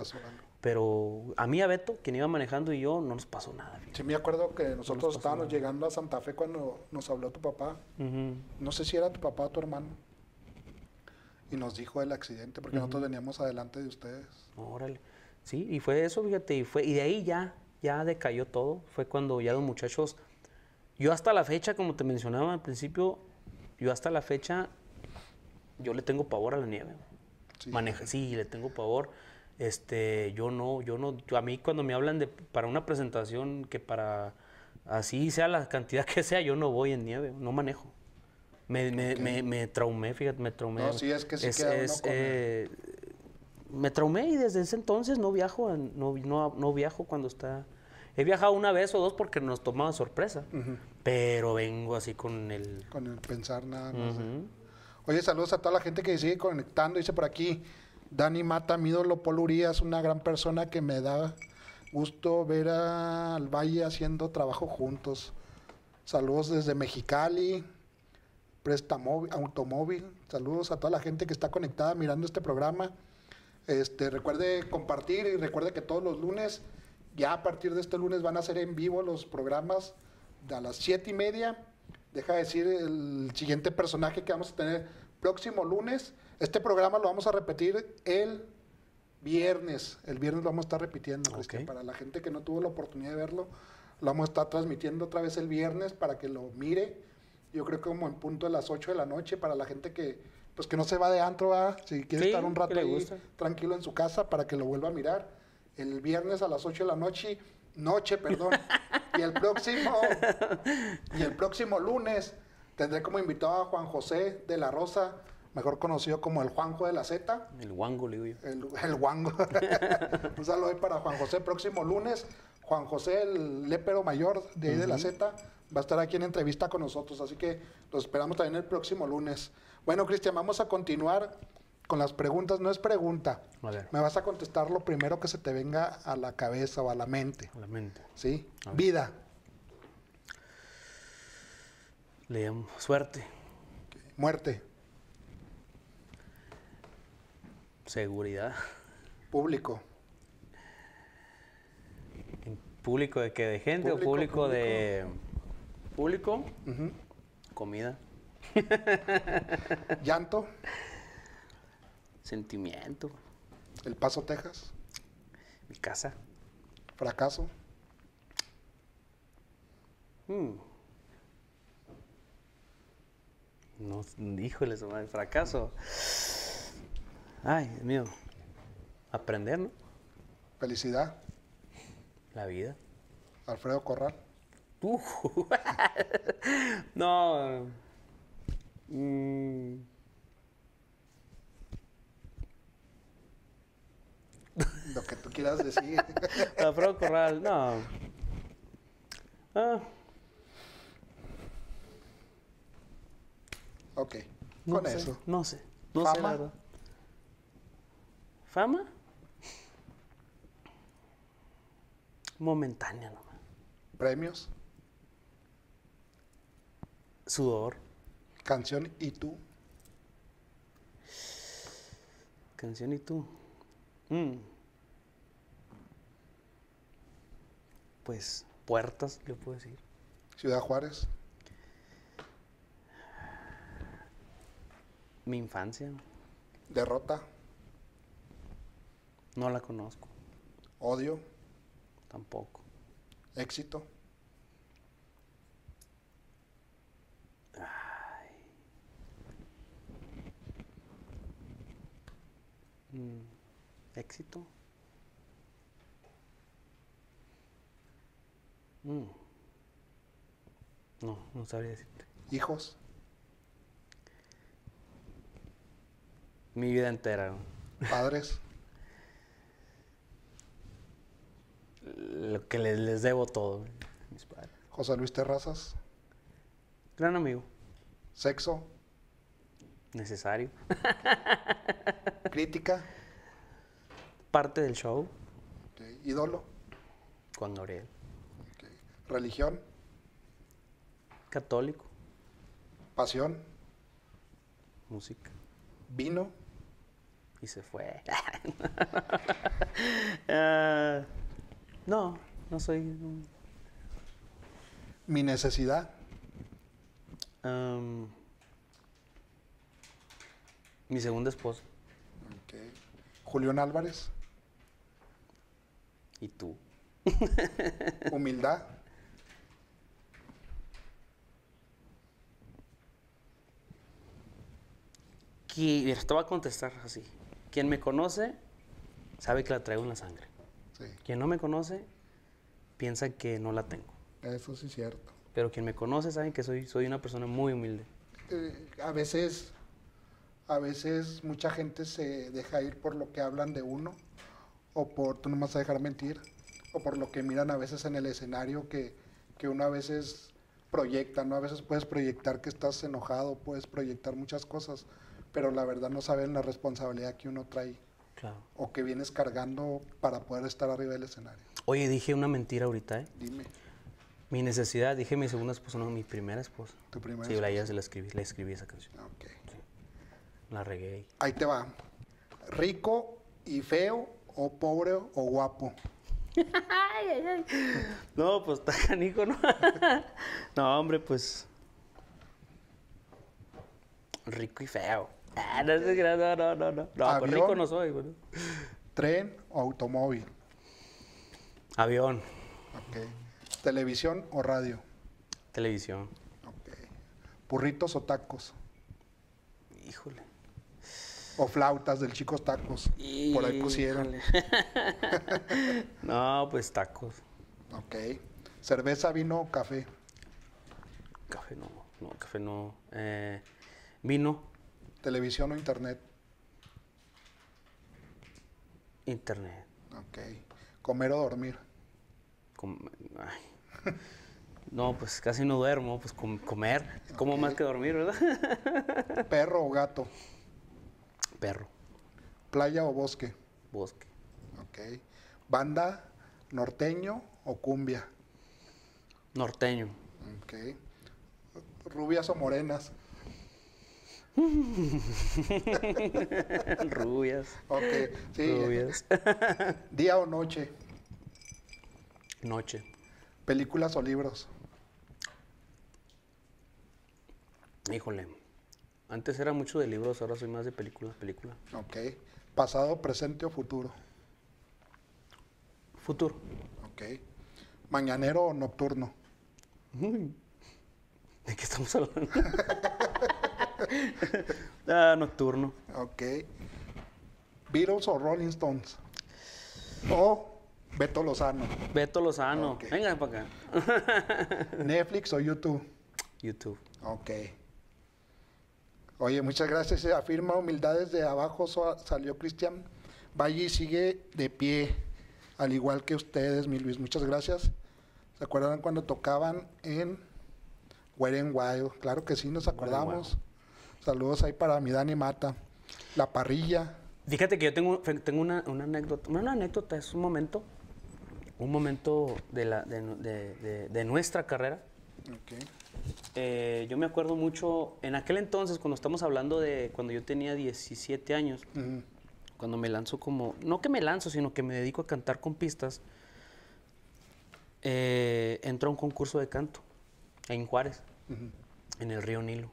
pero a mí, a Beto, quien iba manejando y yo, no nos pasó nada. Sí, me acuerdo que nosotros estábamos llegando a Santa Fe cuando nos habló tu papá. No sé si era tu papá o tu hermano. Y nos dijo el accidente, porque nosotros veníamos adelante de ustedes. Órale. Sí, y fue eso, fíjate, y, fue, y de ahí ya, ya decayó todo. Fue cuando ya los muchachos. Yo hasta la fecha, como te mencionaba al principio, yo hasta la fecha, yo le tengo pavor a la nieve. Sí. Maneja, sí, le tengo pavor este, yo no, yo no, a mí cuando me hablan de para una presentación que para así sea la cantidad que sea, yo no voy en nieve, no manejo. Me, me, me, traumé, fíjate, me traumé. No, sí, es que sí queda eh, Me traumé y desde ese entonces no viajo, no, no, no viajo cuando está... He viajado una vez o dos porque nos tomaba sorpresa, pero vengo así con el... Con el pensar nada más. Oye, saludos a toda la gente que sigue conectando, dice por aquí, Dani Mata, mi ídolo, una gran persona que me da gusto ver al Valle haciendo trabajo juntos. Saludos desde Mexicali, Prestamóvil, Automóvil. Saludos a toda la gente que está conectada mirando este programa. Este, recuerde compartir y recuerde que todos los lunes, ya a partir de este lunes, van a ser en vivo los programas de a las siete y media. Deja decir el siguiente personaje que vamos a tener próximo lunes este programa lo vamos a repetir el viernes. El viernes lo vamos a estar repitiendo, Para la gente que no tuvo la oportunidad de verlo, lo vamos a estar transmitiendo otra vez el viernes para que lo mire. Yo creo que como en punto de las 8 de la noche, para la gente que pues que no se va de antro, a si quiere estar un rato tranquilo en su casa para que lo vuelva a mirar. El viernes a las 8 de la noche, noche, perdón. y el próximo y el próximo lunes tendré como invitado a Juan José de la Rosa mejor conocido como el Juanjo de la Z. El Wango, le digo yo. El, el Wango. Un saludo para Juan José. Próximo lunes, Juan José, el lépero mayor de ahí de la Z, va a estar aquí en entrevista con nosotros. Así que los esperamos también el próximo lunes. Bueno, Cristian, vamos a continuar con las preguntas. No es pregunta. Me vas a contestar lo primero que se te venga a la cabeza o a la mente. A la mente. ¿Sí? Vida. Le llamo suerte. Muerte. Seguridad. Público. ¿Público de qué? ¿De gente o público, de. Público? Comida. Llanto. Sentimiento. El Paso, Texas. Mi casa. Fracaso. Hmm. No, híjole, el fracaso. Ay, Dios mío. Aprender, ¿no? Felicidad. La vida. Alfredo Corral. no. Mm. Lo que tú quieras decir. Alfredo Corral, no. Ah. Ok. Con eso. No sé. No sé la fama momentánea nomás. ¿Premios? Sudor. ¿Canción y tú? Canción y tú. Mm. Pues puertas, yo puedo decir. Ciudad Juárez. Mi infancia. Derrota. No la conozco. Odio. Tampoco. Éxito. Mm. Éxito. Mm. No, no sabría decirte. Hijos. Mi vida entera. Padres. lo que les, debo todo. Mis padres. José Luis Terrazas. Gran amigo. Sexo. Necesario. Crítica. Parte del show. Ídolo. Juan Gabriel. Religión. Católico. Pasión. Música. Vino. Y se fue. Ah. No, no soy. Mi necesidad. mi segundo esposo. Okay. Julián Álvarez. ¿Y tú? Humildad. Que, te voy a contestar así. Quien me conoce sabe que la traigo en la sangre. Quien no me conoce piensa que no la tengo. Eso sí es cierto. Pero quien me conoce sabe que soy, soy una persona muy humilde. Eh, a veces, a veces mucha gente se deja ir por lo que hablan de uno, o por, tú no me vas a dejar mentir, o por lo que miran a veces en el escenario que, que uno a veces proyecta, ¿no? A veces puedes proyectar que estás enojado, puedes proyectar muchas cosas, pero la verdad no saben la responsabilidad que uno trae claro. o que vienes cargando para poder estar arriba del escenario. Oye, dije una mentira ahorita, ¿eh? Dime. Mi necesidad, dije mi segunda esposa, no, mi primera esposa. ¿Tu primera sí, esposa? Sí, la, la escribí, la escribí esa canción. Ah, ok. La regué ahí. te va. Rico y feo, o pobre o guapo. no, pues está hijo, ¿no? no, hombre, pues. Rico y feo. Ah, no, no, no, no, pues rico no soy, ¿Tren o automóvil? Avión. Ok. ¿Televisión o radio? Televisión. Ok. ¿Burritos o tacos? Híjole. O flautas del Chico Tacos. Por ahí pusieron. no, pues tacos. Ok. ¿Cerveza, vino o café? Café no, no, café no. Eh, vino televisión o internet? Internet. Ok. ¿Comer o dormir? No, pues casi no duermo, pues comer. Como más que dormir, ¿verdad? ¿Perro o gato? Perro. ¿Playa o bosque? Bosque. Ok. ¿Banda norteño o cumbia? Norteño. Ok. ¿Rubias o morenas? Rubias. Ok, Rubias. Día o noche. Noche. Películas o libros. Híjole. Antes era mucho de libros, ahora soy más de películas película. Ok. Pasado, presente o futuro. Futuro. Ok. Mañanero o nocturno. ¿De qué estamos hablando? Ah, nocturno. Ok. ¿Beatles o Rolling Stones? O Beto Lozano. Beto Lozano. Venga para acá. ¿Netflix o YouTube? YouTube. Ok. Oye, muchas gracias. Se afirma humildades de abajo. salió Cristian Valle y sigue de pie, al igual que ustedes, mi Luis. Muchas gracias. ¿Se acuerdan cuando tocaban en in Wild? Claro que sí, nos acordamos. Saludos ahí para mi Dani Mata. La parrilla. Fíjate que yo tengo, tengo una, anécdota. una anécdota es un momento. Un momento de, nuestra carrera. Eh, yo me acuerdo mucho, en aquel entonces, cuando estamos hablando de cuando yo tenía 17 años, cuando me lanzo como, no que me lanzo, sino que me dedico a cantar con pistas, eh, entró a un concurso de canto en Juárez, en el río Nilo.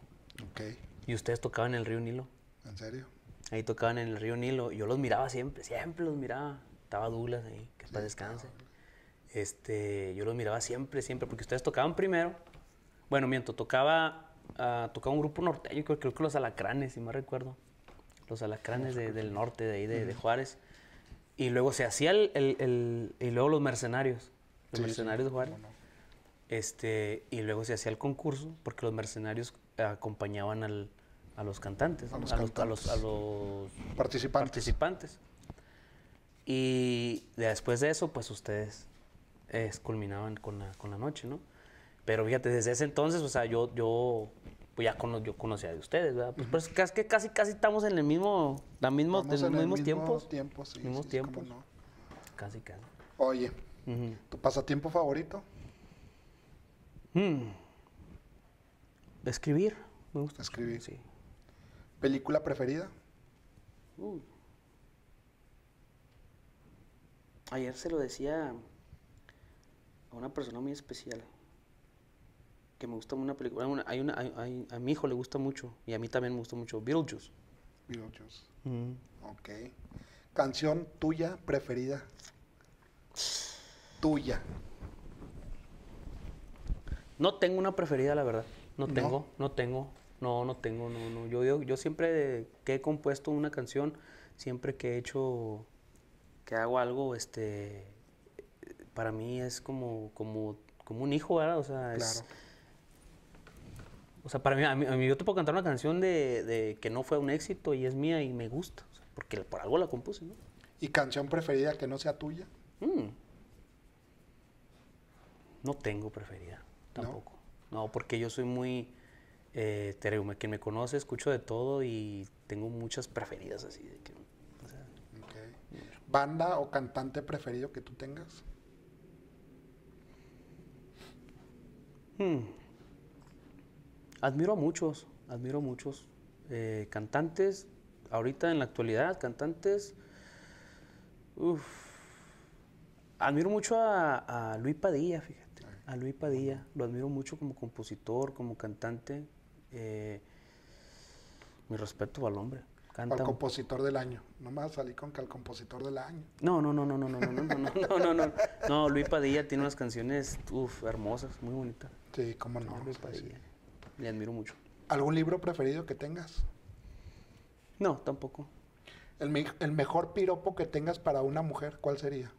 Y ustedes tocaban en el río Nilo. ¿En serio? Ahí tocaban en el río Nilo. Yo los miraba siempre, siempre los miraba. Estaba Douglas ahí, que sí, descanse. Este, yo los miraba siempre, siempre, porque ustedes tocaban primero. Bueno, miento, tocaba, ah, tocaba un grupo norteño, creo, creo, que los alacranes, si me recuerdo. Los alacranes del norte, de ahí, de, Juárez. Y luego se hacía el, Y luego los mercenarios. Los mercenarios de Juárez. Este, y luego se hacía el concurso, porque los mercenarios acompañaban al, a los cantantes, a los, participantes. Y después de eso, pues ustedes culminaban con la, con la noche, ¿no? Pero fíjate, desde ese entonces, o sea, yo, yo pues ya yo conocía de ustedes, ¿verdad? Pues, pues casi, casi, estamos en el mismo, la mismo, los mismos tiempos. tiempo, sí, tiempo. Casi, casi. Oye, ¿tu pasatiempo favorito? Hmm. Escribir, me gusta. Escribir. Sí. ¿Película preferida? Uh. Ayer se lo decía a una persona muy especial que me gusta una película. a mi hijo le gusta mucho y a mí también me gusta mucho Beetlejuice. Beetlejuice. Mm. Ok. ¿Canción tuya preferida? Tuya. No tengo una preferida, la verdad. No tengo, no, tengo, no, no tengo, no, no. Yo, yo, yo siempre que he compuesto una canción, siempre que he hecho, que hago algo, este, para mí es como, como, como un hijo, ¿verdad? O sea, claro. O sea, para mí, yo te puedo cantar una canción de, que no fue un éxito y es mía y me gusta, porque por algo la compuse, ¿no? ¿Y canción preferida que no sea tuya? Mm. No tengo preferida, tampoco. No, porque yo soy muy, eh, quien me conoce, escucho de todo y tengo muchas preferidas así. De que, ¿Banda o cantante preferido que tú tengas? Hmm. Admiro a muchos, admiro a muchos. Eh, cantantes, ahorita en la actualidad, cantantes. Admiro mucho a, a Luis Padilla, fíjate a Luis Padilla. Lo admiro mucho como compositor, como cantante. mi respeto al hombre. Al compositor del año. No me vas a salir con que al compositor del año. No, no, no, no, no, no, no, no, no, no, no. No, Luis Padilla tiene unas canciones uf, hermosas, muy bonitas. Sí, cómo no. Luis Padilla. Le admiro mucho. ¿Algún libro preferido que tengas? No, tampoco. El, el mejor piropo que tengas para una mujer, ¿cuál sería?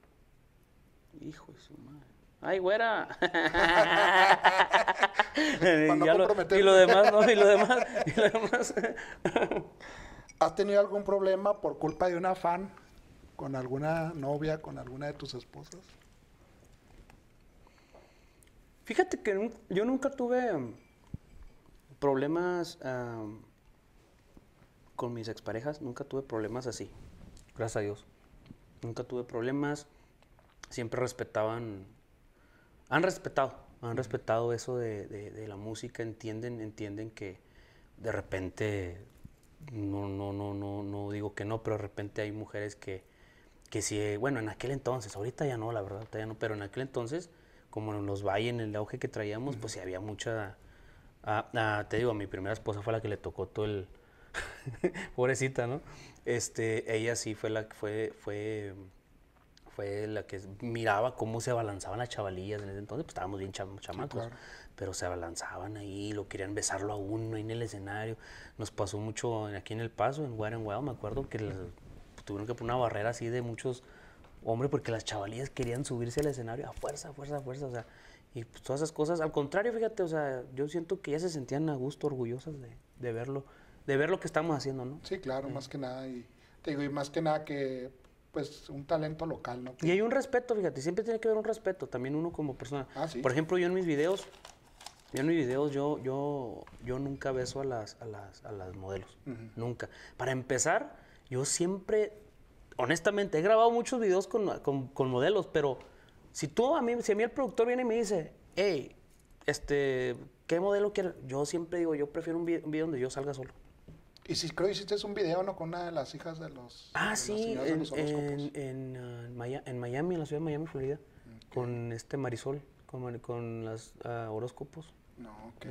Hijo de su madre ay, güera. y lo demás, no, y lo demás, ¿Has tenido algún problema por culpa de una fan con alguna novia, con alguna de tus esposas? Fíjate que yo nunca tuve problemas con mis exparejas, nunca tuve problemas así. Gracias a Dios. Nunca tuve problemas, siempre respetaban han respetado, han respetado eso de, la música, entienden, entienden que de repente, no, no, no, no, no digo que no, pero de repente hay mujeres que, que sí, bueno, en aquel entonces, ahorita ya no, la verdad, ya no, pero en aquel entonces, como nos va en el auge que traíamos, pues sí había mucha, ah, ah, te digo, a mi primera esposa fue la que le tocó todo el, pobrecita, ¿no? Este, ella sí fue la que fue, fue fue la que miraba cómo se abalanzaban las chavalillas en ese entonces, pues estábamos bien chamacos, pero se abalanzaban ahí, lo querían besarlo a uno ahí en el escenario. Nos pasó mucho aquí en El Paso, en Guaran me acuerdo que tuvieron que poner una barrera así de muchos hombres porque las chavalillas querían subirse al escenario a fuerza, a fuerza, a fuerza, o sea, y pues, todas esas cosas, al contrario, fíjate, o sea, yo siento que ya se sentían a gusto, orgullosas de, verlo, de ver lo que estamos haciendo, ¿no? Sí, claro, más que nada, y te digo, y más que nada que pues un talento local, ¿no? Y hay un respeto, fíjate, siempre tiene que haber un respeto, también uno como persona. Ah, Por ejemplo, yo en mis videos, yo en mis videos, yo, yo, yo nunca beso a las, a las, a las modelos, nunca. Para empezar, yo siempre, honestamente, he grabado muchos videos con, con, modelos, pero si tú a mí, si a mí el productor viene y me dice, hey, este, ¿qué modelo quieres? Yo siempre digo, yo prefiero un un video donde yo salga solo. Y si creo que hiciste un video, ¿no? Con una de las hijas de los. Ah, sí, en, en, ah, en, Miami, en la ciudad de Miami, Florida. Con este Marisol, con, con los ah, horóscopos. No, ok.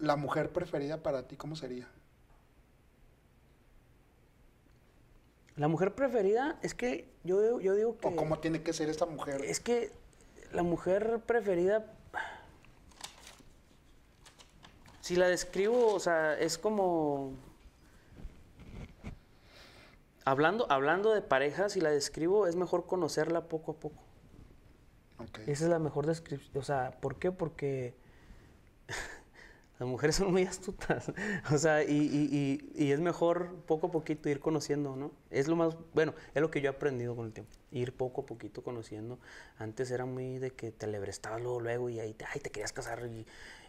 ¿La mujer preferida para ti cómo sería? La mujer preferida es que yo, yo digo que. ¿O cómo tiene que ser esta mujer? Es que la mujer preferida si la describo, o sea, es como... Hablando, hablando de parejas, si la describo, es mejor conocerla poco a poco. Esa es la mejor descripción. O sea, ¿por qué? Porque las mujeres son muy astutas. o sea, y, es mejor poco a poquito ir conociendo, ¿no? Es lo más, bueno, es lo que yo he aprendido con el tiempo. Ir poco a poquito conociendo. Antes era muy de que te lebrestabas luego, luego y ahí te, ay, te querías casar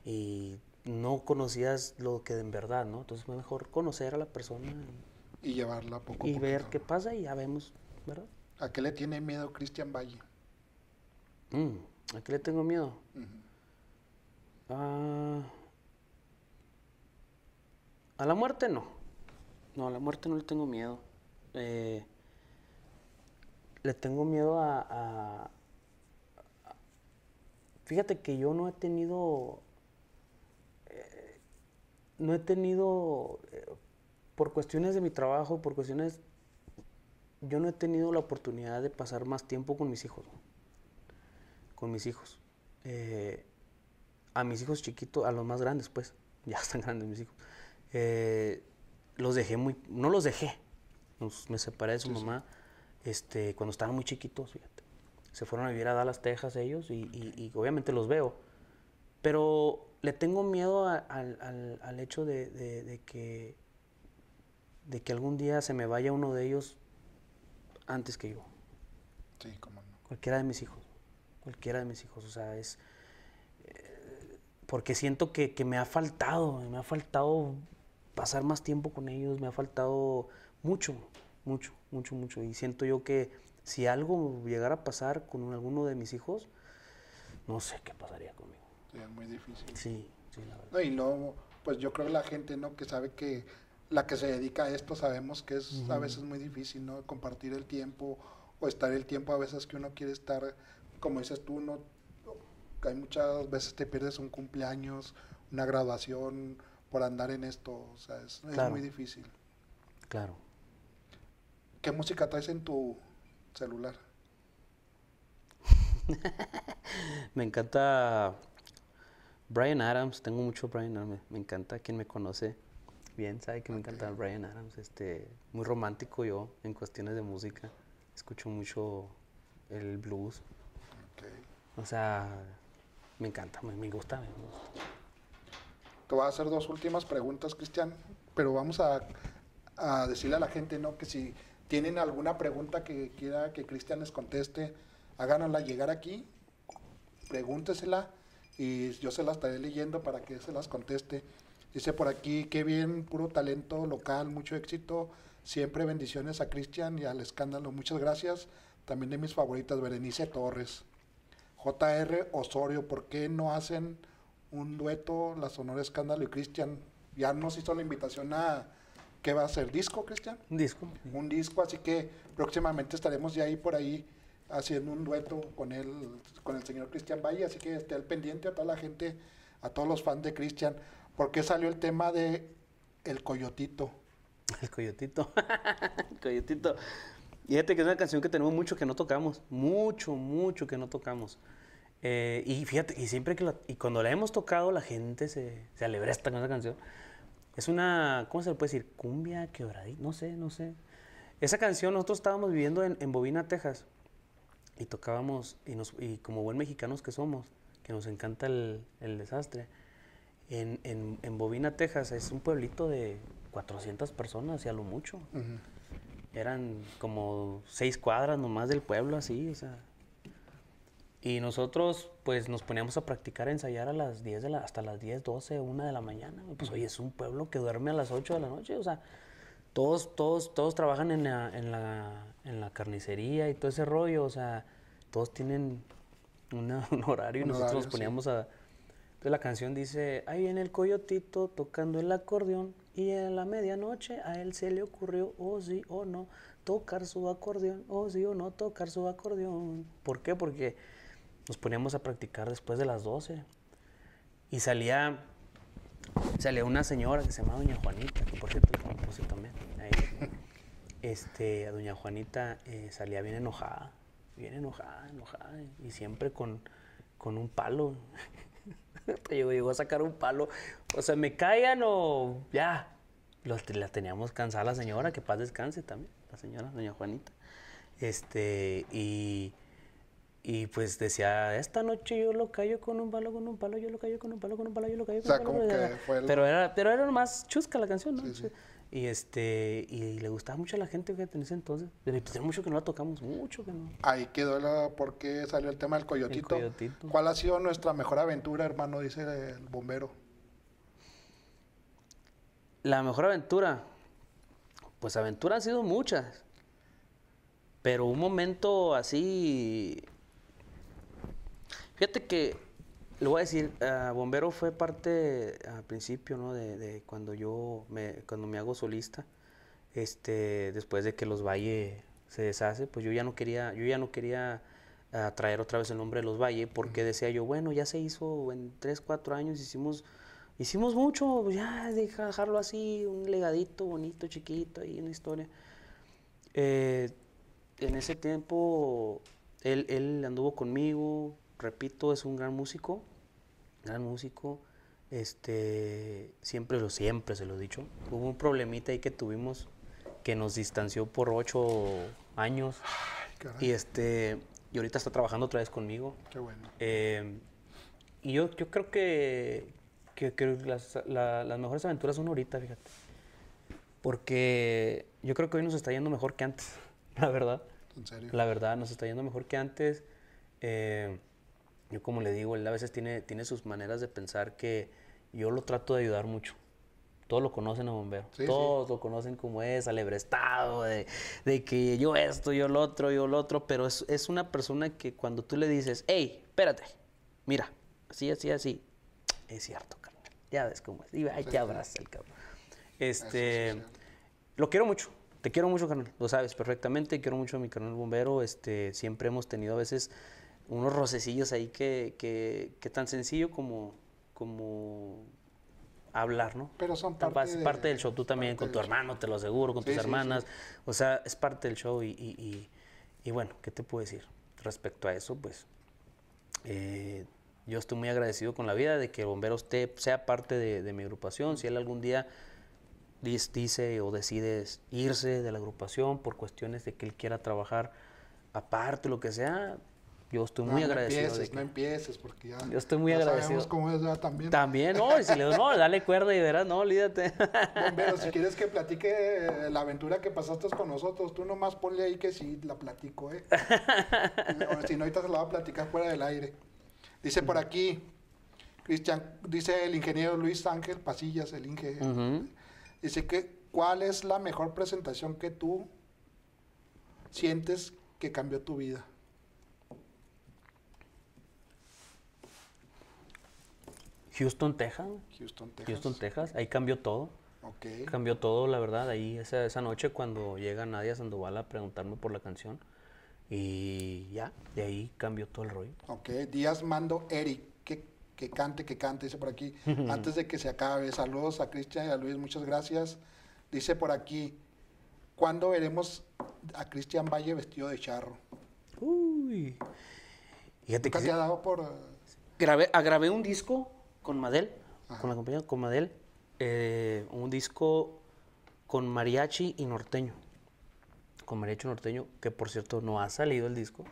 y no conocías lo que en verdad, ¿no? Entonces es mejor conocer a la persona. Y llevarla poco Y ver qué pasa y ya vemos, ¿verdad? ¿A qué le tiene miedo Cristian Valle? Mm, ¿A qué le tengo miedo? Ah, a la muerte no. No, a la muerte no le tengo miedo. Eh, le tengo miedo a... Fíjate que yo no he tenido no he tenido, eh, por cuestiones de mi trabajo, por cuestiones, yo no he tenido la oportunidad de pasar más tiempo con mis hijos, con mis hijos. Eh, a mis hijos chiquitos, a los más grandes, pues, ya están grandes mis hijos. Eh, los dejé muy, no los dejé, me separé de su mamá Este, cuando estaban muy chiquitos, fíjate. Se fueron a vivir a Dallas, Texas ellos y, y obviamente los veo. Pero le tengo miedo al, hecho de, que, de que algún día se me vaya uno de ellos antes que yo. Sí, cómo no. Cualquiera de mis hijos. Cualquiera de mis hijos. O sea, es. Eh, porque siento que, que, me ha faltado, me ha faltado pasar más tiempo con ellos, me ha faltado mucho, mucho, mucho, mucho. Y siento yo que si algo llegara a pasar con alguno de mis hijos, no sé qué pasaría conmigo es muy difícil. Sí, sí, la verdad. y luego, pues yo creo que la gente, ¿no? Que sabe que la que se dedica a esto sabemos que es a veces muy difícil, ¿no? Compartir el tiempo o estar el tiempo a veces que uno quiere estar, como dices tú, no hay muchas veces te pierdes un cumpleaños, una graduación por andar en esto, o sea, es, es muy difícil. Claro. ¿Qué música traes en tu celular? Me encanta Brian Adams, tengo mucho Brian Adams, me, encanta, quien me conoce bien sabe que me encanta Brian Adams, este, muy romántico yo en cuestiones de música, escucho mucho el blues, o sea, me encanta, me, gusta, Te voy a hacer dos últimas preguntas, Cristian, pero vamos a, a decirle a la gente, ¿no? Que si tienen alguna pregunta que quiera que Cristian les conteste, háganla llegar aquí, pregúntesela y yo se las estaré leyendo para que se las conteste. Dice por aquí, qué bien, puro talento local, mucho éxito, siempre bendiciones a Cristian y al escándalo, muchas gracias. También de mis favoritas, Berenice Torres. JR Osorio, ¿por qué no hacen un dueto, la Sonora Escándalo y Cristian? Ya nos hizo la invitación a, ¿qué va a ser? ¿Disco, Cristian? Un disco. Un disco, así que próximamente estaremos ya ahí por ahí haciendo un dueto con él, con el señor Cristian Valle, así que esté al pendiente a toda la gente, a todos los fans de Cristian, porque salió el tema de El Coyotito. El Coyotito, el Coyotito. Fíjate que es una canción que tenemos mucho que no tocamos, mucho, mucho que no tocamos. Eh, y fíjate, y siempre que la, y cuando la hemos tocado, la gente se, se esta con esa canción. Es una, ¿cómo se le puede decir? Cumbia, quebradita, no sé, no sé. Esa canción nosotros estábamos viviendo en, en Bovina, Texas y tocábamos, y, nos, y como buen mexicanos que somos, que nos encanta el, desastre, en, en, en, Bovina, Texas, es un pueblito de 400 personas, y a lo mucho. Eran como seis cuadras nomás del pueblo, así, o sea. Y nosotros, pues, nos poníamos a practicar, a ensayar a las 10 de la, hasta las 10, 12, 1 de la mañana. Pues, oye, es un pueblo que duerme a las 8 de la noche, o sea, todos, todos, todos trabajan en la, en la, carnicería y todo ese rollo, o sea, todos tienen un horario y nosotros nos poníamos a... Entonces la canción dice, ahí viene el coyotito tocando el acordeón y a la medianoche a él se le ocurrió, oh sí o oh, no, tocar su acordeón, oh sí o oh, no, tocar su acordeón. ¿Por qué? Porque nos poníamos a practicar después de las 12 y salía, sale una señora que se llama Doña Juanita, que por cierto este, a doña Juanita eh, salía bien enojada, bien enojada, enojada, y siempre con, con un palo. yo llegó a sacar un palo, o sea, me callan o ya. Los, la teníamos cansada la señora, que paz descanse también, la señora, doña Juanita. Este, y, y pues decía, esta noche yo lo callo con un palo, con un palo, yo lo callo con un palo, con un palo, yo lo callo con palo. Como que fue pero, era, pero era más chusca la canción, ¿no? Y este y le gustaba mucho a la gente, que en ese entonces. Me pues, mucho que no la tocamos, mucho que no. Ahí quedó la, porque salió el tema del coyotito. coyotito. ¿Cuál ha sido nuestra mejor aventura, hermano? Dice el bombero. La mejor aventura. Pues aventuras han sido muchas. Pero un momento así. Fíjate que lo voy a decir, ah, Bombero fue parte al ah, principio, ¿no? De, de, cuando yo me, cuando me hago solista, este, después de que Los Valle se deshace, pues yo ya no quería, yo ya no quería ah, traer otra vez el nombre de Los Valle, porque decía yo, bueno, ya se hizo en tres, cuatro años, hicimos, hicimos mucho, pues ya dejarlo así, un legadito bonito, chiquito, ahí una historia. Eh, en ese tiempo él, él anduvo conmigo, repito, es un gran músico, gran músico. Este, siempre lo siempre se lo he dicho. Hubo un problemita ahí que tuvimos que nos distanció por ocho años. y este, y ahorita está trabajando otra vez conmigo. Qué bueno. Em, y yo, yo creo que, que, las, las mejores aventuras son ahorita, fíjate. Porque yo creo que hoy nos está yendo mejor que antes, la verdad. ¿En serio? La verdad, nos está yendo mejor que antes. Eh, yo como le digo, él a veces tiene, tiene sus maneras de pensar que yo lo trato de ayudar mucho. Todos lo conocen a bombero. Todos lo conocen como es, alebrestado, de, de que yo esto, yo lo otro, yo lo otro. Pero es, una persona que cuando tú le dices, hey, espérate, mira, así, así, así, es cierto, carnal. Ya ves cómo es. Y ahí te abraza el cabrón. Este, lo quiero mucho. Te quiero mucho, carnal. Lo sabes perfectamente. Quiero mucho a mi carnal bombero. Este, siempre hemos tenido a veces unos rocecillos ahí que, que, tan sencillo como, como hablar, ¿no? Pero son parte, de, parte del show. Tú también, con tu hermano, te lo aseguro, con tus hermanas. o sea, es parte del show. Y, bueno, ¿qué te puedo decir? Respecto a eso, pues eh, yo estoy muy agradecido con la vida de que el Bombero usted sea parte de, de mi agrupación. Si él algún día dice o decide irse de la agrupación por cuestiones de que él quiera trabajar aparte, lo que sea, yo estoy muy agradecido. No empieces, no empieces, porque ya. Yo estoy muy agradecido. Sabemos cómo es ya también. También, no, y no, dale cuerda y verás, no, olvídate. Bueno, si quieres que platique eh, la aventura que pasaste con nosotros, tú nomás ponle ahí que sí, la platico, ¿eh? si no, ahorita se la va a platicar fuera del aire. Dice por aquí, Cristian, dice el ingeniero Luis Ángel Pasillas, el ingeniero. Dice que, ¿cuál es la mejor presentación que tú sientes que cambió tu vida? Houston, Texas. Houston, Texas. Houston, Texas. Ahí cambió todo. Cambió todo, la verdad. Ahí esa, noche cuando llega Nadia Sandoval a preguntarme por la canción. Y ya, de ahí cambió todo el rollo. Ok, Díaz Mando Eric, que, cante, que cante, dice por aquí. Antes de que se acabe, saludos a Cristian y a Luis, muchas gracias. Dice por aquí, ¿cuándo veremos a Cristian Valle vestido de charro? Uy. te ha dado por...? grabé ah, un disco con Madel, con la compañía, con Madel, eh, un disco con mariachi y norteño. Con mariachi y norteño, que por cierto no ha salido el disco.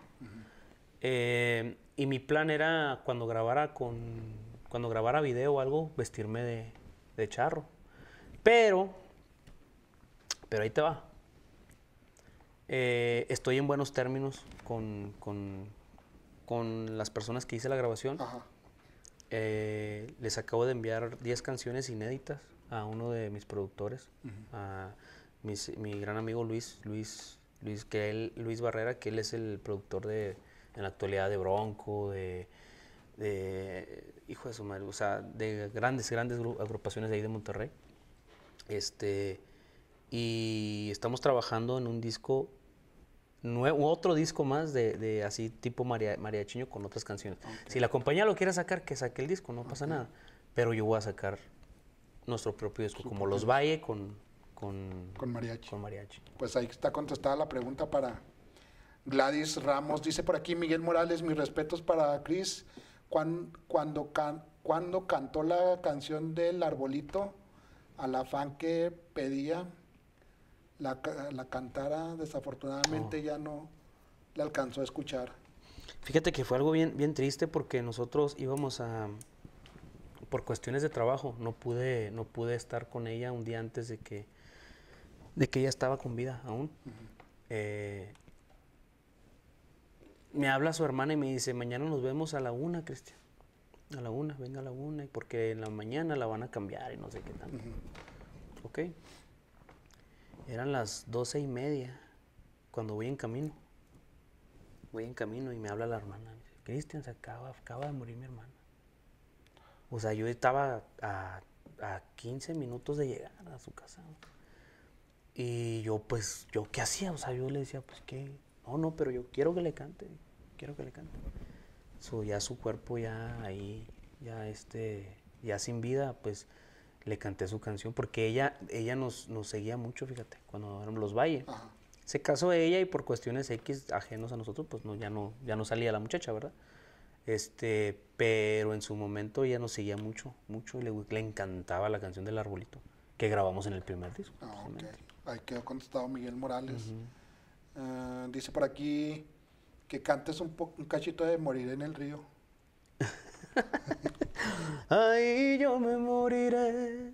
Eh, y mi plan era cuando grabara con cuando grabara video o algo, vestirme de, charro. Pero, pero ahí te va. Eh, estoy en buenos términos con, con, las personas que hice la grabación. Ajá. Eh, les acabo de enviar 10 canciones inéditas a uno de mis productores, a mi gran amigo Luis, Luis, Luis, Luis Barrera, que él es el productor de, en la actualidad de Bronco, de, de hijo de su madre, o sea, de grandes, grandes agrupaciones de ahí de Monterrey. Este, y estamos trabajando en un disco otro disco más de, así tipo mariachiño con otras canciones. Si la compañía lo quiere sacar, que saque el disco, no pasa nada. Pero yo voy a sacar nuestro propio disco, como Los Valle con, con, con, mariachi. Pues ahí está contestada la pregunta para Gladys Ramos. Dice por aquí Miguel Morales, mis respetos para Cris. ¿Cuándo cuando, can, cuando cantó la canción del arbolito, a la fan que pedía, la, cantara desafortunadamente oh. ya no la alcanzó a escuchar. Fíjate que fue algo bien, bien triste porque nosotros íbamos a, por cuestiones de trabajo, no pude, no pude estar con ella un día antes de que, de que ella estaba con vida aún. Eh, me habla su hermana y me dice, mañana nos vemos a la una, Cristian. A la una, venga a la una, porque en la mañana la van a cambiar y no sé qué tal. Ok. Eran las doce y media cuando voy en camino. Voy en camino y me habla la hermana. Cristian, se acaba, acaba de morir mi hermana. O sea, yo estaba a, a 15 minutos de llegar a su casa. Y yo, pues, ¿yo qué hacía? O sea, yo le decía, pues, ¿qué? No, no, pero yo quiero que le cante. Quiero que le cante. ya su cuerpo ya ahí, ya este, ya sin vida, pues le canté su canción porque ella, ella nos, seguía mucho, fíjate, cuando eran los Valle. Se casó ella y por cuestiones X ajenos a nosotros, pues no, ya, no, ya no salía la muchacha, ¿verdad? Este, pero en su momento ella nos seguía mucho, mucho le, le encantaba la canción del arbolito que grabamos en el primer disco. Ah, okay. Ahí quedó contestado Miguel Morales. Eh, dice por aquí que cantes un, un cachito de Morir en el Río. Ahí yo me moriré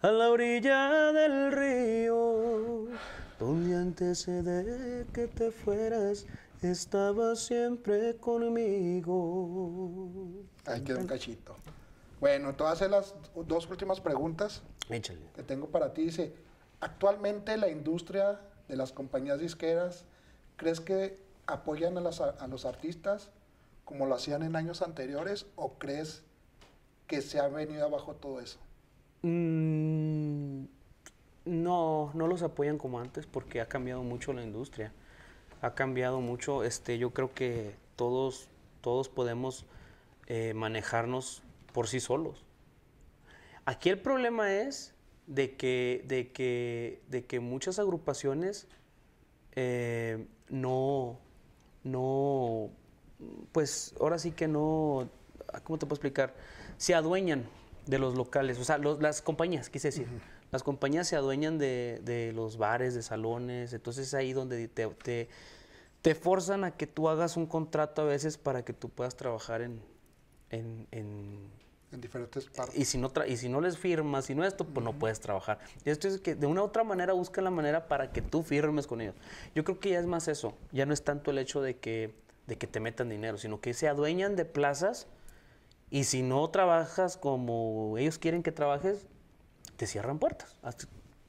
a la orilla del río, donde antes de que te fueras estaba siempre conmigo. Ahí queda un cachito. Bueno, todas las dos últimas preguntas Échale. que tengo para ti. Dice, actualmente la industria de las compañías disqueras, ¿crees que apoyan a los artistas como lo hacían en años anteriores o crees que se ha venido abajo todo eso? Mm, no, no los apoyan como antes porque ha cambiado mucho la industria. Ha cambiado mucho. Este, yo creo que todos, todos podemos eh, manejarnos por sí solos. Aquí el problema es de que, de que, de que muchas agrupaciones eh, no pues ahora sí que no, ah, ¿cómo te puedo explicar? Se adueñan de los locales, o sea, las compañías, quise decir. Las compañías se adueñan de, los bares, de salones, entonces es ahí donde te, te, forzan a que tú hagas un contrato a veces para que tú puedas trabajar en... en, diferentes partes. Y si, no y si no les firmas, si no esto, pues no puedes trabajar. Y esto es que de una u otra manera buscan la manera para que tú firmes con ellos. Yo creo que ya es más eso. Ya no es tanto el hecho de que de que te metan dinero, sino que se adueñan de plazas y si no trabajas como ellos quieren que trabajes, te cierran puertas.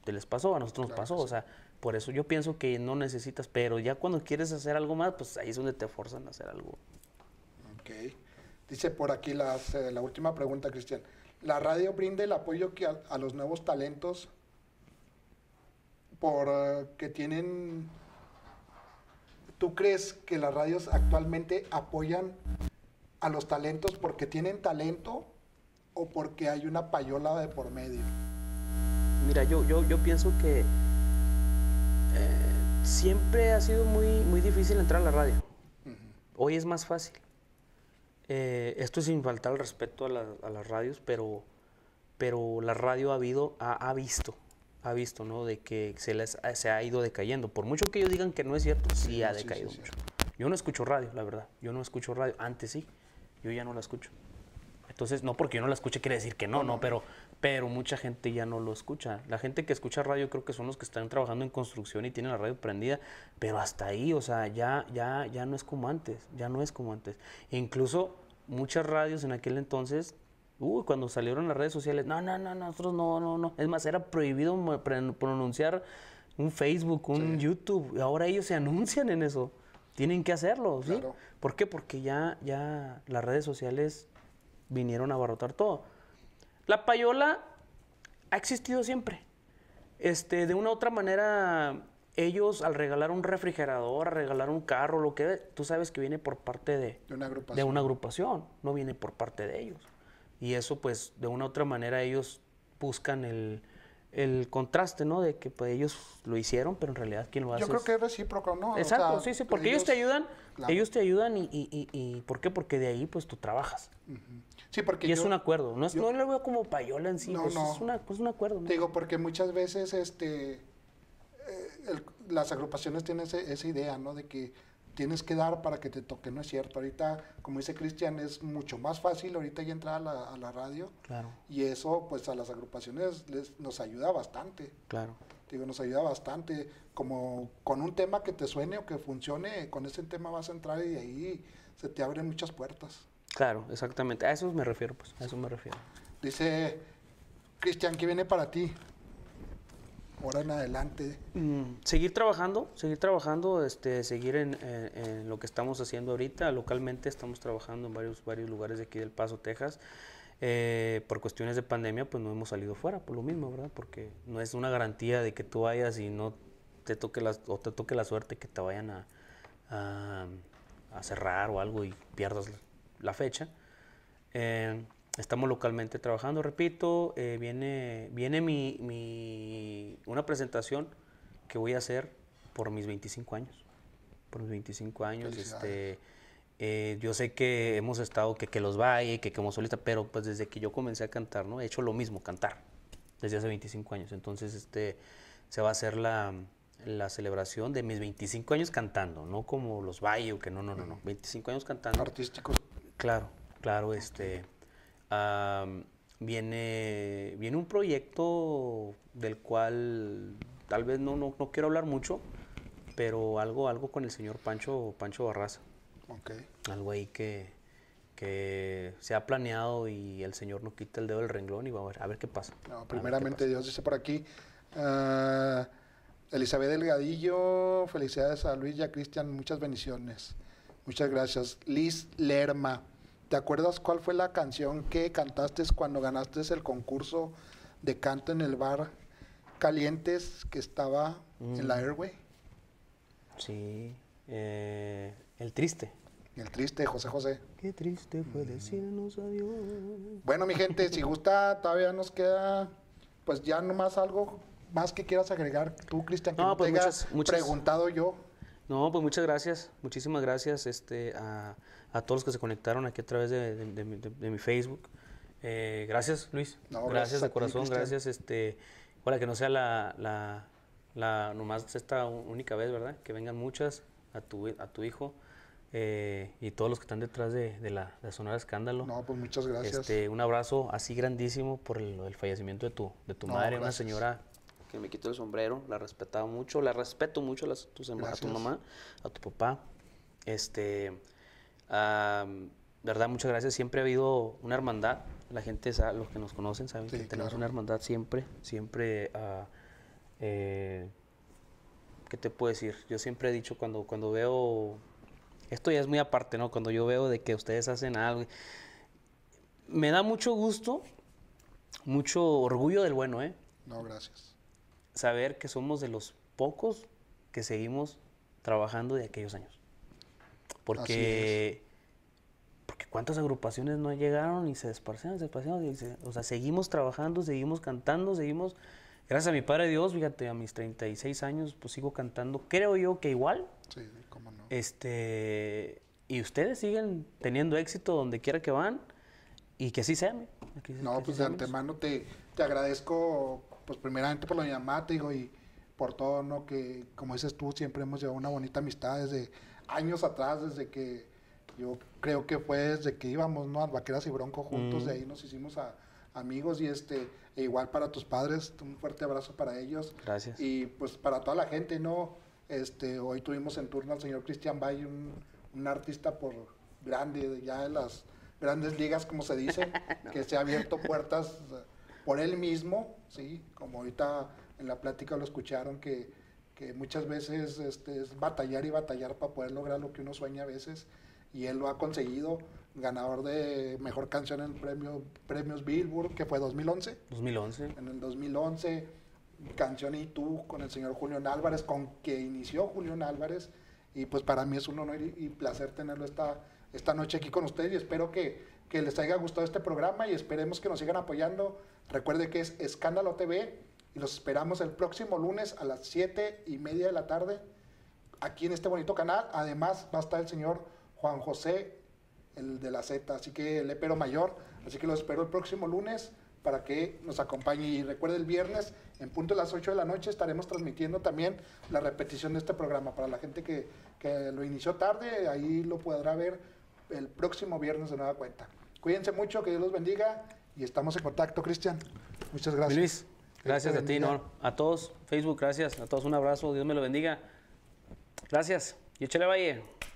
te les pasó, a nosotros nos pasó. O sea, por eso yo pienso que no necesitas, pero ya cuando quieres hacer algo más, pues ahí es donde te forzan a hacer algo. Ok. Dice por aquí la la última pregunta, Cristian. ¿La radio brinda el apoyo que a, los nuevos talentos por, eh, que tienen ¿Tú crees que las radios actualmente apoyan a los talentos porque tienen talento o porque hay una payola de por medio? Mira, yo, yo, yo pienso que eh, siempre ha sido muy, muy difícil entrar a la radio. Hoy es más fácil. Esto eh, esto sin faltar el respeto a, las radios, pero, pero la radio ha, ha visto ha visto, ¿no? De que se, les, se ha ido decayendo. Por mucho que ellos digan que no es cierto, sí, ha decaído mucho. Yo no escucho radio, la verdad. Yo no escucho radio. Antes sí, yo ya no la escucho. Entonces, no porque yo no la escuche quiere decir que no, no, pero, pero mucha gente ya no lo escucha. La gente que escucha radio creo que son los que están trabajando en construcción y tienen la radio prendida, pero hasta ahí, o sea, ya, ya, ya no es como antes, ya no es como antes. E incluso muchas radios en aquel entonces Uy, cuando salieron las redes sociales, no, no, no, nosotros no, no, no. Es más, era prohibido pronunciar un Facebook, un YouTube. Ahora ellos se anuncian en eso. Tienen que hacerlo, ¿sí? Claro. ¿Por qué? Porque ya, ya las redes sociales vinieron a abarrotar todo. La payola ha existido siempre. Este, de una u otra manera, ellos al regalar un refrigerador, regalar un carro, lo que tú sabes que viene por parte de, de una agrupación, no viene por parte de ellos y eso pues de una u otra manera ellos buscan el, contraste, ¿no? De que pues, ellos lo hicieron, pero en realidad quién lo hace. Yo creo que es recíproco, ¿no? Exacto, sí, sí, porque ellos, te ayudan, ellos te ayudan y, y, y, ¿por qué? Porque de ahí pues tú trabajas. Sí, porque y es un acuerdo, no, es, no lo veo como payola en sí, pues, Es, un acuerdo. ¿no? Digo, porque muchas veces este eh, las agrupaciones tienen esa idea, ¿no? De que tienes que dar para que te toque, no es cierto. Ahorita, como dice Cristian, es mucho más fácil ahorita ya entrar a la, radio. Claro. Y eso, pues a las agrupaciones les, nos ayuda bastante. Claro. Digo, nos ayuda bastante. Como con un tema que te suene o que funcione, con ese tema vas a entrar y ahí se te abren muchas puertas. Claro, exactamente. A eso me refiero, pues. A eso me refiero. Dice, Cristian, ¿qué viene para ti? ahora en adelante? Mm, seguir trabajando, seguir trabajando, este, seguir en, lo que estamos haciendo ahorita. Localmente estamos trabajando en varios, varios lugares de aquí del Paso, Texas. Eh, por cuestiones de pandemia, pues no hemos salido fuera, por lo mismo, ¿verdad? Porque no es una garantía de que tú vayas y no te toque la, o te toque la suerte que te vayan a, a, cerrar o algo y pierdas la fecha. Eh, Estamos localmente trabajando, repito, eh, viene, viene mi, mi, una presentación que voy a hacer por mis 25 años. Por mis 25 años, este, eh, yo sé que hemos estado, que, que los valle, que, que como solista, pero pues desde que yo comencé a cantar, ¿no? He hecho lo mismo, cantar, desde hace 25 años. Entonces, este, se va a hacer la, celebración de mis 25 años cantando, no como los valle o que no, no, no, no, 25 años cantando. Artísticos. Claro, claro, este viene, viene un proyecto del cual tal vez no, no, quiero hablar mucho, pero algo, algo con el señor Pancho, Pancho Barraza. Algo ahí que, que, se ha planeado y el señor no quita el dedo del renglón y vamos a ver, a ver qué pasa. primeramente, Dios dice por aquí. Ah, Elizabeth Delgadillo, felicidades a Luis y a Cristian, muchas bendiciones. Muchas gracias. Liz Lerma. ¿Te acuerdas cuál fue la canción que cantaste cuando ganaste el concurso de canto en el bar Calientes que estaba en la mm. Airway? Sí, eh, El Triste. El Triste, José José. Qué triste fue mm. decirnos adiós. Bueno, mi gente, si gusta, todavía nos queda, pues ya nomás algo más que quieras agregar tú, Cristian, que no, pues preguntado yo. No, pues muchas gracias, muchísimas gracias este, a, todos los que se conectaron aquí a través de, mi Facebook. Eh, gracias, Luis. gracias, de corazón, gracias. Este, para que no sea la, la, la, nomás esta única vez, ¿verdad? Que vengan muchas a tu, a tu hijo eh, y todos los que están detrás de, la la de Escándalo. No, pues muchas gracias. Este, un abrazo así grandísimo por el, fallecimiento de tu, de tu madre, una señora que me quito el sombrero, la respetaba mucho, la respeto mucho a, las, a tu mamá, a tu papá. Este, verdad, muchas gracias. Siempre ha habido una hermandad. La gente, sabe, los que nos conocen, saben que tenemos una hermandad siempre, siempre. Ah, eh, ¿Qué te puedo decir? Yo siempre he dicho cuando, cuando veo, esto ya es muy aparte, ¿no? Cuando yo veo de que ustedes hacen algo, me da mucho gusto, mucho orgullo del bueno, ¿eh? No, gracias saber que somos de los pocos que seguimos trabajando de aquellos años. Porque, porque cuántas agrupaciones no llegaron y se desparcieron, se desparcieron. o sea, seguimos trabajando, seguimos cantando, seguimos... Gracias a mi Padre Dios, fíjate, a mis 36 años, pues sigo cantando. Creo yo que igual. Sí, cómo no. Este, y ustedes siguen teniendo éxito donde quiera que van y que así sea. no, pues de antemano te, te agradezco pues primeramente por la mi y por todo, ¿no? Que como dices tú, siempre hemos llevado una bonita amistad desde años atrás, desde que yo creo que fue desde que íbamos, ¿no? a Vaqueras y Bronco juntos, de ahí nos hicimos a, amigos y este, e igual para tus padres, un fuerte abrazo para ellos. Gracias. Y pues para toda la gente, ¿no? Este, hoy tuvimos en turno al señor Cristian Bay, un, artista por grande, ya de las grandes ligas, como se dice, que se ha abierto puertas por él mismo, ¿sí? Como ahorita en la plática lo escucharon que, que muchas veces este, es batallar y batallar para poder lograr lo que uno sueña a veces y él lo ha conseguido, ganador de mejor canción en el premio premios Billboard, que fue 2011. 2011. En el 2011 canción y tú con el señor Julián Álvarez, con que inició Julián Álvarez. Y pues para mí es un honor y, placer tenerlo esta, esta noche aquí con ustedes y espero que que les haya gustado este programa y esperemos que nos sigan apoyando. Recuerde que es Escándalo TV y los esperamos el próximo lunes a las 7 y media de la tarde aquí en este bonito canal. Además va a estar el señor Juan José, el de la Z, así que el epero mayor. Así que los espero el próximo lunes para que nos acompañe. Y recuerde, el viernes, en punto de las 8 de la noche, estaremos transmitiendo también la repetición de este programa. Para la gente que, que lo inició tarde, ahí lo podrá ver el próximo viernes de nueva cuenta. Cuídense mucho, que Dios los bendiga y estamos en contacto, Cristian. Muchas gracias. Luis, gracias a ti, a todos. Facebook, gracias. A todos un abrazo. Dios me lo bendiga. Gracias. Y échale valle.